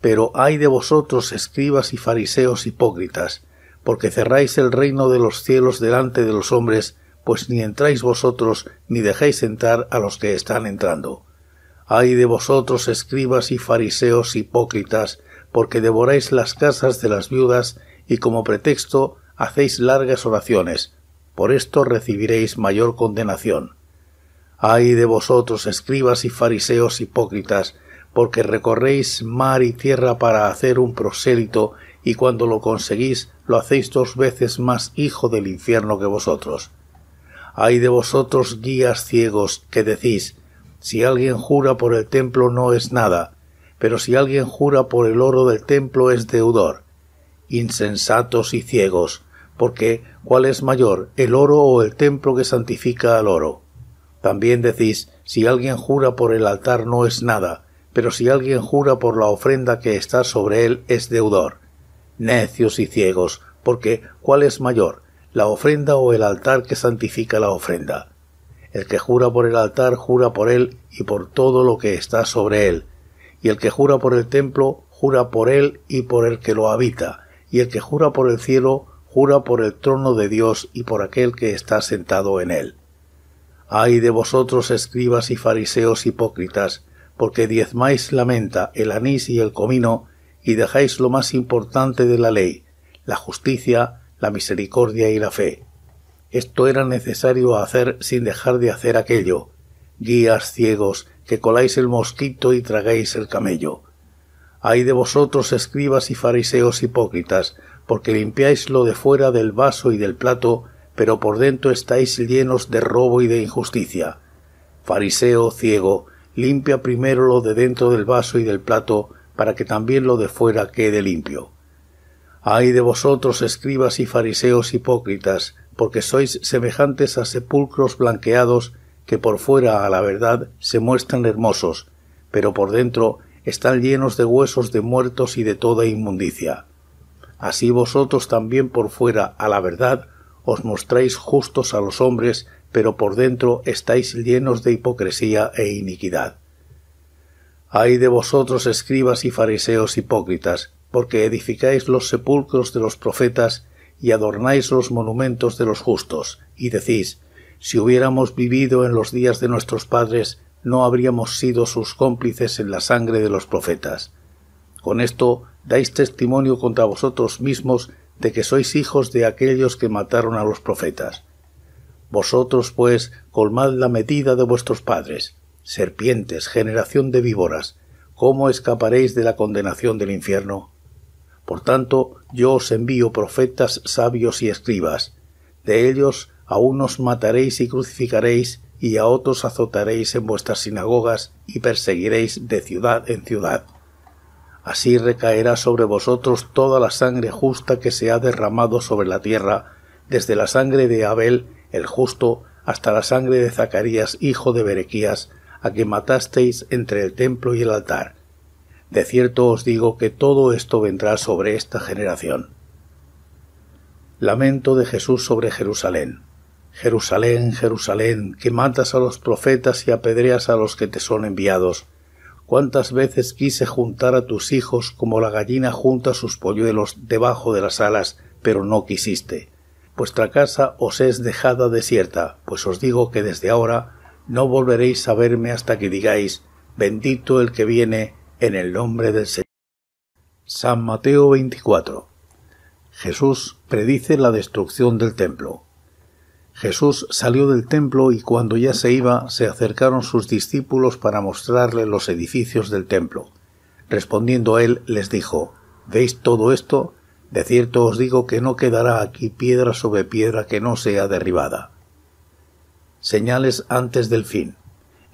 Pero ay de vosotros, escribas y fariseos hipócritas, porque cerráis el reino de los cielos delante de los hombres, pues ni entráis vosotros ni dejéis entrar a los que están entrando. Ay de vosotros, escribas y fariseos hipócritas, porque devoráis las casas de las viudas y como pretexto hacéis largas oraciones. Por esto recibiréis mayor condenación. Ay de vosotros, escribas y fariseos hipócritas, porque recorréis mar y tierra para hacer un prosélito, y cuando lo conseguís lo hacéis dos veces más hijo del infierno que vosotros. Ay de vosotros guías ciegos que decís si alguien jura por el templo no es nada, pero si alguien jura por el oro del templo es deudor. Insensatos y ciegos, porque ¿cuál es mayor, el oro o el templo que santifica al oro? También decís, si alguien jura por el altar no es nada, pero si alguien jura por la ofrenda que está sobre él es deudor. Necios y ciegos, porque ¿cuál es mayor, la ofrenda o el altar que santifica la ofrenda. El que jura por el altar jura por él y por todo lo que está sobre él. Y el que jura por el templo jura por él y por el que lo habita. Y el que jura por el cielo jura por el trono de Dios y por aquel que está sentado en él. Ay de vosotros escribas y fariseos hipócritas, porque diezmáis la menta, el anís y el comino, y dejáis lo más importante de la ley, la justicia, la misericordia y la fe. Esto era necesario hacer sin dejar de hacer aquello. Guías ciegos, que coláis el mosquito y tragáis el camello. Ay de vosotros, escribas y fariseos hipócritas, porque limpiáis lo de fuera del vaso y del plato, pero por dentro estáis llenos de robo y de injusticia. Fariseo ciego, limpia primero lo de dentro del vaso y del plato, para que también lo de fuera quede limpio. Ay de vosotros, escribas y fariseos hipócritas, porque sois semejantes a sepulcros blanqueados que por fuera a la verdad se muestran hermosos, pero por dentro están llenos de huesos de muertos y de toda inmundicia. Así vosotros también por fuera a la verdad os mostráis justos a los hombres, pero por dentro estáis llenos de hipocresía e iniquidad. Ay de vosotros, escribas y fariseos hipócritas, porque edificáis los sepulcros de los profetas y adornáis los monumentos de los justos, y decís, si hubiéramos vivido en los días de nuestros padres, no habríamos sido sus cómplices en la sangre de los profetas. Con esto dais testimonio contra vosotros mismos de que sois hijos de aquellos que mataron a los profetas. Vosotros, pues, colmad la medida de vuestros padres, serpientes, generación de víboras, ¿cómo escaparéis de la condenación del infierno? Por tanto, yo os envío profetas sabios y escribas. De ellos a unos mataréis y crucificaréis, y a otros azotaréis en vuestras sinagogas y perseguiréis de ciudad en ciudad. Así recaerá sobre vosotros toda la sangre justa que se ha derramado sobre la tierra, desde la sangre de Abel, el justo, hasta la sangre de Zacarías, hijo de Berequías, a que matasteis entre el templo y el altar. De cierto os digo que todo esto vendrá sobre esta generación. Lamento de Jesús sobre Jerusalén. Jerusalén, Jerusalén, que matas a los profetas y apedreas a los que te son enviados. Cuántas veces quise juntar a tus hijos como la gallina junta sus polluelos debajo de las alas, pero no quisiste. Vuestra casa os es dejada desierta, pues os digo que desde ahora no volveréis a verme hasta que digáis Bendito el que viene en el nombre del Señor. San Mateo 24. Jesús predice la destrucción del templo. Jesús salió del templo y cuando ya se iba, se acercaron sus discípulos para mostrarle los edificios del templo. Respondiendo a él, les dijo, ¿Veis todo esto? De cierto os digo que no quedará aquí piedra sobre piedra que no sea derribada. Señales antes del fin.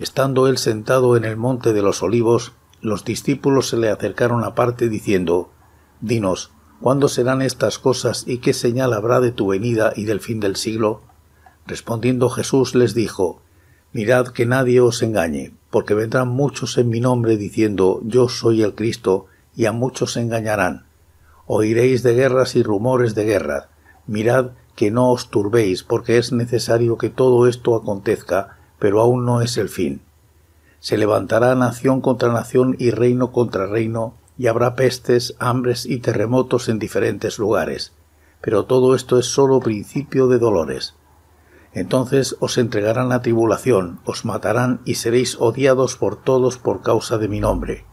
Estando él sentado en el monte de los olivos, los discípulos se le acercaron aparte diciendo, Dinos, ¿cuándo serán estas cosas y qué señal habrá de tu venida y del fin del siglo? Respondiendo Jesús les dijo, Mirad que nadie os engañe, porque vendrán muchos en mi nombre diciendo, Yo soy el Cristo, y a muchos engañarán. Oiréis de guerras y rumores de guerra. Mirad que no os turbéis, porque es necesario que todo esto acontezca, pero aún no es el fin. Se levantará nación contra nación y reino contra reino, y habrá pestes, hambres y terremotos en diferentes lugares. Pero todo esto es sólo principio de dolores. Entonces os entregarán a tribulación, os matarán y seréis odiados por todos por causa de mi nombre.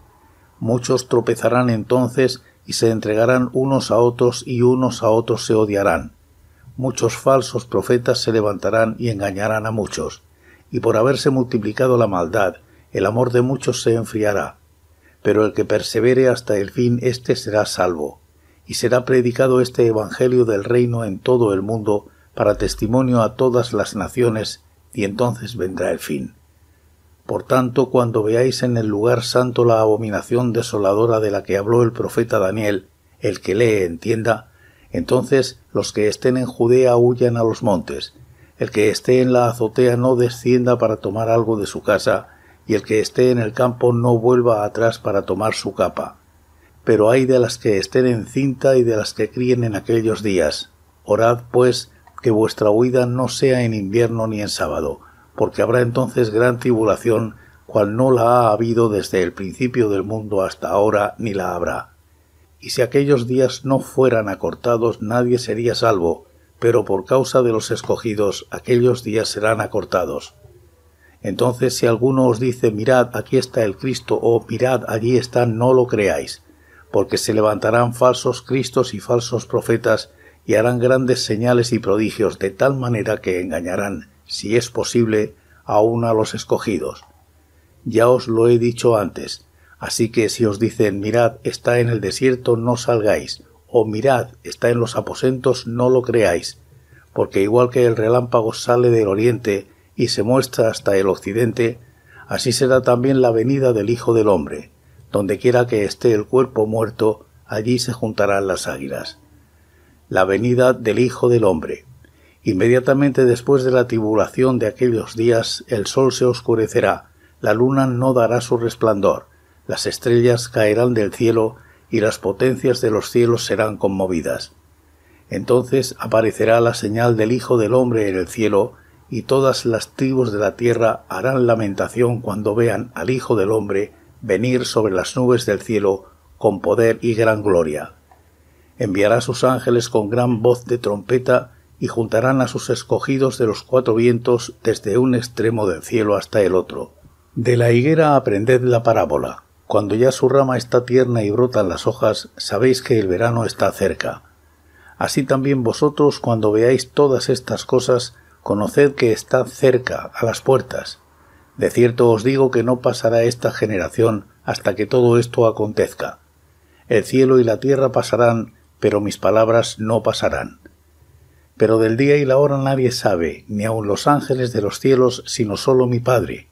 Muchos tropezarán entonces y se entregarán unos a otros y unos a otros se odiarán. Muchos falsos profetas se levantarán y engañarán a muchos. Y por haberse multiplicado la maldad, el amor de muchos se enfriará, pero el que persevere hasta el fin, éste será salvo, y será predicado este Evangelio del reino en todo el mundo, para testimonio a todas las naciones, y entonces vendrá el fin. Por tanto, cuando veáis en el lugar santo la abominación desoladora de la que habló el profeta Daniel, el que lee entienda, entonces los que estén en Judea huyan a los montes, el que esté en la azotea no descienda para tomar algo de su casa, y el que esté en el campo no vuelva atrás para tomar su capa. Pero hay de las que estén en cinta y de las que críen en aquellos días. Orad, pues, que vuestra huida no sea en invierno ni en sábado, porque habrá entonces gran tribulación, cual no la ha habido desde el principio del mundo hasta ahora, ni la habrá. Y si aquellos días no fueran acortados, nadie sería salvo, pero por causa de los escogidos, aquellos días serán acortados. Entonces si alguno os dice mirad aquí está el Cristo o mirad allí está, no lo creáis, porque se levantarán falsos Cristos y falsos profetas y harán grandes señales y prodigios de tal manera que engañarán, si es posible, aún a los escogidos. Ya os lo he dicho antes, así que si os dicen mirad está en el desierto, no salgáis, o mirad está en los aposentos, no lo creáis, porque igual que el relámpago sale del oriente, y se muestra hasta el occidente, así será también la venida del Hijo del Hombre. Donde quiera que esté el cuerpo muerto, allí se juntarán las águilas. La venida del Hijo del Hombre. Inmediatamente después de la tribulación de aquellos días, el sol se oscurecerá, la luna no dará su resplandor, las estrellas caerán del cielo y las potencias de los cielos serán conmovidas. Entonces aparecerá la señal del Hijo del Hombre en el cielo, y todas las tribus de la tierra harán lamentación cuando vean al Hijo del hombre venir sobre las nubes del cielo con poder y gran gloria. Enviará sus ángeles con gran voz de trompeta y juntarán a sus escogidos de los cuatro vientos desde un extremo del cielo hasta el otro. De la higuera aprended la parábola. Cuando ya su rama está tierna y brotan las hojas, sabéis que el verano está cerca. Así también vosotros, cuando veáis todas estas cosas, conoced que está cerca, a las puertas. De cierto os digo que no pasará esta generación hasta que todo esto acontezca. El cielo y la tierra pasarán, pero mis palabras no pasarán. Pero del día y la hora nadie sabe, ni aun los ángeles de los cielos, sino solo mi Padre.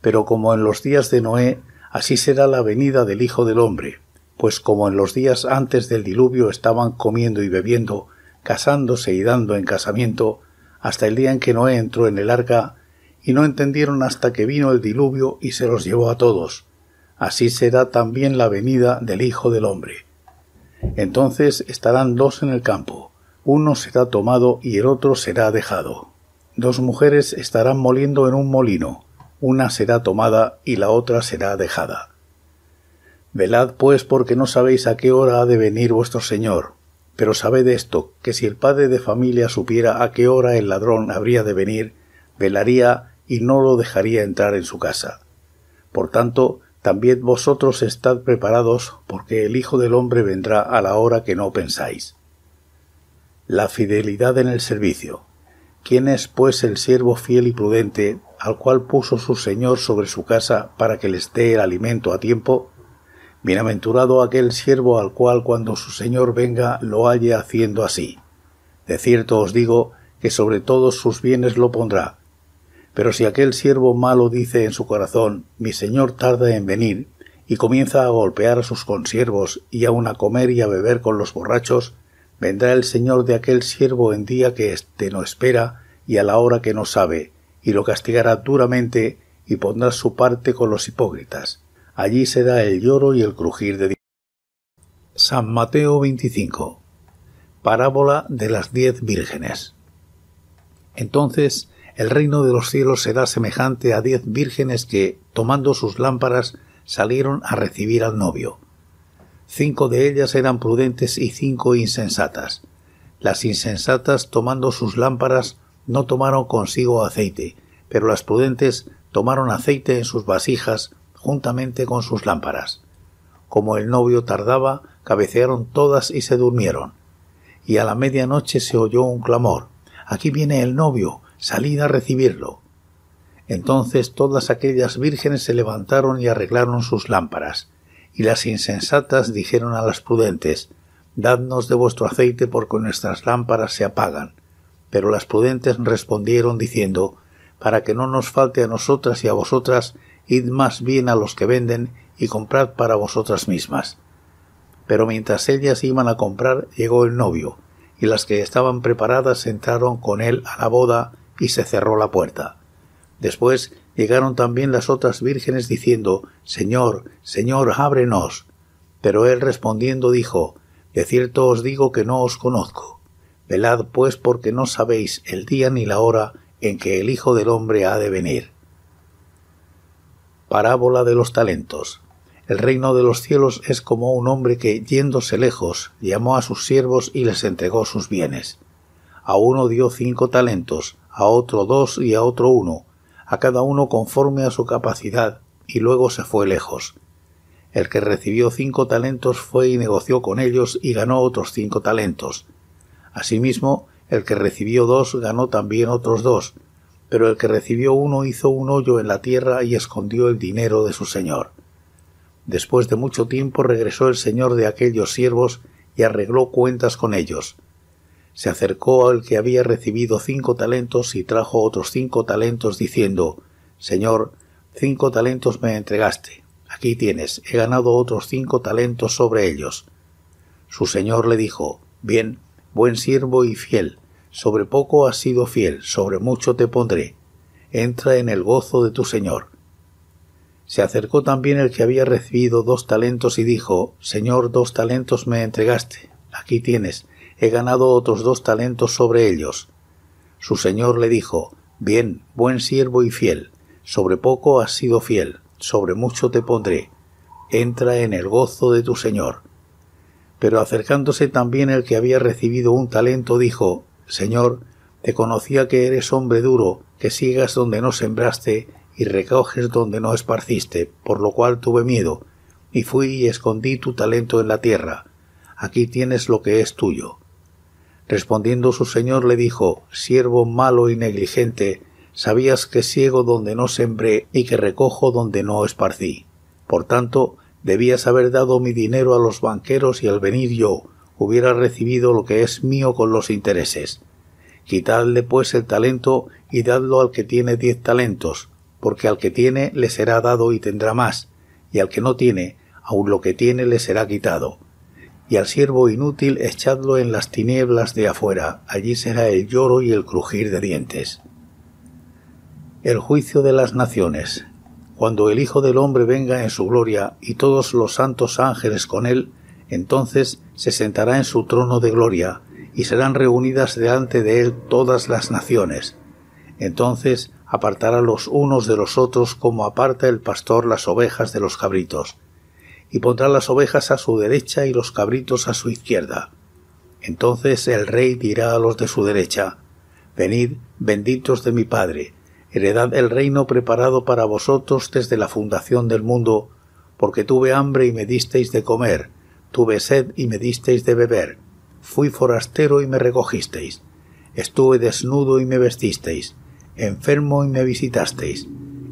Pero como en los días de Noé, así será la venida del Hijo del Hombre, pues como en los días antes del diluvio estaban comiendo y bebiendo, casándose y dando en casamiento, hasta el día en que Noé entró en el arca, y no entendieron hasta que vino el diluvio y se los llevó a todos. Así será también la venida del Hijo del Hombre. Entonces estarán dos en el campo, uno será tomado y el otro será dejado. Dos mujeres estarán moliendo en un molino, una será tomada y la otra será dejada. Velad pues porque no sabéis a qué hora ha de venir vuestro Señor. Pero sabed esto, que si el padre de familia supiera a qué hora el ladrón habría de venir, velaría y no lo dejaría entrar en su casa. Por tanto, también vosotros estad preparados, porque el Hijo del hombre vendrá a la hora que no pensáis. La fidelidad en el servicio. ¿Quién es, pues, el siervo fiel y prudente, al cual puso su Señor sobre su casa para que les dé el alimento a tiempo? Bienaventurado aquel siervo al cual cuando su Señor venga lo halle haciendo así. De cierto os digo que sobre todos sus bienes lo pondrá. Pero si aquel siervo malo dice en su corazón Mi Señor tarda en venir, y comienza a golpear a sus consiervos y aun a comer y a beber con los borrachos, vendrá el Señor de aquel siervo en día que éste no espera y a la hora que no sabe, y lo castigará duramente y pondrá su parte con los hipócritas. Allí se da el lloro y el crujir de Dios. San Mateo 25. Parábola de las diez vírgenes. Entonces el reino de los cielos será semejante a diez vírgenes que, tomando sus lámparas, salieron a recibir al novio. Cinco de ellas eran prudentes y cinco insensatas. Las insensatas, tomando sus lámparas, no tomaron consigo aceite, pero las prudentes tomaron aceite en sus vasijas juntamente con sus lámparas. Como el novio tardaba, cabecearon todas y se durmieron. Y a la medianoche se oyó un clamor Aquí viene el novio, salid a recibirlo. Entonces todas aquellas vírgenes se levantaron y arreglaron sus lámparas, y las insensatas dijeron a las prudentes Dadnos de vuestro aceite porque nuestras lámparas se apagan. Pero las prudentes respondieron diciendo Para que no nos falte a nosotras y a vosotras id más bien a los que venden y comprad para vosotras mismas. Pero mientras ellas iban a comprar llegó el novio, y las que estaban preparadas entraron con él a la boda y se cerró la puerta. Después llegaron también las otras vírgenes diciendo Señor, Señor, ábrenos. Pero él respondiendo dijo De cierto os digo que no os conozco. Velad pues porque no sabéis el día ni la hora en que el Hijo del hombre ha de venir parábola de los talentos. El reino de los cielos es como un hombre que, yéndose lejos, llamó a sus siervos y les entregó sus bienes. A uno dio cinco talentos, a otro dos y a otro uno, a cada uno conforme a su capacidad, y luego se fue lejos. El que recibió cinco talentos fue y negoció con ellos y ganó otros cinco talentos. Asimismo, el que recibió dos ganó también otros dos, pero el que recibió uno hizo un hoyo en la tierra y escondió el dinero de su señor. Después de mucho tiempo regresó el señor de aquellos siervos y arregló cuentas con ellos. Se acercó al que había recibido cinco talentos y trajo otros cinco talentos diciendo Señor, cinco talentos me entregaste. Aquí tienes, he ganado otros cinco talentos sobre ellos. Su señor le dijo Bien, buen siervo y fiel sobre poco has sido fiel, sobre mucho te pondré. Entra en el gozo de tu Señor. Se acercó también el que había recibido dos talentos y dijo, Señor, dos talentos me entregaste. Aquí tienes, he ganado otros dos talentos sobre ellos. Su Señor le dijo, Bien, buen siervo y fiel, sobre poco has sido fiel, sobre mucho te pondré. Entra en el gozo de tu Señor. Pero acercándose también el que había recibido un talento, dijo, Señor, te conocía que eres hombre duro, que sigas donde no sembraste y recoges donde no esparciste, por lo cual tuve miedo, y fui y escondí tu talento en la tierra. Aquí tienes lo que es tuyo. Respondiendo su señor le dijo, siervo malo y negligente, sabías que ciego donde no sembré y que recojo donde no esparcí. Por tanto, debías haber dado mi dinero a los banqueros y al venir yo, hubiera recibido lo que es mío con los intereses. Quitadle pues el talento y dadlo al que tiene diez talentos, porque al que tiene le será dado y tendrá más, y al que no tiene, aun lo que tiene le será quitado. Y al siervo inútil echadlo en las tinieblas de afuera, allí será el lloro y el crujir de dientes. El juicio de las naciones. Cuando el Hijo del Hombre venga en su gloria y todos los santos ángeles con él, entonces se sentará en su trono de gloria, y serán reunidas delante de él todas las naciones. Entonces apartará los unos de los otros como aparta el pastor las ovejas de los cabritos, y pondrá las ovejas a su derecha y los cabritos a su izquierda. Entonces el rey dirá a los de su derecha, Venid, benditos de mi Padre, heredad el reino preparado para vosotros desde la fundación del mundo, porque tuve hambre y me disteis de comer, Tuve sed y me disteis de beber. Fui forastero y me recogisteis. Estuve desnudo y me vestisteis. Enfermo y me visitasteis.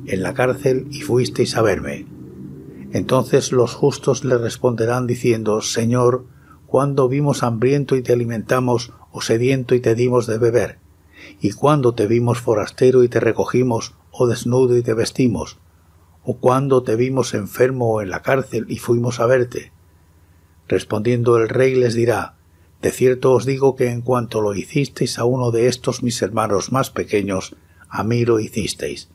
En la cárcel y fuisteis a verme. Entonces los justos le responderán diciendo, Señor, cuando vimos hambriento y te alimentamos, o sediento y te dimos de beber? ¿Y cuando te vimos forastero y te recogimos, o desnudo y te vestimos? ¿O cuando te vimos enfermo o en la cárcel y fuimos a verte? Respondiendo el rey les dirá De cierto os digo que en cuanto lo hicisteis a uno de estos mis hermanos más pequeños, a mí lo hicisteis.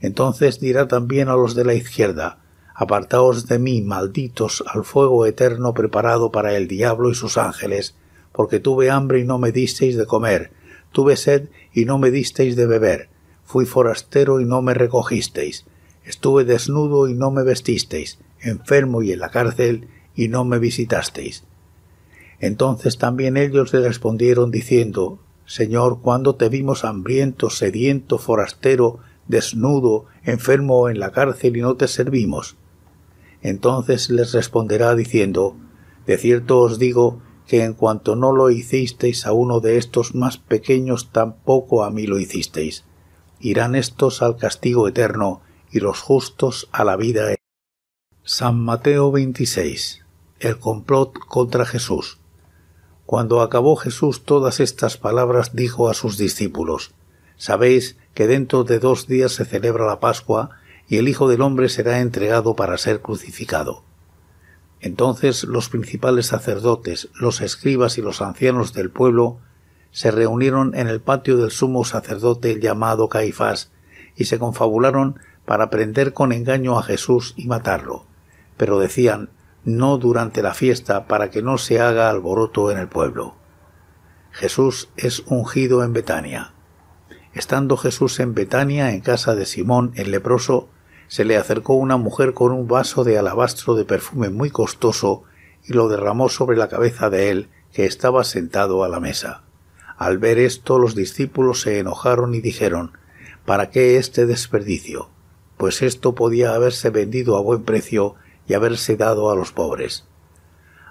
Entonces dirá también a los de la izquierda Apartaos de mí, malditos, al fuego eterno preparado para el diablo y sus ángeles, porque tuve hambre y no me disteis de comer, tuve sed y no me disteis de beber, fui forastero y no me recogisteis, estuve desnudo y no me vestisteis, enfermo y en la cárcel y no me visitasteis. Entonces también ellos le respondieron diciendo, Señor, cuando te vimos hambriento, sediento, forastero, desnudo, enfermo en la cárcel y no te servimos? Entonces les responderá diciendo, De cierto os digo que en cuanto no lo hicisteis a uno de estos más pequeños, tampoco a mí lo hicisteis. Irán estos al castigo eterno y los justos a la vida. San Mateo el complot contra Jesús. Cuando acabó Jesús todas estas palabras dijo a sus discípulos Sabéis que dentro de dos días se celebra la Pascua y el Hijo del hombre será entregado para ser crucificado. Entonces los principales sacerdotes, los escribas y los ancianos del pueblo se reunieron en el patio del sumo sacerdote llamado Caifás y se confabularon para prender con engaño a Jesús y matarlo. Pero decían no durante la fiesta, para que no se haga alboroto en el pueblo. Jesús es ungido en Betania. Estando Jesús en Betania, en casa de Simón el leproso, se le acercó una mujer con un vaso de alabastro de perfume muy costoso y lo derramó sobre la cabeza de él, que estaba sentado a la mesa. Al ver esto los discípulos se enojaron y dijeron ¿Para qué este desperdicio? Pues esto podía haberse vendido a buen precio y haberse dado a los pobres.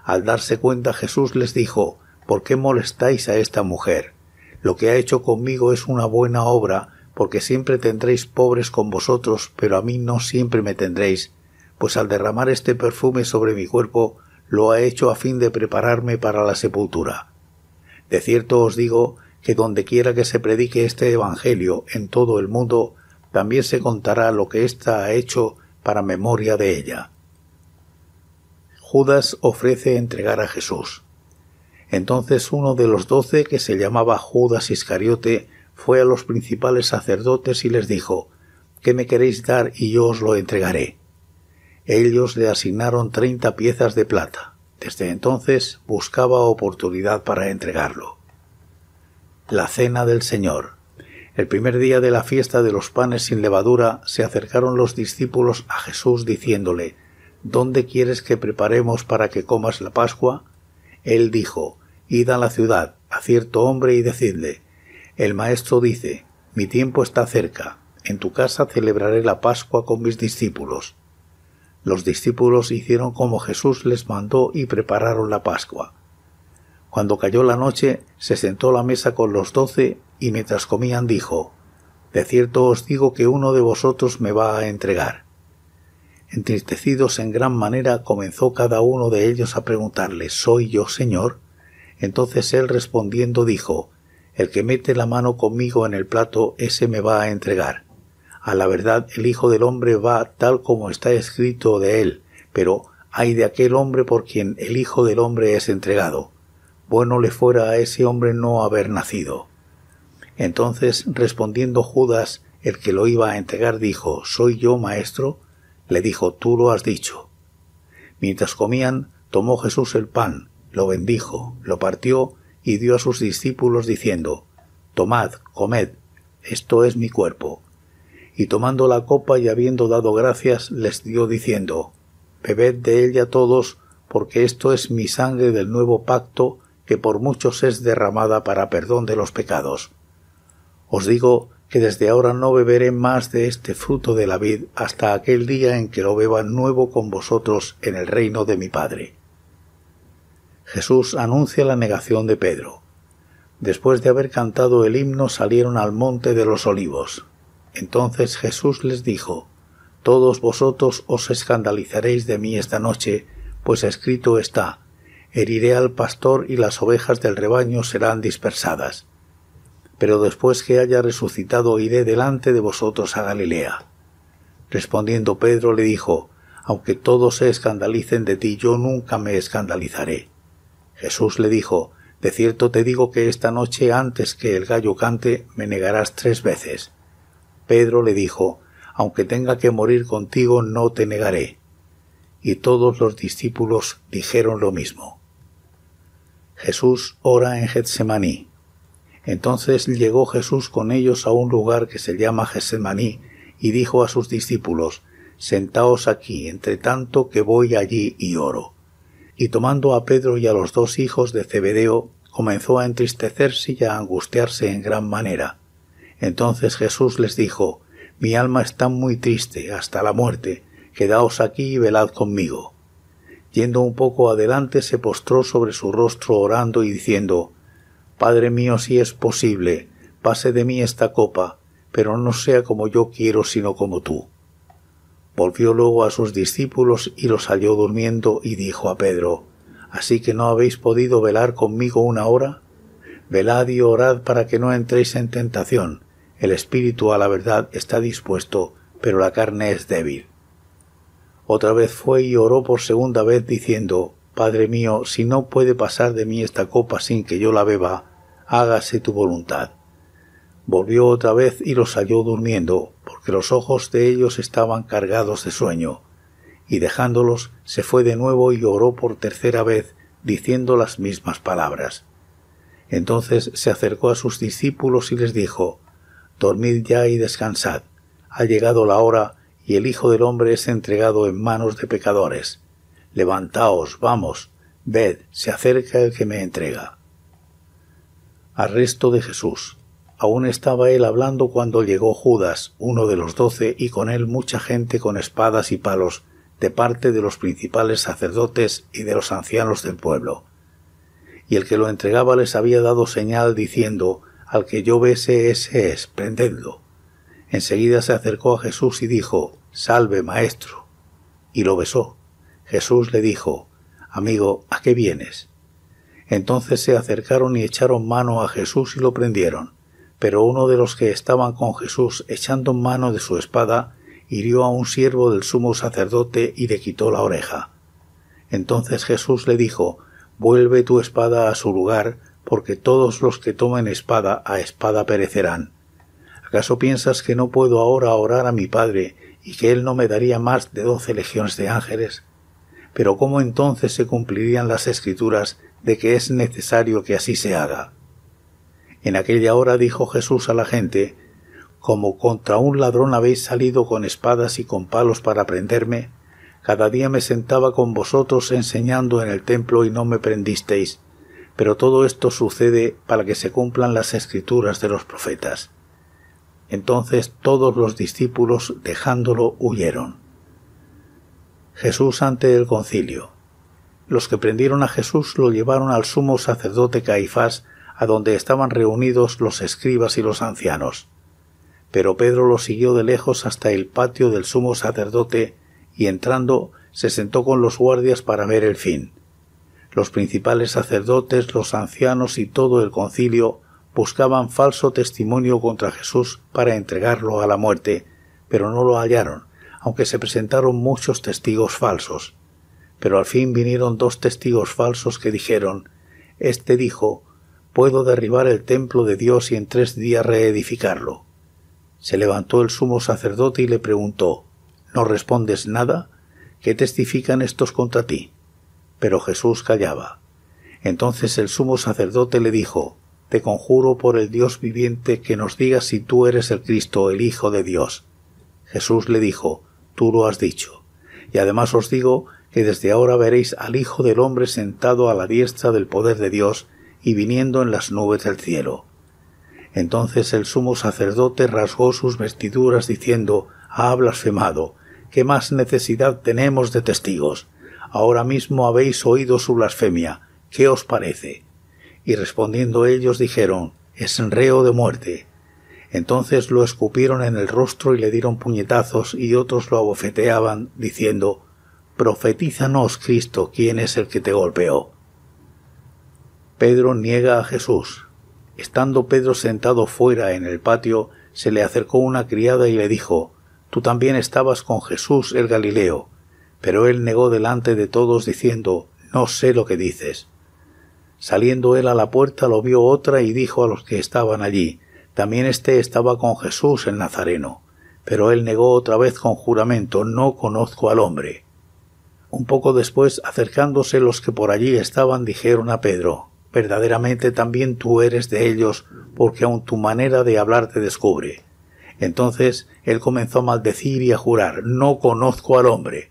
Al darse cuenta Jesús les dijo, ¿por qué molestáis a esta mujer? Lo que ha hecho conmigo es una buena obra, porque siempre tendréis pobres con vosotros, pero a mí no siempre me tendréis, pues al derramar este perfume sobre mi cuerpo, lo ha hecho a fin de prepararme para la sepultura. De cierto os digo que dondequiera que se predique este Evangelio en todo el mundo, también se contará lo que ésta ha hecho para memoria de ella. Judas ofrece entregar a Jesús. Entonces uno de los doce, que se llamaba Judas Iscariote, fue a los principales sacerdotes y les dijo, ¿Qué me queréis dar y yo os lo entregaré? Ellos le asignaron treinta piezas de plata. Desde entonces buscaba oportunidad para entregarlo. La cena del Señor. El primer día de la fiesta de los panes sin levadura se acercaron los discípulos a Jesús diciéndole, ¿Dónde quieres que preparemos para que comas la Pascua? Él dijo, Id a la ciudad, a cierto hombre, y decidle, El maestro dice, Mi tiempo está cerca, en tu casa celebraré la Pascua con mis discípulos. Los discípulos hicieron como Jesús les mandó y prepararon la Pascua. Cuando cayó la noche, se sentó a la mesa con los doce y mientras comían dijo, De cierto os digo que uno de vosotros me va a entregar. Entristecidos en gran manera, comenzó cada uno de ellos a preguntarle ¿Soy yo, Señor? Entonces él respondiendo dijo El que mete la mano conmigo en el plato, ese me va a entregar. A la verdad, el Hijo del hombre va tal como está escrito de él, pero ay de aquel hombre por quien el Hijo del hombre es entregado. Bueno le fuera a ese hombre no haber nacido. Entonces respondiendo Judas, el que lo iba a entregar, dijo, ¿Soy yo, maestro? le dijo, tú lo has dicho. Mientras comían, tomó Jesús el pan, lo bendijo, lo partió y dio a sus discípulos diciendo, Tomad, comed, esto es mi cuerpo. Y tomando la copa y habiendo dado gracias, les dio diciendo, Bebed de ella todos, porque esto es mi sangre del nuevo pacto, que por muchos es derramada para perdón de los pecados. Os digo que desde ahora no beberé más de este fruto de la vid hasta aquel día en que lo beba nuevo con vosotros en el reino de mi Padre. Jesús anuncia la negación de Pedro. Después de haber cantado el himno salieron al monte de los olivos. Entonces Jesús les dijo, Todos vosotros os escandalizaréis de mí esta noche, pues escrito está, Heriré al pastor y las ovejas del rebaño serán dispersadas pero después que haya resucitado iré delante de vosotros a Galilea. Respondiendo Pedro le dijo, Aunque todos se escandalicen de ti, yo nunca me escandalizaré. Jesús le dijo, De cierto te digo que esta noche antes que el gallo cante, me negarás tres veces. Pedro le dijo, Aunque tenga que morir contigo, no te negaré. Y todos los discípulos dijeron lo mismo. Jesús ora en Getsemaní. Entonces llegó Jesús con ellos a un lugar que se llama Gesemaní, y dijo a sus discípulos, Sentaos aquí, entre tanto que voy allí y oro. Y tomando a Pedro y a los dos hijos de Cebedeo comenzó a entristecerse y a angustiarse en gran manera. Entonces Jesús les dijo, Mi alma está muy triste hasta la muerte, quedaos aquí y velad conmigo. Yendo un poco adelante se postró sobre su rostro orando y diciendo, Padre mío, si es posible, pase de mí esta copa, pero no sea como yo quiero, sino como tú. Volvió luego a sus discípulos y los halló durmiendo y dijo a Pedro, Así que no habéis podido velar conmigo una hora? Velad y orad para que no entréis en tentación. El espíritu a la verdad está dispuesto, pero la carne es débil. Otra vez fue y oró por segunda vez diciendo, Padre mío, si no puede pasar de mí esta copa sin que yo la beba, hágase tu voluntad. Volvió otra vez y los halló durmiendo, porque los ojos de ellos estaban cargados de sueño. Y dejándolos, se fue de nuevo y oró por tercera vez, diciendo las mismas palabras. Entonces se acercó a sus discípulos y les dijo, Dormid ya y descansad. Ha llegado la hora, y el Hijo del hombre es entregado en manos de pecadores. Levantaos, vamos, ved, se acerca el que me entrega. Arresto de Jesús. Aún estaba él hablando cuando llegó Judas, uno de los doce, y con él mucha gente con espadas y palos, de parte de los principales sacerdotes y de los ancianos del pueblo. Y el que lo entregaba les había dado señal diciendo, Al que yo bese ese es, prendedlo. Enseguida se acercó a Jesús y dijo, Salve, maestro. Y lo besó. Jesús le dijo, Amigo, ¿a qué vienes? Entonces se acercaron y echaron mano a Jesús y lo prendieron. Pero uno de los que estaban con Jesús, echando mano de su espada, hirió a un siervo del sumo sacerdote y le quitó la oreja. Entonces Jesús le dijo, Vuelve tu espada a su lugar, porque todos los que tomen espada a espada perecerán. ¿Acaso piensas que no puedo ahora orar a mi Padre y que Él no me daría más de doce legiones de ángeles? Pero ¿cómo entonces se cumplirían las escrituras de que es necesario que así se haga? En aquella hora dijo Jesús a la gente, Como contra un ladrón habéis salido con espadas y con palos para prenderme, cada día me sentaba con vosotros enseñando en el templo y no me prendisteis. Pero todo esto sucede para que se cumplan las escrituras de los profetas. Entonces todos los discípulos dejándolo huyeron. Jesús ante el concilio. Los que prendieron a Jesús lo llevaron al sumo sacerdote Caifás, a donde estaban reunidos los escribas y los ancianos. Pero Pedro lo siguió de lejos hasta el patio del sumo sacerdote, y entrando se sentó con los guardias para ver el fin. Los principales sacerdotes, los ancianos y todo el concilio buscaban falso testimonio contra Jesús para entregarlo a la muerte, pero no lo hallaron, aunque se presentaron muchos testigos falsos. Pero al fin vinieron dos testigos falsos que dijeron Este dijo Puedo derribar el templo de Dios y en tres días reedificarlo. Se levantó el sumo sacerdote y le preguntó ¿No respondes nada? ¿Qué testifican estos contra ti? Pero Jesús callaba. Entonces el sumo sacerdote le dijo Te conjuro por el Dios viviente que nos digas si tú eres el Cristo, el Hijo de Dios. Jesús le dijo, tú lo has dicho. Y además os digo que desde ahora veréis al Hijo del hombre sentado a la diestra del poder de Dios y viniendo en las nubes del cielo. Entonces el sumo sacerdote rasgó sus vestiduras diciendo, ha blasfemado, ¿qué más necesidad tenemos de testigos? Ahora mismo habéis oído su blasfemia, ¿qué os parece? Y respondiendo ellos dijeron, es reo de muerte. Entonces lo escupieron en el rostro y le dieron puñetazos y otros lo abofeteaban, diciendo Profetízanos, Cristo, quién es el que te golpeó. Pedro niega a Jesús. Estando Pedro sentado fuera en el patio, se le acercó una criada y le dijo Tú también estabas con Jesús el Galileo. Pero él negó delante de todos, diciendo No sé lo que dices. Saliendo él a la puerta lo vio otra y dijo a los que estaban allí también éste estaba con Jesús el Nazareno, pero él negó otra vez con juramento No conozco al hombre. Un poco después, acercándose los que por allí estaban, dijeron a Pedro Verdaderamente también tú eres de ellos, porque aun tu manera de hablar te descubre. Entonces él comenzó a maldecir y a jurar No conozco al hombre.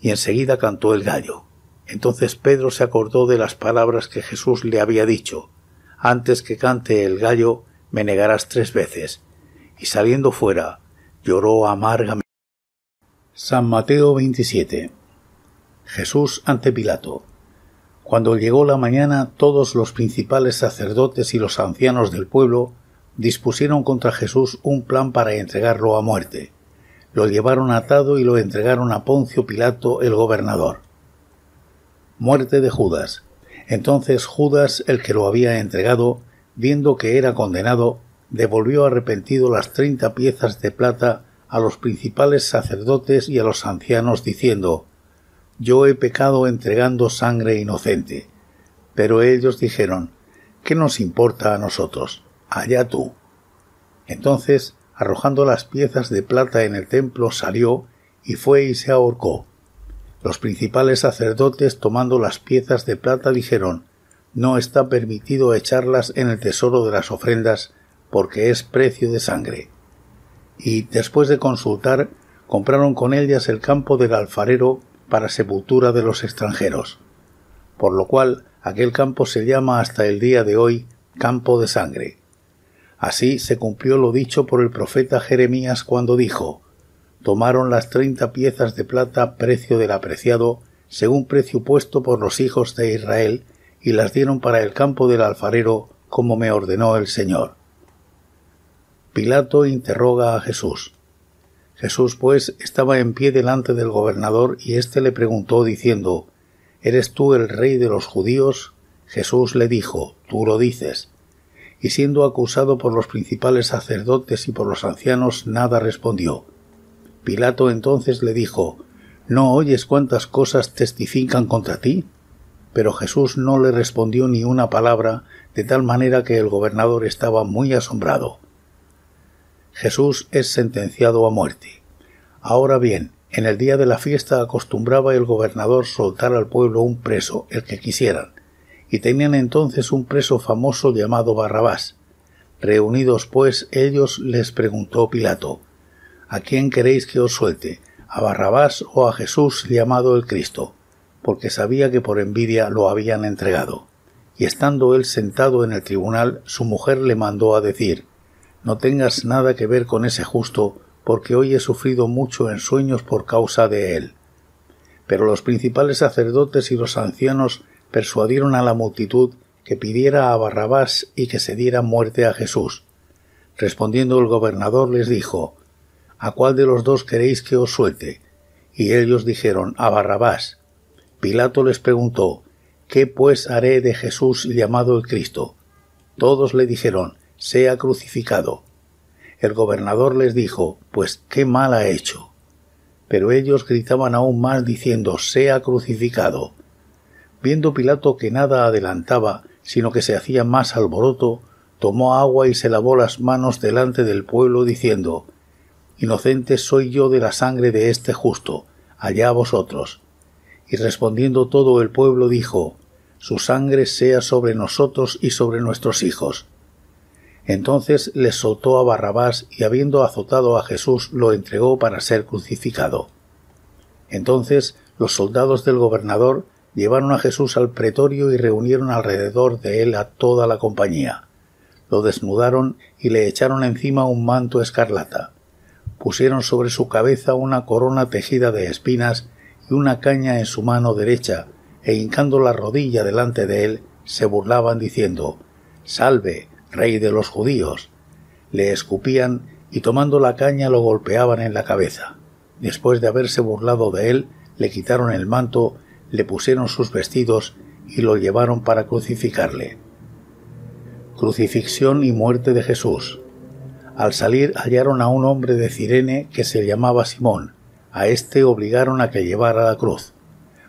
Y enseguida cantó el gallo. Entonces Pedro se acordó de las palabras que Jesús le había dicho Antes que cante el gallo, me negarás tres veces. Y saliendo fuera, lloró amargamente. San Mateo 27 Jesús ante Pilato. Cuando llegó la mañana, todos los principales sacerdotes y los ancianos del pueblo dispusieron contra Jesús un plan para entregarlo a muerte. Lo llevaron atado y lo entregaron a Poncio Pilato, el gobernador. Muerte de Judas. Entonces Judas, el que lo había entregado, viendo que era condenado, devolvió arrepentido las treinta piezas de plata a los principales sacerdotes y a los ancianos, diciendo Yo he pecado entregando sangre inocente. Pero ellos dijeron ¿Qué nos importa a nosotros? Allá tú. Entonces, arrojando las piezas de plata en el templo, salió y fue y se ahorcó. Los principales sacerdotes, tomando las piezas de plata, dijeron no está permitido echarlas en el tesoro de las ofrendas porque es precio de sangre. Y después de consultar, compraron con ellas el campo del alfarero para sepultura de los extranjeros, por lo cual aquel campo se llama hasta el día de hoy campo de sangre. Así se cumplió lo dicho por el profeta Jeremías cuando dijo Tomaron las treinta piezas de plata precio del apreciado, según precio puesto por los hijos de Israel, y las dieron para el campo del alfarero, como me ordenó el Señor. Pilato interroga a Jesús. Jesús, pues, estaba en pie delante del gobernador y éste le preguntó diciendo ¿Eres tú el rey de los judíos? Jesús le dijo Tú lo dices. Y siendo acusado por los principales sacerdotes y por los ancianos, nada respondió. Pilato entonces le dijo ¿No oyes cuántas cosas testifican contra ti? pero Jesús no le respondió ni una palabra, de tal manera que el gobernador estaba muy asombrado. Jesús es sentenciado a muerte. Ahora bien, en el día de la fiesta acostumbraba el gobernador soltar al pueblo un preso, el que quisieran, y tenían entonces un preso famoso llamado Barrabás. Reunidos pues ellos les preguntó Pilato ¿A quién queréis que os suelte? ¿A Barrabás o a Jesús llamado el Cristo? porque sabía que por envidia lo habían entregado. Y estando él sentado en el tribunal, su mujer le mandó a decir No tengas nada que ver con ese justo, porque hoy he sufrido mucho en sueños por causa de él. Pero los principales sacerdotes y los ancianos persuadieron a la multitud que pidiera a Barrabás y que se diera muerte a Jesús. Respondiendo el gobernador les dijo ¿A cuál de los dos queréis que os suelte? Y ellos dijeron a Barrabás. Pilato les preguntó, ¿Qué pues haré de Jesús llamado el Cristo? Todos le dijeron, sea crucificado. El gobernador les dijo, pues qué mal ha hecho. Pero ellos gritaban aún más diciendo, sea crucificado. Viendo Pilato que nada adelantaba, sino que se hacía más alboroto, tomó agua y se lavó las manos delante del pueblo, diciendo, Inocente soy yo de la sangre de este justo, allá vosotros. Y respondiendo todo el pueblo dijo, Su sangre sea sobre nosotros y sobre nuestros hijos. Entonces les soltó a Barrabás y habiendo azotado a Jesús lo entregó para ser crucificado. Entonces los soldados del gobernador llevaron a Jesús al pretorio y reunieron alrededor de él a toda la compañía. Lo desnudaron y le echaron encima un manto escarlata. Pusieron sobre su cabeza una corona tejida de espinas una caña en su mano derecha, e hincando la rodilla delante de él, se burlaban diciendo Salve, rey de los judíos. Le escupían y tomando la caña lo golpeaban en la cabeza. Después de haberse burlado de él, le quitaron el manto, le pusieron sus vestidos y lo llevaron para crucificarle. Crucifixión y muerte de Jesús. Al salir hallaron a un hombre de Cirene que se llamaba Simón, a este obligaron a que llevara la cruz.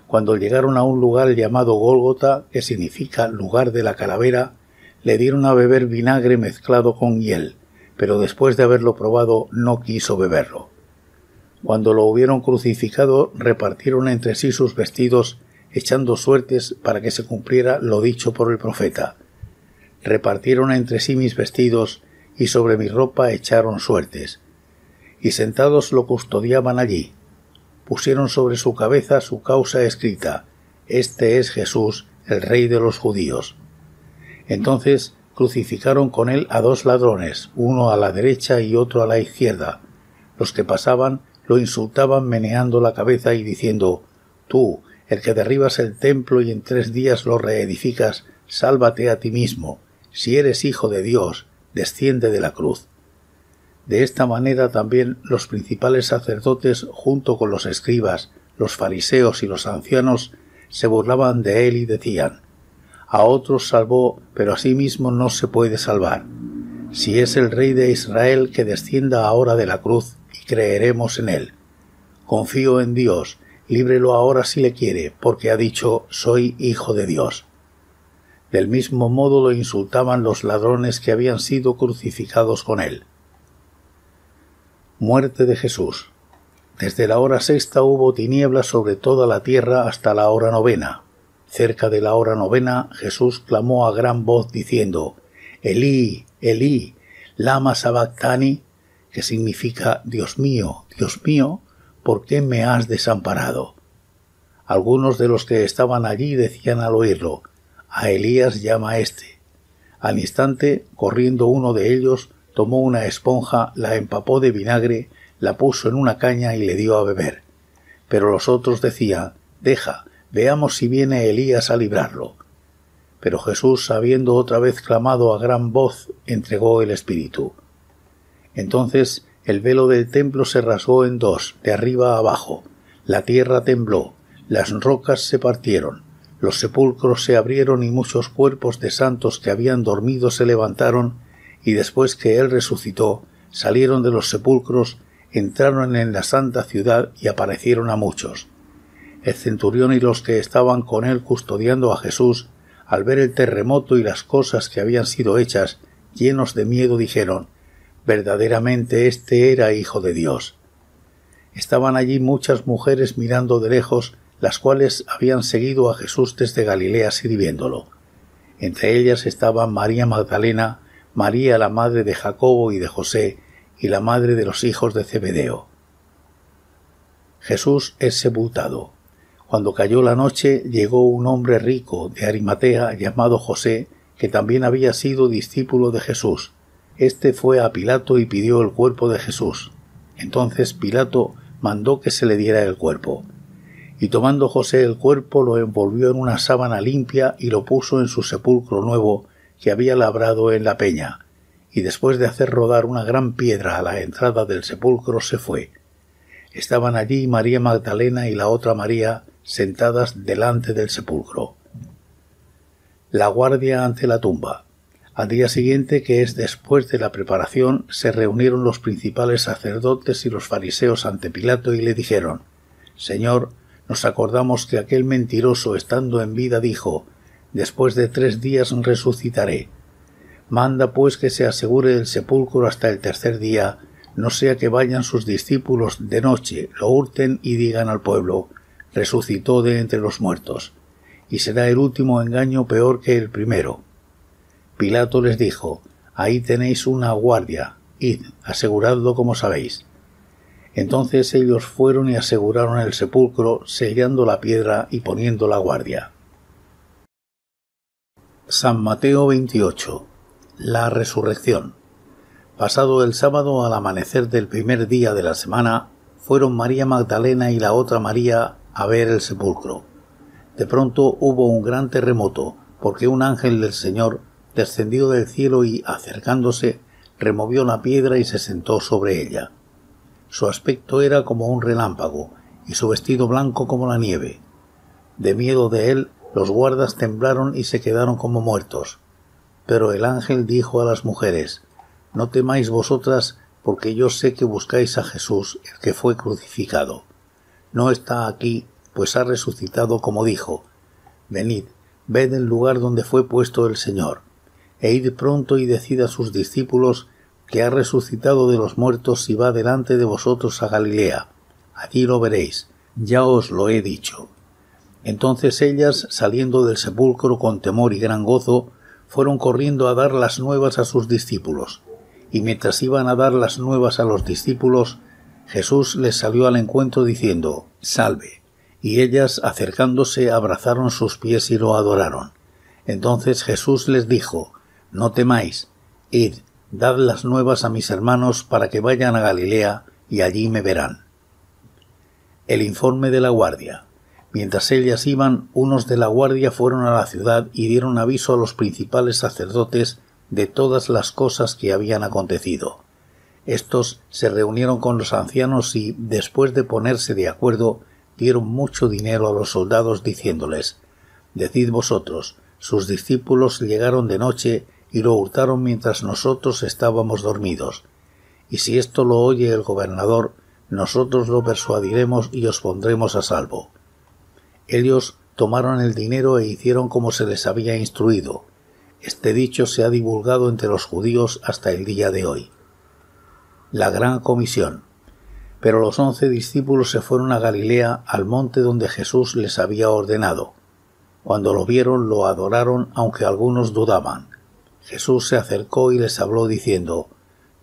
Cuando llegaron a un lugar llamado Gólgota, que significa lugar de la calavera, le dieron a beber vinagre mezclado con hiel, pero después de haberlo probado no quiso beberlo. Cuando lo hubieron crucificado, repartieron entre sí sus vestidos, echando suertes para que se cumpliera lo dicho por el profeta. Repartieron entre sí mis vestidos, y sobre mi ropa echaron suertes y sentados lo custodiaban allí. Pusieron sobre su cabeza su causa escrita, Este es Jesús, el rey de los judíos. Entonces crucificaron con él a dos ladrones, uno a la derecha y otro a la izquierda. Los que pasaban lo insultaban meneando la cabeza y diciendo Tú, el que derribas el templo y en tres días lo reedificas, sálvate a ti mismo. Si eres hijo de Dios, desciende de la cruz. De esta manera también los principales sacerdotes, junto con los escribas, los fariseos y los ancianos, se burlaban de él y decían A otros salvó, pero a sí mismo no se puede salvar. Si es el rey de Israel que descienda ahora de la cruz, y creeremos en él. Confío en Dios, líbrelo ahora si le quiere, porque ha dicho soy hijo de Dios. Del mismo modo lo insultaban los ladrones que habían sido crucificados con él. Muerte de Jesús. Desde la hora sexta hubo tinieblas sobre toda la tierra hasta la hora novena. Cerca de la hora novena Jesús clamó a gran voz diciendo Elí, Elí, lama sabactani, que significa Dios mío, Dios mío, ¿por qué me has desamparado? Algunos de los que estaban allí decían al oírlo A Elías llama este. Al instante, corriendo uno de ellos, tomó una esponja, la empapó de vinagre, la puso en una caña y le dio a beber. Pero los otros decían Deja, veamos si viene Elías a librarlo. Pero Jesús, habiendo otra vez clamado a gran voz, entregó el Espíritu. Entonces el velo del templo se rasgó en dos, de arriba a abajo, la tierra tembló, las rocas se partieron, los sepulcros se abrieron y muchos cuerpos de santos que habían dormido se levantaron y después que él resucitó, salieron de los sepulcros, entraron en la santa ciudad y aparecieron a muchos. El centurión y los que estaban con él custodiando a Jesús, al ver el terremoto y las cosas que habían sido hechas, llenos de miedo, dijeron verdaderamente este era hijo de Dios. Estaban allí muchas mujeres mirando de lejos, las cuales habían seguido a Jesús desde Galilea sirviéndolo. Entre ellas estaba María Magdalena, María la madre de Jacobo y de José, y la madre de los hijos de Zebedeo. Jesús es sepultado. Cuando cayó la noche llegó un hombre rico de Arimatea llamado José, que también había sido discípulo de Jesús. Este fue a Pilato y pidió el cuerpo de Jesús. Entonces Pilato mandó que se le diera el cuerpo. Y tomando José el cuerpo lo envolvió en una sábana limpia y lo puso en su sepulcro nuevo, que había labrado en la peña, y después de hacer rodar una gran piedra a la entrada del sepulcro se fue. Estaban allí María Magdalena y la otra María sentadas delante del sepulcro. La guardia ante la tumba. Al día siguiente, que es después de la preparación, se reunieron los principales sacerdotes y los fariseos ante Pilato y le dijeron Señor, nos acordamos que aquel mentiroso estando en vida dijo después de tres días resucitaré. Manda pues que se asegure el sepulcro hasta el tercer día, no sea que vayan sus discípulos de noche, lo hurten y digan al pueblo, resucitó de entre los muertos, y será el último engaño peor que el primero. Pilato les dijo, ahí tenéis una guardia, id, aseguradlo como sabéis. Entonces ellos fueron y aseguraron el sepulcro, sellando la piedra y poniendo la guardia. San Mateo 28. La resurrección. Pasado el sábado al amanecer del primer día de la semana, fueron María Magdalena y la otra María a ver el sepulcro. De pronto hubo un gran terremoto, porque un ángel del Señor descendió del cielo y, acercándose, removió la piedra y se sentó sobre ella. Su aspecto era como un relámpago, y su vestido blanco como la nieve. De miedo de él, los guardas temblaron y se quedaron como muertos. Pero el ángel dijo a las mujeres, No temáis vosotras, porque yo sé que buscáis a Jesús, el que fue crucificado. No está aquí, pues ha resucitado como dijo. Venid, ved el lugar donde fue puesto el Señor, e id pronto y decid a sus discípulos que ha resucitado de los muertos y va delante de vosotros a Galilea. Allí lo veréis, ya os lo he dicho. Entonces ellas, saliendo del sepulcro con temor y gran gozo, fueron corriendo a dar las nuevas a sus discípulos. Y mientras iban a dar las nuevas a los discípulos, Jesús les salió al encuentro diciendo, Salve. Y ellas, acercándose, abrazaron sus pies y lo adoraron. Entonces Jesús les dijo, No temáis, id, dad las nuevas a mis hermanos para que vayan a Galilea, y allí me verán. El informe de la guardia. Mientras ellas iban, unos de la guardia fueron a la ciudad y dieron aviso a los principales sacerdotes de todas las cosas que habían acontecido. Estos se reunieron con los ancianos y, después de ponerse de acuerdo, dieron mucho dinero a los soldados diciéndoles Decid vosotros, sus discípulos llegaron de noche y lo hurtaron mientras nosotros estábamos dormidos. Y si esto lo oye el gobernador, nosotros lo persuadiremos y os pondremos a salvo. Ellos tomaron el dinero e hicieron como se les había instruido. Este dicho se ha divulgado entre los judíos hasta el día de hoy. La gran comisión. Pero los once discípulos se fueron a Galilea, al monte donde Jesús les había ordenado. Cuando lo vieron lo adoraron, aunque algunos dudaban. Jesús se acercó y les habló diciendo,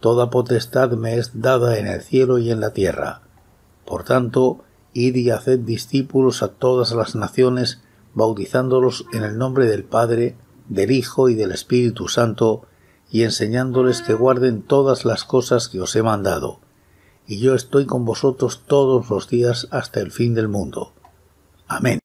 Toda potestad me es dada en el cielo y en la tierra. Por tanto, y haced discípulos a todas las naciones, bautizándolos en el nombre del Padre, del Hijo y del Espíritu Santo, y enseñándoles que guarden todas las cosas que os he mandado. Y yo estoy con vosotros todos los días hasta el fin del mundo. Amén.